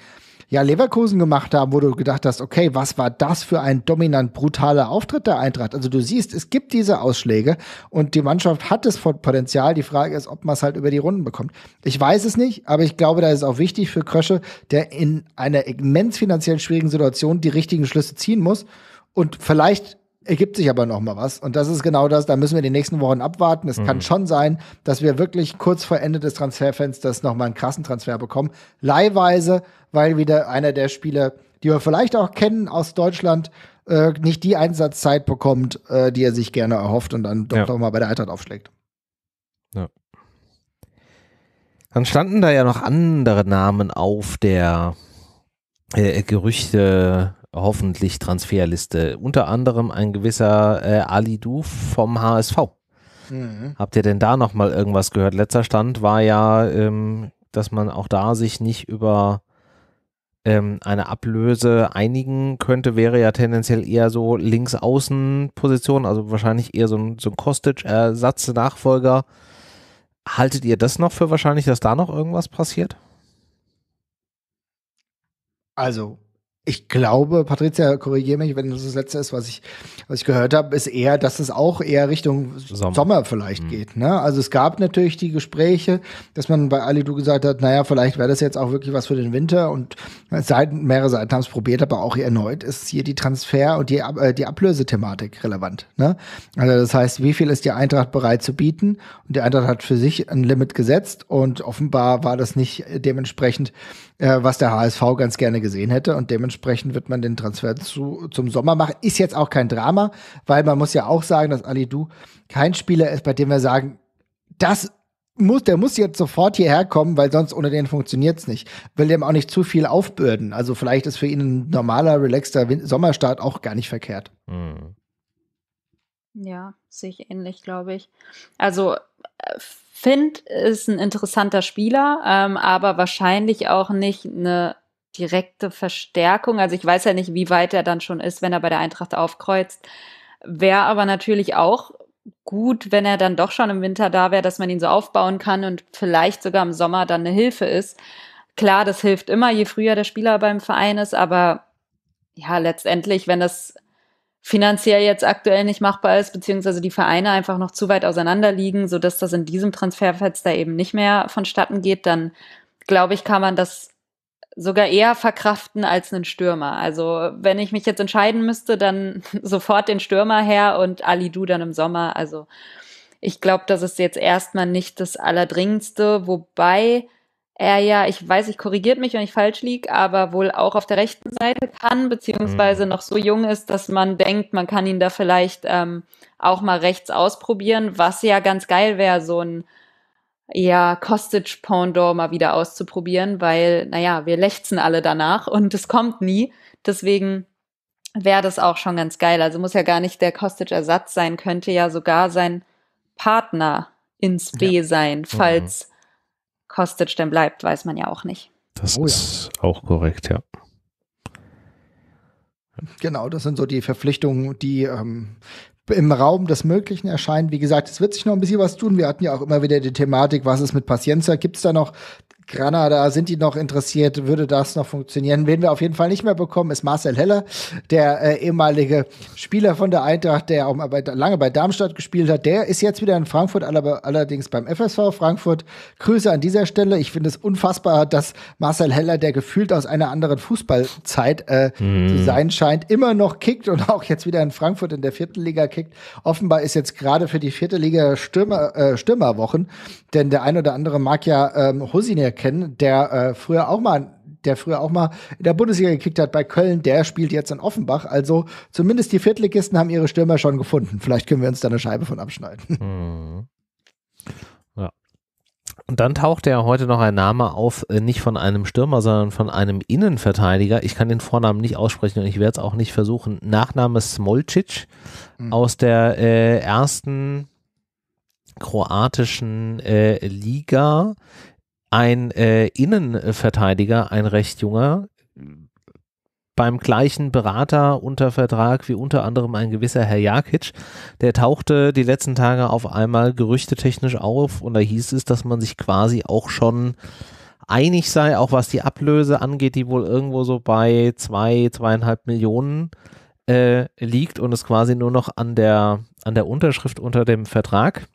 Speaker 3: ja, Leverkusen gemacht haben, wo du gedacht hast, okay, was war das für ein dominant brutaler Auftritt der Eintracht? Also du siehst, es gibt diese Ausschläge und die Mannschaft hat das Potenzial. Die Frage ist, ob man es halt über die Runden bekommt. Ich weiß es nicht, aber ich glaube, da ist auch wichtig für Krösche, der in einer immens finanziell schwierigen Situation die richtigen Schlüsse ziehen muss. Und vielleicht ergibt sich aber noch mal was. Und das ist genau das, da müssen wir die nächsten Wochen abwarten. Es mhm. kann schon sein, dass wir wirklich kurz vor Ende des Transferfensters noch mal einen krassen Transfer bekommen. Leihweise, weil wieder einer der Spieler, die wir vielleicht auch kennen aus Deutschland, äh, nicht die Einsatzzeit bekommt, äh, die er sich gerne erhofft und dann doch ja. mal bei der Eintracht aufschlägt.
Speaker 1: Ja. Dann standen da ja noch andere Namen auf der äh, Gerüchte hoffentlich Transferliste. Unter anderem ein gewisser äh, Ali Du vom HSV. Mhm. Habt ihr denn da nochmal irgendwas gehört? Letzter Stand war ja, ähm, dass man auch da sich nicht über ähm, eine Ablöse einigen könnte, wäre ja tendenziell eher so Linksaußen-Position, also wahrscheinlich eher so ein, so ein Kostic-Ersatz-Nachfolger. Haltet ihr das noch für wahrscheinlich, dass da noch irgendwas passiert?
Speaker 3: Also, ich glaube, Patricia, korrigiere mich, wenn das das Letzte ist, was ich, was ich gehört habe, ist eher, dass es auch eher Richtung Sommer, Sommer vielleicht mhm. geht. Ne? Also es gab natürlich die Gespräche, dass man bei Ali Du gesagt hat, naja, vielleicht wäre das jetzt auch wirklich was für den Winter. Und Seiten, mehrere Seiten haben es probiert, aber auch erneut ist hier die Transfer- und die, äh, die Ablösethematik relevant. Ne? Also das heißt, wie viel ist die Eintracht bereit zu bieten? Und die Eintracht hat für sich ein Limit gesetzt und offenbar war das nicht dementsprechend, äh, was der HSV ganz gerne gesehen hätte. Und dementsprechend dementsprechend wird man den Transfer zu, zum Sommer machen. Ist jetzt auch kein Drama, weil man muss ja auch sagen, dass Ali Du kein Spieler ist, bei dem wir sagen, das muss, der muss jetzt sofort hierher kommen, weil sonst ohne den funktioniert es nicht. Will dem auch nicht zu viel aufbürden. Also vielleicht ist für ihn ein normaler, relaxter Win Sommerstart auch gar nicht verkehrt.
Speaker 1: Mhm.
Speaker 4: Ja, sehe ich ähnlich, glaube ich. Also äh, Find ist ein interessanter Spieler, ähm, aber wahrscheinlich auch nicht eine direkte Verstärkung. Also ich weiß ja nicht, wie weit er dann schon ist, wenn er bei der Eintracht aufkreuzt. Wäre aber natürlich auch gut, wenn er dann doch schon im Winter da wäre, dass man ihn so aufbauen kann und vielleicht sogar im Sommer dann eine Hilfe ist. Klar, das hilft immer, je früher der Spieler beim Verein ist, aber ja, letztendlich, wenn das finanziell jetzt aktuell nicht machbar ist, beziehungsweise die Vereine einfach noch zu weit auseinander liegen, sodass das in diesem Transferfenster eben nicht mehr vonstatten geht, dann glaube ich, kann man das sogar eher verkraften als einen Stürmer. Also wenn ich mich jetzt entscheiden müsste, dann sofort den Stürmer her und Ali Du dann im Sommer. Also ich glaube, das ist jetzt erstmal nicht das Allerdringendste, wobei er ja, ich weiß, ich korrigiert mich, wenn ich falsch liege, aber wohl auch auf der rechten Seite kann, beziehungsweise mhm. noch so jung ist, dass man denkt, man kann ihn da vielleicht ähm, auch mal rechts ausprobieren, was ja ganz geil wäre, so ein ja, Costage-Pendant mal wieder auszuprobieren, weil, naja, wir lechzen alle danach und es kommt nie. Deswegen wäre das auch schon ganz geil. Also muss ja gar nicht der Costage-Ersatz sein, könnte ja sogar sein Partner ins B ja. sein, mhm. falls mhm. Costage denn bleibt, weiß man ja auch nicht.
Speaker 1: Das oh, ist ja. auch korrekt, ja.
Speaker 4: Genau,
Speaker 3: das sind so die Verpflichtungen, die ähm, im Raum des Möglichen erscheint. Wie gesagt, es wird sich noch ein bisschen was tun. Wir hatten ja auch immer wieder die Thematik, was ist mit Patienten? Gibt es da noch Granada sind die noch interessiert, würde das noch funktionieren? Wen wir auf jeden Fall nicht mehr bekommen, ist Marcel Heller, der äh, ehemalige Spieler von der Eintracht, der auch mal bei, lange bei Darmstadt gespielt hat. Der ist jetzt wieder in Frankfurt, allerdings beim FSV Frankfurt. Grüße an dieser Stelle. Ich finde es unfassbar, dass Marcel Heller, der gefühlt aus einer anderen Fußballzeit äh, mhm. zu sein scheint, immer noch kickt und auch jetzt wieder in Frankfurt in der vierten Liga kickt. Offenbar ist jetzt gerade für die vierte Liga Stürmer, äh, Stürmerwochen, denn der ein oder andere mag ja ähm, Hosiner kennen, der äh, früher auch mal der früher auch mal in der Bundesliga gekickt hat bei Köln, der spielt jetzt in Offenbach. Also zumindest die Viertligisten haben ihre Stürmer schon gefunden. Vielleicht können wir uns da eine Scheibe von abschneiden.
Speaker 2: Hm.
Speaker 1: Ja. Und dann taucht ja heute noch ein Name auf, äh, nicht von einem Stürmer, sondern von einem Innenverteidiger. Ich kann den Vornamen nicht aussprechen und ich werde es auch nicht versuchen. Nachname Smolcic hm. aus der äh, ersten kroatischen äh, Liga ein äh, Innenverteidiger, ein recht junger, beim gleichen Berater unter Vertrag wie unter anderem ein gewisser Herr Jakic, der tauchte die letzten Tage auf einmal gerüchtetechnisch auf und da hieß es, dass man sich quasi auch schon einig sei, auch was die Ablöse angeht, die wohl irgendwo so bei zwei, zweieinhalb Millionen äh, liegt und es quasi nur noch an der, an der Unterschrift unter dem Vertrag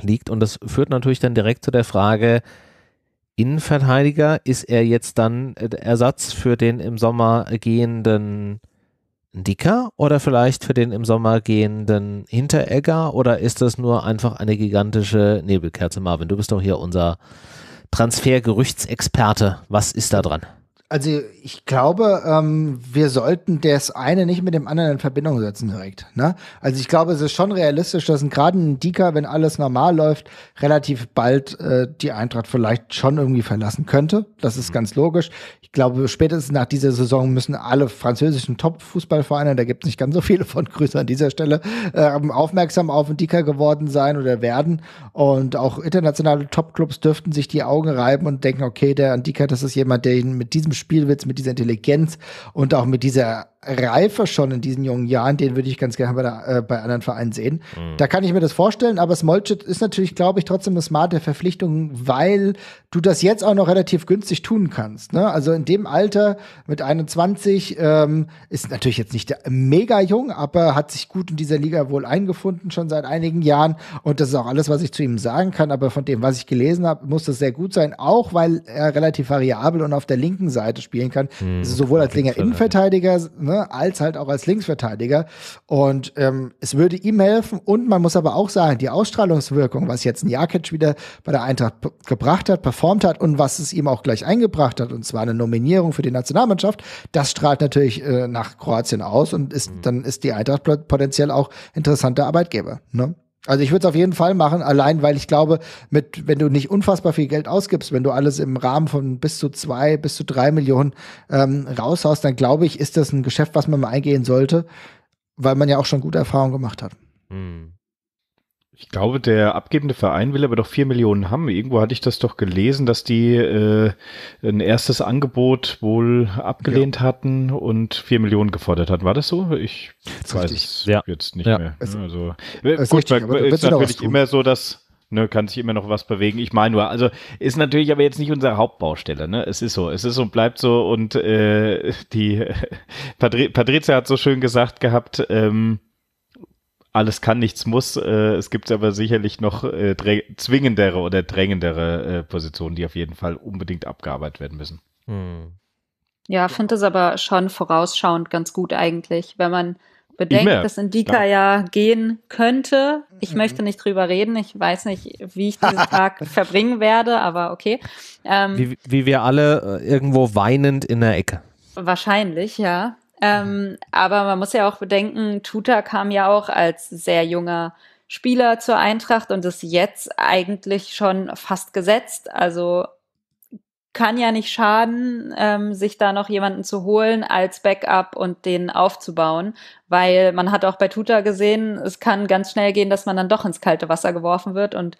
Speaker 1: liegt. Und das führt natürlich dann direkt zu der Frage, Innenverteidiger ist er jetzt dann äh, Ersatz für den im Sommer gehenden Dicker oder vielleicht für den im Sommer gehenden Hinteregger oder ist das nur einfach eine gigantische Nebelkerze? Marvin, du bist doch hier unser Transfergerüchtsexperte. Was ist da dran?
Speaker 3: Also ich glaube, ähm, wir sollten das eine nicht mit dem anderen in Verbindung setzen direkt. Ne? Also ich glaube, es ist schon realistisch, dass gerade ein Dika, wenn alles normal läuft, relativ bald äh, die Eintracht vielleicht schon irgendwie verlassen könnte. Das ist mhm. ganz logisch. Ich glaube, spätestens nach dieser Saison müssen alle französischen Top-Fußballvereine, da gibt es nicht ganz so viele von Grüße an dieser Stelle, äh, aufmerksam auf den Dika geworden sein oder werden. Und auch internationale Top-Clubs dürften sich die Augen reiben und denken, okay, der Dika, das ist jemand, der ihn mit diesem Spielwitz, mit dieser Intelligenz und auch mit dieser Reife schon in diesen jungen Jahren, den würde ich ganz gerne bei, der, äh, bei anderen Vereinen sehen. Mhm. Da kann ich mir das vorstellen, aber Smolcic ist natürlich, glaube ich, trotzdem eine smarte Verpflichtung, weil du das jetzt auch noch relativ günstig tun kannst. Ne? Also in dem Alter mit 21 ähm, ist natürlich jetzt nicht mega jung, aber hat sich gut in dieser Liga wohl eingefunden, schon seit einigen Jahren. Und das ist auch alles, was ich zu ihm sagen kann. Aber von dem, was ich gelesen habe, muss das sehr gut sein, auch weil er relativ variabel und auf der linken Seite spielen kann. Hm, also sowohl als linker Innenverteidiger ne, als halt auch als Linksverteidiger. Und ähm, es würde ihm helfen. Und man muss aber auch sagen, die Ausstrahlungswirkung, was jetzt ein Jakic wieder bei der Eintracht gebracht hat, performt performt hat und was es ihm auch gleich eingebracht hat, und zwar eine Nominierung für die Nationalmannschaft, das strahlt natürlich äh, nach Kroatien aus und ist, mhm. dann ist die Eintracht potenziell auch interessanter Arbeitgeber. Ne? Also ich würde es auf jeden Fall machen, allein weil ich glaube, mit, wenn du nicht unfassbar viel Geld ausgibst, wenn du alles im Rahmen von bis zu zwei, bis zu drei Millionen ähm, raushaust, dann glaube ich, ist das ein Geschäft, was man mal eingehen sollte, weil man ja auch schon gute Erfahrungen gemacht hat.
Speaker 1: Mhm.
Speaker 2: Ich glaube, der abgebende Verein will aber doch vier Millionen haben. Irgendwo hatte ich das doch gelesen, dass die äh, ein erstes Angebot wohl abgelehnt ja. hatten und vier Millionen gefordert hatten. War das so? Ich das weiß es ja. jetzt nicht ja. mehr. Es, also, es äh, gut, richtig, weil, ist natürlich immer so, dass ne, kann sich immer noch was bewegen. Ich meine nur, also ist natürlich aber jetzt nicht unsere Hauptbaustelle, ne? Es ist so, es ist und bleibt so und äh, die Patri Patricia hat so schön gesagt gehabt, ähm, alles kann, nichts muss. Äh, es gibt aber sicherlich noch äh, zwingendere oder drängendere äh, Positionen, die auf jeden Fall unbedingt abgearbeitet werden müssen. Hm.
Speaker 4: Ja, finde es aber schon vorausschauend ganz gut eigentlich, wenn man bedenkt, Immer. dass Indika ja. ja gehen könnte. Ich mhm. möchte nicht drüber reden. Ich weiß nicht, wie ich diesen Tag verbringen werde, aber okay. Ähm, wie,
Speaker 1: wie wir alle äh, irgendwo weinend in der Ecke.
Speaker 4: Wahrscheinlich, ja. Ähm, aber man muss ja auch bedenken, Tuta kam ja auch als sehr junger Spieler zur Eintracht und ist jetzt eigentlich schon fast gesetzt. Also kann ja nicht schaden, ähm, sich da noch jemanden zu holen als Backup und den aufzubauen, weil man hat auch bei Tuta gesehen, es kann ganz schnell gehen, dass man dann doch ins kalte Wasser geworfen wird und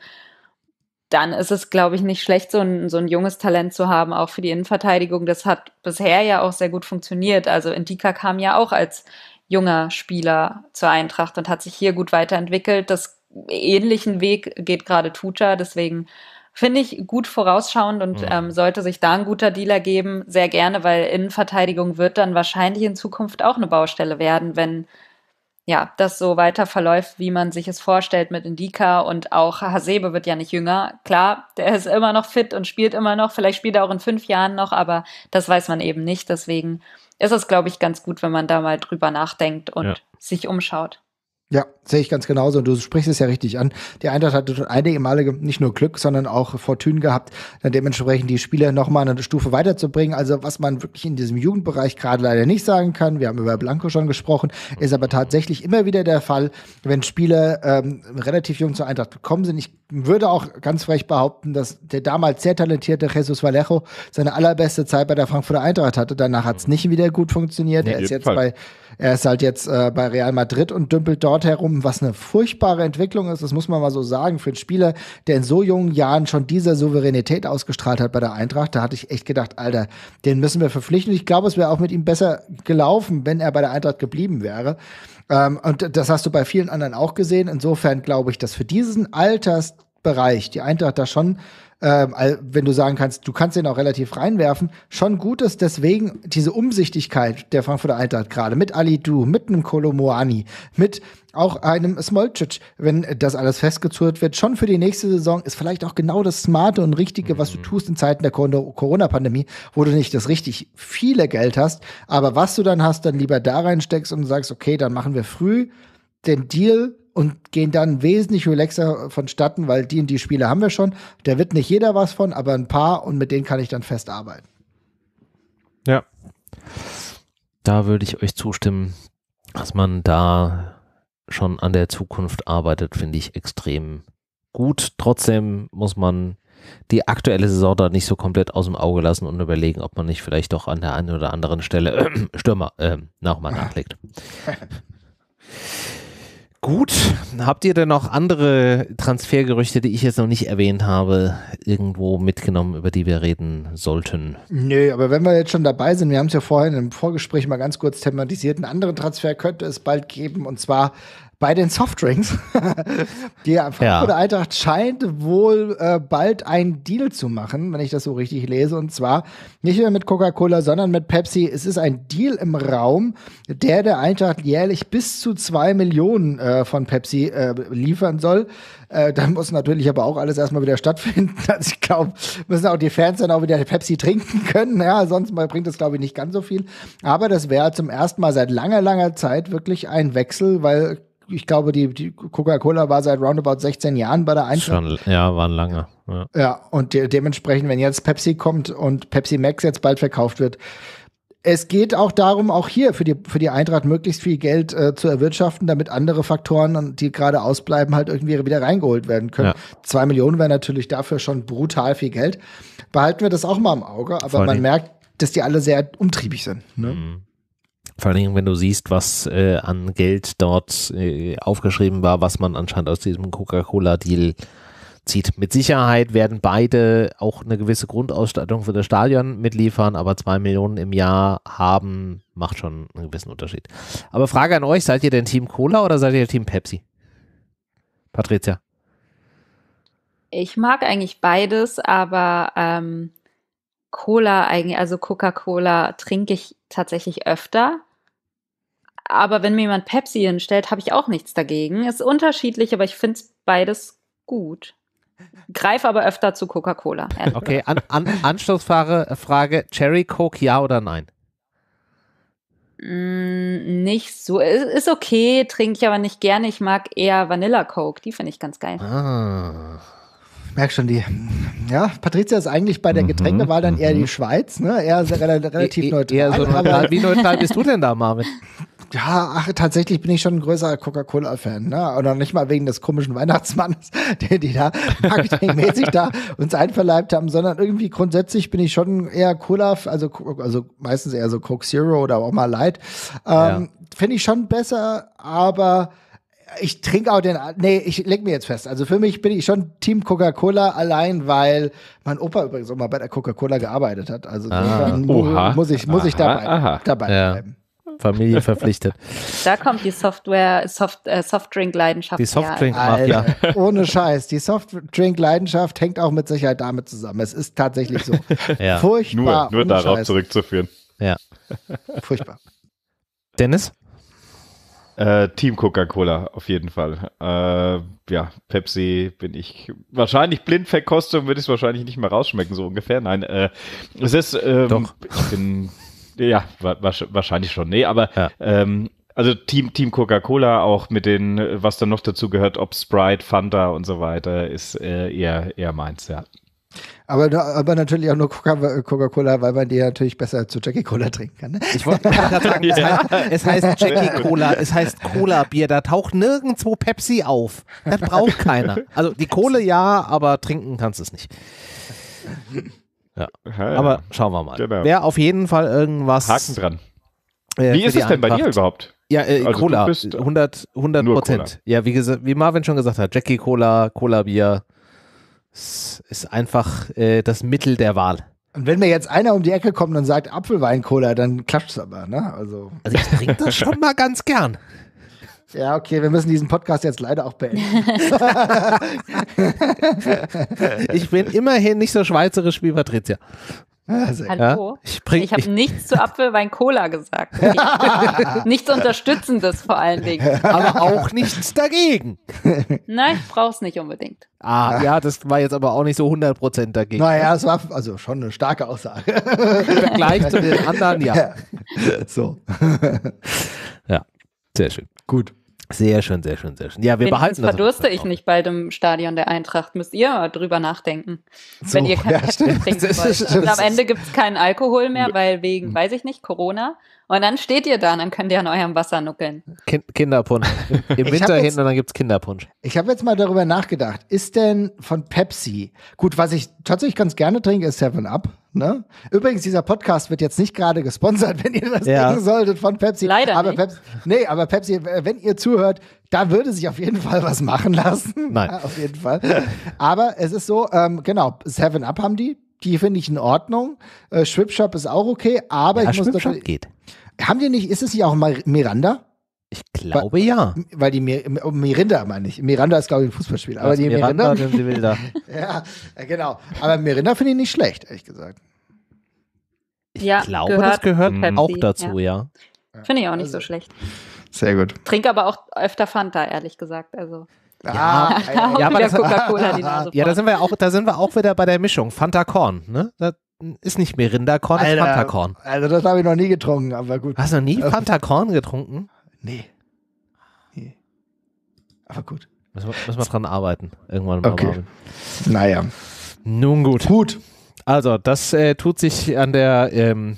Speaker 4: dann ist es, glaube ich, nicht schlecht, so ein, so ein junges Talent zu haben, auch für die Innenverteidigung. Das hat bisher ja auch sehr gut funktioniert. Also Indika kam ja auch als junger Spieler zur Eintracht und hat sich hier gut weiterentwickelt. Das ähnlichen Weg geht gerade Tuta, deswegen finde ich gut vorausschauend und mhm. ähm, sollte sich da ein guter Dealer geben, sehr gerne, weil Innenverteidigung wird dann wahrscheinlich in Zukunft auch eine Baustelle werden, wenn ja, das so weiter verläuft, wie man sich es vorstellt mit Indika und auch Hasebe wird ja nicht jünger. Klar, der ist immer noch fit und spielt immer noch. Vielleicht spielt er auch in fünf Jahren noch, aber das weiß man eben nicht. Deswegen ist es, glaube ich, ganz gut, wenn man da mal drüber nachdenkt und ja. sich umschaut.
Speaker 3: Ja, sehe ich ganz genauso. Und du sprichst es ja richtig an. Die Eintracht hatte schon einige Male nicht nur Glück, sondern auch Fortune gehabt, dann dementsprechend die Spieler nochmal eine Stufe weiterzubringen. Also was man wirklich in diesem Jugendbereich gerade leider nicht sagen kann, wir haben über Blanco schon gesprochen, ist aber tatsächlich immer wieder der Fall, wenn Spieler ähm, relativ jung zur Eintracht gekommen sind. Ich würde auch ganz frech behaupten, dass der damals sehr talentierte Jesus Vallejo seine allerbeste Zeit bei der Frankfurter Eintracht hatte. Danach hat es nicht wieder gut funktioniert. Nee, er ist jetzt Fall. bei er ist halt jetzt äh, bei Real Madrid und dümpelt dort herum, was eine furchtbare Entwicklung ist. Das muss man mal so sagen für einen Spieler, der in so jungen Jahren schon diese Souveränität ausgestrahlt hat bei der Eintracht. Da hatte ich echt gedacht, Alter, den müssen wir verpflichten. Ich glaube, es wäre auch mit ihm besser gelaufen, wenn er bei der Eintracht geblieben wäre. Ähm, und das hast du bei vielen anderen auch gesehen. Insofern glaube ich, dass für diesen Altersbereich die Eintracht da schon ähm, wenn du sagen kannst, du kannst den auch relativ reinwerfen, schon gut ist. Deswegen diese Umsichtigkeit der Frankfurter Eintracht gerade mit Ali Du, mit einem Kolomoani, mit auch einem Smolcic, wenn das alles festgezurrt wird, schon für die nächste Saison ist vielleicht auch genau das Smarte und Richtige, was du mhm. tust in Zeiten der Corona-Pandemie, wo du nicht das richtig viele Geld hast, aber was du dann hast, dann lieber da reinsteckst und sagst, okay, dann machen wir früh den Deal und gehen dann wesentlich relaxer vonstatten, weil die und die Spiele haben wir schon. Da wird nicht jeder was von, aber ein paar und mit denen kann ich dann fest arbeiten.
Speaker 1: Ja. Da würde ich euch zustimmen, dass man da schon an der Zukunft arbeitet, finde ich extrem gut. Trotzdem muss man die aktuelle Saison da nicht so komplett aus dem Auge lassen und überlegen, ob man nicht vielleicht doch an der einen oder anderen Stelle äh, Stürmer äh, nochmal nachlegt. Gut, habt ihr denn noch andere Transfergerüchte, die ich jetzt noch nicht erwähnt habe, irgendwo mitgenommen, über die wir reden sollten?
Speaker 3: Nö, aber wenn wir jetzt schon dabei sind, wir haben es ja vorhin im Vorgespräch mal ganz kurz thematisiert, einen anderen Transfer könnte es bald geben und zwar bei den Softdrinks. die Frankfurter ja. Eintracht scheint wohl äh, bald einen Deal zu machen, wenn ich das so richtig lese. Und zwar nicht mehr mit Coca-Cola, sondern mit Pepsi. Es ist ein Deal im Raum, der der Eintracht jährlich bis zu zwei Millionen äh, von Pepsi äh, liefern soll. Äh, dann muss natürlich aber auch alles erstmal wieder stattfinden. Also ich glaube, müssen auch die Fans dann auch wieder Pepsi trinken können. Ja, sonst bringt das, glaube ich, nicht ganz so viel. Aber das wäre zum ersten Mal seit langer, langer Zeit wirklich ein Wechsel, weil ich glaube, die, die Coca-Cola war seit roundabout 16 Jahren bei der Eintracht.
Speaker 1: ja, waren lange. Ja,
Speaker 3: ja und de dementsprechend, wenn jetzt Pepsi kommt und Pepsi Max jetzt bald verkauft wird, es geht auch darum, auch hier für die, für die Eintracht möglichst viel Geld äh, zu erwirtschaften, damit andere Faktoren, die gerade ausbleiben, halt irgendwie wieder reingeholt werden können. Ja. Zwei Millionen wäre natürlich dafür schon brutal viel Geld. Behalten wir das auch mal im Auge, aber Voll man nicht. merkt, dass die alle sehr umtriebig sind.
Speaker 4: Ne? Mhm.
Speaker 1: Vor allen Dingen, wenn du siehst, was äh, an Geld dort äh, aufgeschrieben war, was man anscheinend aus diesem Coca-Cola-Deal zieht. Mit Sicherheit werden beide auch eine gewisse Grundausstattung für das Stadion mitliefern, aber zwei Millionen im Jahr haben, macht schon einen gewissen Unterschied. Aber Frage an euch, seid ihr denn Team Cola oder seid ihr Team Pepsi? Patricia.
Speaker 4: Ich mag eigentlich beides, aber ähm, Cola eigentlich, also Coca-Cola trinke ich tatsächlich öfter. Aber wenn mir jemand Pepsi hinstellt, habe ich auch nichts dagegen. Ist unterschiedlich, aber ich finde beides gut. Greif aber öfter zu Coca-Cola. Okay,
Speaker 1: an, an, Anschlussfrage: äh, Cherry Coke, ja oder nein?
Speaker 4: Mm, nicht so. Ist okay, trinke ich aber nicht gerne. Ich mag eher Vanilla Coke. Die finde ich ganz geil.
Speaker 3: Ah merk schon die. Ja, Patricia ist eigentlich bei der mhm, Getränkewahl dann eher die mhm. Schweiz, ne? Eher relativ e, e neutral. Eher so neutral. Wie neutral bist du
Speaker 1: denn da, Marvin? Ja,
Speaker 3: ach, tatsächlich bin ich schon ein größerer Coca-Cola-Fan, ne? Oder nicht mal wegen des komischen Weihnachtsmannes, der die da marketingmäßig da uns einverleibt haben, sondern irgendwie grundsätzlich bin ich schon eher Cola, also, also meistens eher so Coke Zero oder auch mal Light. Ähm, ja. Finde ich schon besser, aber ich trinke auch den, nee, ich leg mir jetzt fest. Also für mich bin ich schon Team Coca-Cola allein, weil mein Opa übrigens auch mal bei der Coca-Cola gearbeitet hat. Also ah, muss ich, muss aha, ich dabei, dabei
Speaker 1: ja. bleiben. Familie verpflichtet.
Speaker 4: Da kommt die Software, Soft, äh, Softdrink-Leidenschaft. Die Softdrink-Mafia.
Speaker 3: Ohne Scheiß. Die Softdrink-Leidenschaft hängt auch mit Sicherheit damit zusammen. Es ist tatsächlich so. ja. Furchtbar. Nur, nur darauf Scheiß.
Speaker 2: zurückzuführen. Ja. Furchtbar. Dennis? Äh, Team Coca-Cola auf jeden Fall. Äh, ja, Pepsi bin ich wahrscheinlich blind verkostet und würde es wahrscheinlich nicht mehr rausschmecken, so ungefähr. Nein, äh, es ist. Ähm, Doch. Ich bin, ja, wa wahrscheinlich schon. Nee, aber ja. ähm, also Team, Team Coca-Cola, auch mit den, was da noch dazu gehört, ob Sprite, Fanta und so weiter, ist äh, eher, eher meins, ja.
Speaker 3: Aber, aber natürlich auch nur Coca-Cola, weil man die natürlich besser zu Jackie Cola trinken kann. Ne? Ich
Speaker 2: wollte gerade sagen, ja. es, heißt, es heißt Jackie
Speaker 1: Cola, es heißt Cola-Bier, da taucht nirgendwo Pepsi auf. Das braucht keiner. Also die Kohle ja, aber trinken kannst du es nicht.
Speaker 2: Ja. Aber
Speaker 1: schauen wir mal. Genau. Wer auf jeden Fall irgendwas. Haken dran. Äh, wie ist es denn bei dir überhaupt? Ja, äh, also Cola. 100 Prozent. Ja, wie, wie Marvin schon gesagt hat, Jackie Cola, Cola Bier. Es ist einfach äh, das Mittel der Wahl. Und wenn mir jetzt
Speaker 3: einer um die Ecke kommt und sagt Apfelweincola, dann klatscht es aber, ne? Also, also ich trinke das schon mal ganz gern. Ja, okay, wir müssen diesen Podcast jetzt leider auch beenden.
Speaker 1: ich bin immerhin nicht so schweizerisch wie Patricia.
Speaker 4: Also, Hallo? Ja? Ich, ich habe nichts zu Apfelwein Cola gesagt. nichts Unterstützendes vor allen Dingen. Aber auch nichts
Speaker 1: dagegen.
Speaker 4: Nein, ich brauche es nicht unbedingt.
Speaker 1: Ah, ja, das war jetzt aber auch nicht so 100% dagegen. Naja, es war also schon eine starke Aussage. Im Vergleich
Speaker 4: zu den anderen, ja. ja. So.
Speaker 1: ja, sehr schön. Gut. Sehr schön, sehr schön, sehr schön. Ja, wir Wenigstens behalten das. Verdurste ich
Speaker 4: nicht bald im Stadion der Eintracht. Müsst ihr drüber nachdenken. So, wenn ihr kein ja, trinken wollt. Und also am Ende gibt es keinen Alkohol mehr, weil wegen, mhm. weiß ich nicht, Corona. Und dann steht ihr da und dann könnt ihr an eurem Wasser nuckeln.
Speaker 1: Kind Kinderpunsch. Im Winter hin und dann gibt es Kinderpunsch.
Speaker 3: Ich habe jetzt mal darüber nachgedacht. Ist denn von Pepsi, gut, was ich tatsächlich ganz gerne trinke, ist Seven Up. Ne? Übrigens, dieser Podcast wird jetzt nicht gerade gesponsert, wenn ihr das ja. denken solltet von Pepsi. Leider aber nicht. Pepsi, nee, aber Pepsi, wenn ihr zuhört, da würde sich auf jeden Fall was machen lassen. Nein. auf jeden Fall. Aber es ist so, ähm, genau, Seven Up haben die. Die finde ich in Ordnung. Äh, Schwipshop ist auch okay, aber ja, ich muss natürlich, geht. Haben die nicht, ist es nicht auch Mar Miranda?
Speaker 1: Ich glaube
Speaker 3: weil, ja. Weil die Mir oh, Miranda meine ich. Miranda ist, glaube ich, ein Fußballspieler. Aber die Miranda. Miranda ja, genau. Aber Mirinda finde ich nicht schlecht, ehrlich gesagt.
Speaker 4: Ich ja, glaube, gehört das gehört Pepsi, auch dazu, ja. ja. Finde ich auch nicht also, so schlecht. Sehr gut. Trinke aber auch öfter Fanta, ehrlich gesagt. Also. Ja, ja, ja, ja, aber das,
Speaker 1: ja, da sind wir auch, da sind wir auch wieder bei der Mischung. Fanta Korn, ne? Das, ist nicht mehr Rinderkorn, Alter, ist Pantakorn. Also das habe ich noch nie getrunken, aber gut. Hast du noch nie Pantakorn also getrunken?
Speaker 4: Nee. nee.
Speaker 1: Aber gut. Müssen wir, müssen wir dran arbeiten. Irgendwann mal. Okay. Naja. Nun gut. Gut. Also, das äh, tut sich an der ähm,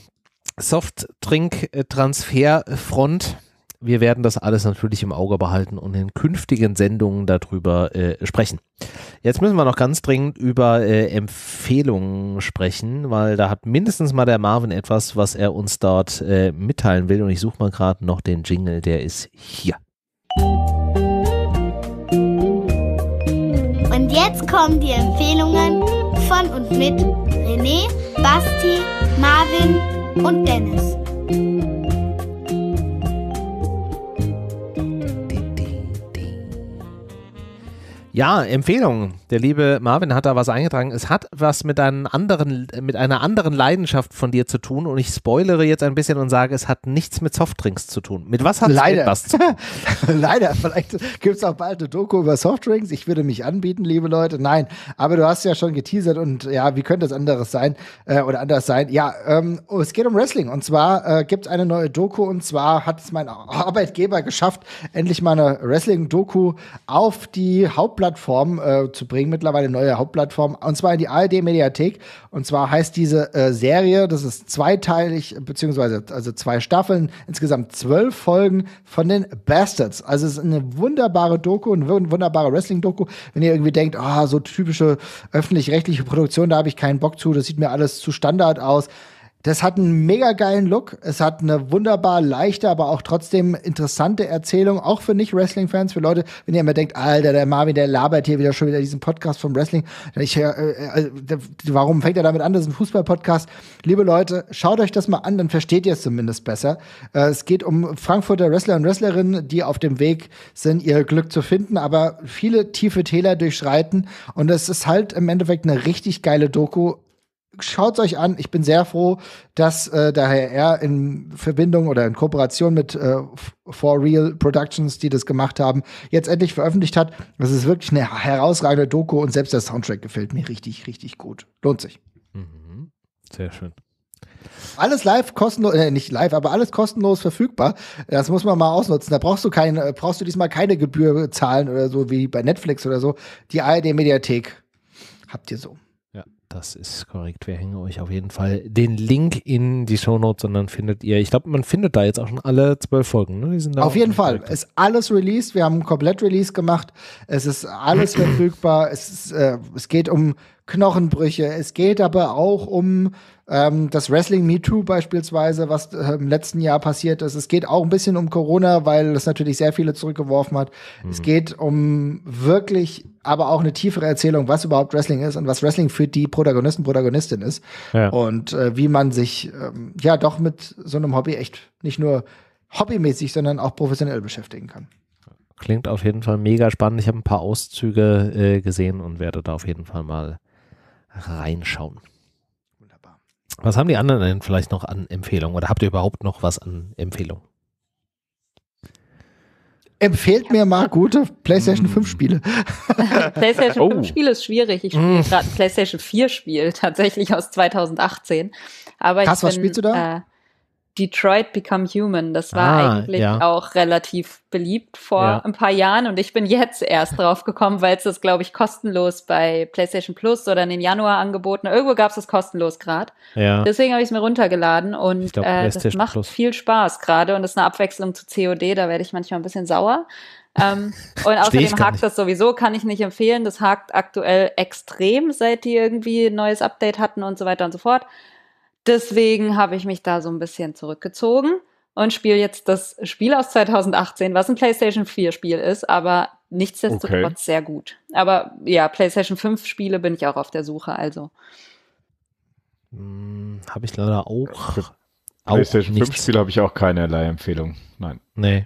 Speaker 1: Soft-Trink-Transfer-Front wir werden das alles natürlich im Auge behalten und in künftigen Sendungen darüber äh, sprechen. Jetzt müssen wir noch ganz dringend über äh, Empfehlungen sprechen, weil da hat mindestens mal der Marvin etwas, was er uns dort äh, mitteilen will. Und ich suche mal gerade noch den Jingle, der ist hier. Und
Speaker 4: jetzt kommen die Empfehlungen von und mit René, Basti, Marvin und Dennis.
Speaker 1: Ja, Empfehlung. Der liebe Marvin hat da was eingetragen. Es hat was mit, anderen, mit einer anderen Leidenschaft von dir zu tun und ich spoilere jetzt ein bisschen und sage, es hat nichts mit Softdrinks zu tun. Mit was hat es was zu
Speaker 3: tun? Leider, vielleicht gibt es auch bald eine Doku über Softdrinks. Ich würde mich anbieten, liebe Leute. Nein, aber du hast ja schon geteasert und ja, wie könnte es anderes sein äh, oder anders sein? Ja, ähm, oh, es geht um Wrestling und zwar äh, gibt es eine neue Doku und zwar hat es mein Arbeitgeber geschafft, endlich mal eine Wrestling-Doku auf die Hauptplattform Hauptplattform äh, zu bringen, mittlerweile neue Hauptplattform, und zwar in die ARD-Mediathek. Und zwar heißt diese äh, Serie, das ist zweiteilig, beziehungsweise also zwei Staffeln, insgesamt zwölf Folgen von den Bastards. Also es ist eine wunderbare Doku, eine wunderbare Wrestling-Doku. Wenn ihr irgendwie denkt, oh, so typische öffentlich-rechtliche Produktion, da habe ich keinen Bock zu, das sieht mir alles zu Standard aus das hat einen mega geilen Look. Es hat eine wunderbar leichte, aber auch trotzdem interessante Erzählung, auch für Nicht-Wrestling-Fans, für Leute, wenn ihr immer denkt, Alter, der Marvin, der labert hier wieder schon wieder diesen Podcast vom Wrestling. Ich, äh, äh, äh, warum fängt er damit an? Das ist ein Fußball-Podcast. Liebe Leute, schaut euch das mal an, dann versteht ihr es zumindest besser. Äh, es geht um Frankfurter Wrestler und Wrestlerinnen, die auf dem Weg sind, ihr Glück zu finden, aber viele tiefe Täler durchschreiten. Und es ist halt im Endeffekt eine richtig geile Doku schaut es euch an. Ich bin sehr froh, dass äh, der HR in Verbindung oder in Kooperation mit äh, For Real Productions, die das gemacht haben, jetzt endlich veröffentlicht hat. Das ist wirklich eine herausragende Doku und selbst der Soundtrack gefällt mir richtig, richtig gut. Lohnt sich.
Speaker 1: Mhm. Sehr schön.
Speaker 3: Alles live kostenlos, äh, nicht live, aber alles kostenlos verfügbar. Das muss man mal ausnutzen. Da brauchst du keine, äh, brauchst du diesmal keine Gebühr zahlen oder so wie bei Netflix oder so. Die ARD
Speaker 1: Mediathek habt ihr so. Das ist korrekt. Wir hängen euch auf jeden Fall den Link in die Shownotes und dann findet ihr, ich glaube, man findet da jetzt auch schon alle zwölf Folgen. Ne? auf jeden Fall.
Speaker 3: Ist alles released. Wir haben ein Komplett-Release gemacht. Es ist alles verfügbar. Es, ist, äh, es geht um Knochenbrüche. Es geht aber auch um ähm, das Wrestling Me Too beispielsweise, was im ähm, letzten Jahr passiert ist. Es geht auch ein bisschen um Corona, weil es natürlich sehr viele zurückgeworfen hat. Mhm. Es geht um wirklich, aber auch eine tiefere Erzählung, was überhaupt Wrestling ist und was Wrestling für die Protagonisten, Protagonistin ist. Ja. Und äh, wie man sich ähm, ja doch mit so einem Hobby echt nicht nur hobbymäßig, sondern auch professionell beschäftigen kann
Speaker 1: klingt auf jeden Fall mega spannend. Ich habe ein paar Auszüge äh, gesehen und werde da auf jeden Fall mal reinschauen. Was haben die anderen denn vielleicht noch an Empfehlungen? Oder habt ihr überhaupt noch was an Empfehlungen?
Speaker 3: Empfehlt mir mal gute PlayStation 5 mm. Spiele. PlayStation oh. 5
Speaker 4: Spiele ist schwierig. Ich spiele mm. gerade ein PlayStation 4 Spiel, tatsächlich aus 2018. Aber Krass, ich bin, was spielst du da? Äh, Detroit Become Human. Das war ah, eigentlich ja. auch relativ beliebt vor ja. ein paar Jahren und ich bin jetzt erst drauf gekommen, weil es das, glaube ich, kostenlos bei PlayStation Plus oder in den Januar angeboten. Irgendwo gab es das kostenlos gerade. Ja. Deswegen habe ich es mir runtergeladen und glaub, äh, das macht Plus. viel Spaß gerade und ist eine Abwechslung zu COD, da werde ich manchmal ein bisschen sauer. Ähm, und außerdem hakt nicht. das sowieso, kann ich nicht empfehlen. Das hakt aktuell extrem, seit die irgendwie ein neues Update hatten und so weiter und so fort. Deswegen habe ich mich da so ein bisschen zurückgezogen und spiele jetzt das Spiel aus 2018, was ein PlayStation 4 Spiel ist, aber nichtsdestotrotz okay. sehr gut. Aber ja, PlayStation 5 Spiele bin ich auch auf der Suche, also.
Speaker 2: Hm, habe ich leider auch. Für PlayStation 5 Spiele habe ich auch keinerlei Empfehlung. Nein. Nee.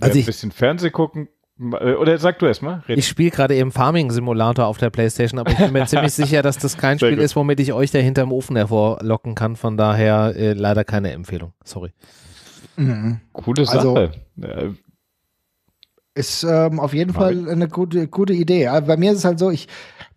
Speaker 2: also ein bisschen Fernseh gucken äh, oder sag du erst mal. Ich spiele
Speaker 1: gerade eben Farming Simulator auf der Playstation, aber ich bin mir ziemlich sicher, dass das kein Spiel ist, womit ich euch da hinterm Ofen hervorlocken kann. Von daher äh, leider keine Empfehlung. Sorry. Mhm.
Speaker 2: Coole Sache. Also,
Speaker 3: ist ähm, auf jeden Fall eine gute, gute Idee. Aber bei mir ist es halt so, ich,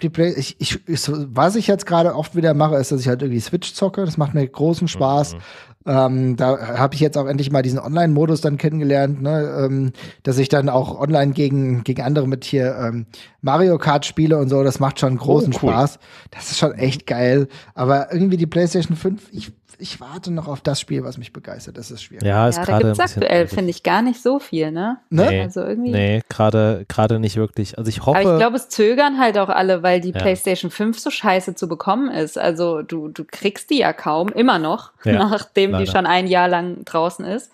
Speaker 3: die Play ich, ich, ich was ich jetzt gerade oft wieder mache, ist, dass ich halt irgendwie Switch zocke. Das macht mir großen Spaß. Mhm. Ähm, da habe ich jetzt auch endlich mal diesen Online-Modus dann kennengelernt, ne? ähm, dass ich dann auch online gegen, gegen andere mit hier ähm, Mario Kart Spiele und so, das macht schon großen oh, cool. Spaß. Das ist schon echt geil. Aber irgendwie die PlayStation 5, ich, ich warte noch auf das Spiel, was mich begeistert. Das ist schwierig. Ja,
Speaker 2: ist ja da gibt es
Speaker 4: aktuell, finde ich, gar nicht so viel, ne? ne? Nee, also irgendwie. Nee,
Speaker 1: gerade nicht wirklich. Also ich hoffe. Aber ich glaube,
Speaker 4: es zögern halt auch alle, weil die ja. PlayStation 5 so scheiße zu bekommen ist. Also du, du kriegst die ja kaum, immer noch, ja, nachdem leider. die schon ein Jahr lang draußen ist.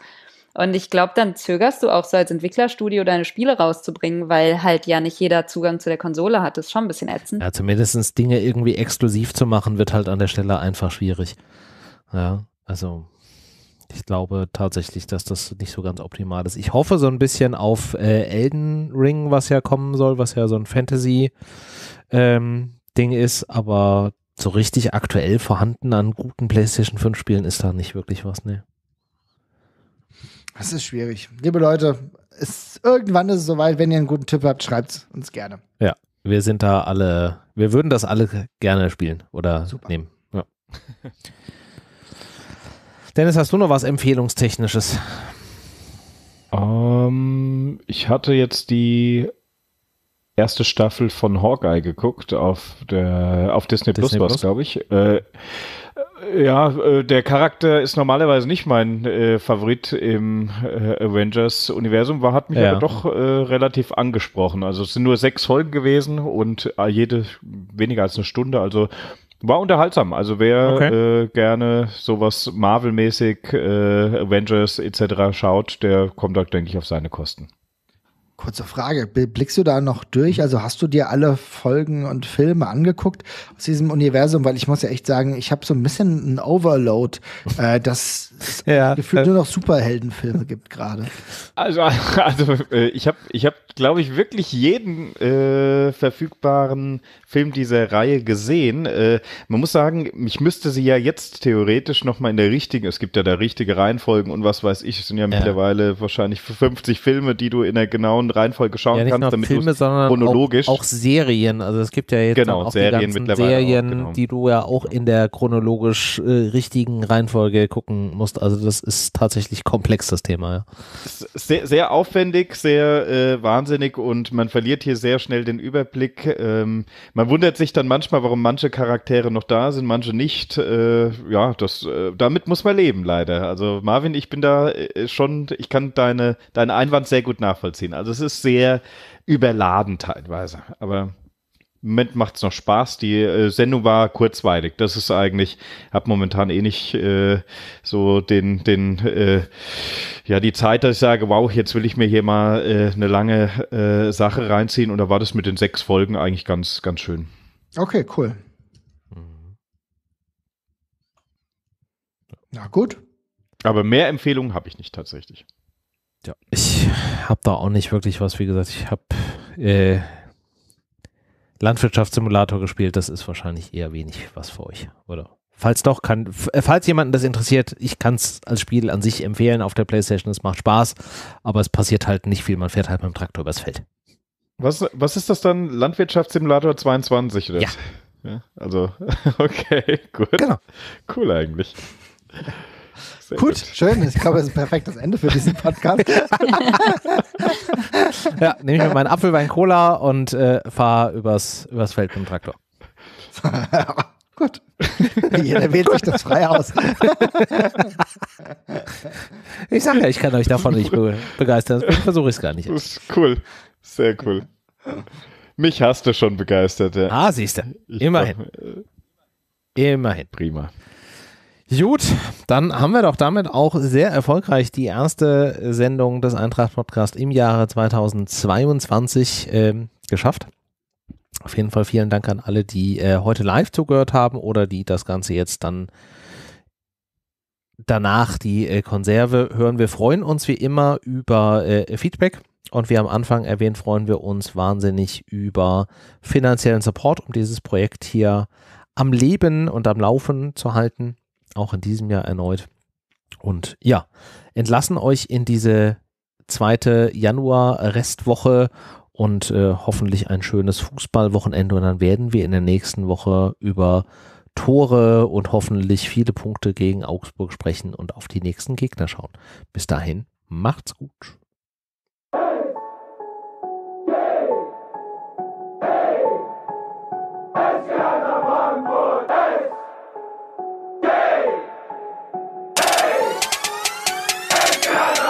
Speaker 4: Und ich glaube, dann zögerst du auch so als Entwicklerstudio deine Spiele rauszubringen, weil halt ja nicht jeder Zugang zu der Konsole hat. Das ist schon ein bisschen ätzend. Ja,
Speaker 1: zumindest Dinge irgendwie exklusiv zu machen, wird halt an der Stelle einfach schwierig. Ja, also ich glaube tatsächlich, dass das nicht so ganz optimal ist. Ich hoffe so ein bisschen auf äh, Elden Ring, was ja kommen soll, was ja so ein Fantasy-Ding ähm, ist, aber so richtig aktuell vorhanden an guten PlayStation 5 Spielen ist da nicht wirklich was, ne.
Speaker 3: Das ist schwierig. Liebe Leute, es, irgendwann ist es soweit. Wenn ihr einen guten Tipp habt, schreibt uns gerne.
Speaker 1: Ja, wir sind da alle, wir würden das alle gerne spielen oder Super. nehmen. Ja. Dennis, hast du noch was Empfehlungstechnisches?
Speaker 2: Um, ähm, ich hatte jetzt die erste Staffel von Hawkeye geguckt auf der auf Disney, Disney Plus, Plus? glaube ich. Äh, ja, äh, der Charakter ist normalerweise nicht mein äh, Favorit im äh, Avengers-Universum, war hat mich ja. aber doch äh, relativ angesprochen. Also es sind nur sechs Folgen gewesen und äh, jede weniger als eine Stunde. Also war unterhaltsam. Also wer okay. Äh, gerne sowas Marvel-mäßig, äh, Avengers etc. schaut, der kommt dort, denke ich, auf seine Kosten.
Speaker 3: Kurze Frage, blickst du da noch durch? Also hast du dir alle Folgen und Filme angeguckt aus diesem Universum? Weil ich muss ja echt sagen, ich habe so ein bisschen einen Overload, äh, dass es gefühlt äh, nur noch Superheldenfilme gibt gerade.
Speaker 2: Also, also äh, ich habe, ich hab, glaube ich, wirklich jeden äh, verfügbaren Film dieser Reihe gesehen. Äh, man muss sagen, ich müsste sie ja jetzt theoretisch nochmal in der richtigen, es gibt ja da richtige Reihenfolgen und was weiß ich, es sind ja, ja. mittlerweile wahrscheinlich 50 Filme, die du in der genauen genauen Reihenfolge schauen ja, nicht kannst, damit Filme, sondern chronologisch. Auch, auch,
Speaker 1: Serien. Also es gibt ja jetzt genau, auch Serien, die Serien, auch, genau. die du ja auch in der chronologisch äh, richtigen Reihenfolge gucken musst. Also das ist tatsächlich komplex, das Thema. Ja.
Speaker 2: Sehr, sehr aufwendig, sehr äh, wahnsinnig und man verliert hier sehr schnell den Überblick. Ähm, man wundert sich dann manchmal, warum manche Charaktere noch da sind, manche nicht. Äh, ja, das, äh, damit muss man leben, leider. Also Marvin, ich bin da äh, schon, ich kann deine, deinen Einwand sehr gut nachvollziehen. Also es ist sehr überladen teilweise. Aber im Moment macht es noch Spaß. Die äh, Sendung war kurzweilig. Das ist eigentlich, ich habe momentan eh nicht äh, so den, den, äh, ja, die Zeit, dass ich sage, wow, jetzt will ich mir hier mal äh, eine lange äh, Sache reinziehen. Und da war das mit den sechs Folgen eigentlich ganz, ganz schön.
Speaker 3: Okay, cool. Mhm.
Speaker 2: Na gut. Aber mehr Empfehlungen habe ich nicht tatsächlich.
Speaker 1: Ja. Ich habe da auch nicht wirklich was, wie gesagt, ich habe äh, Landwirtschaftssimulator gespielt, das ist wahrscheinlich eher wenig was für euch, oder? Falls doch, kann, äh, falls jemanden das interessiert, ich kann es als Spiel an sich empfehlen auf der Playstation, es macht Spaß, aber es passiert halt nicht viel, man fährt halt mit dem Traktor übers Feld.
Speaker 2: Was, was ist das dann? Landwirtschaftssimulator 22 oder? Ja. ja. Also, okay, gut. Genau. Cool eigentlich. Sehr gut, schön.
Speaker 1: Ich glaube, das ist ein perfektes Ende für diesen Podcast. ja, nehme ich mir meinen Apfelwein Cola und äh, fahre übers, übers Feld mit dem Traktor. gut. Jeder wählt sich das frei aus. ich sage ja, ich kann euch davon nicht
Speaker 2: be begeistern. Versuche ich es gar nicht. Das ist cool. Sehr cool. Mich hast du schon begeistert. Ja. Ah, siehst du. Immerhin. Glaub, äh, Immerhin. Prima.
Speaker 1: Gut, dann haben wir doch damit auch sehr erfolgreich die erste Sendung des Eintracht podcasts im Jahre 2022 ähm, geschafft. Auf jeden Fall vielen Dank an alle, die äh, heute live zugehört haben oder die das Ganze jetzt dann danach die äh, Konserve hören. Wir freuen uns wie immer über äh, Feedback. Und wie am Anfang erwähnt, freuen wir uns wahnsinnig über finanziellen Support, um dieses Projekt hier am Leben und am Laufen zu halten auch in diesem Jahr erneut. Und ja, entlassen euch in diese zweite Januar-Restwoche und äh, hoffentlich ein schönes Fußballwochenende. Und dann werden wir in der nächsten Woche über Tore und hoffentlich viele Punkte gegen Augsburg sprechen und auf die nächsten Gegner schauen. Bis dahin, macht's gut. Yeah.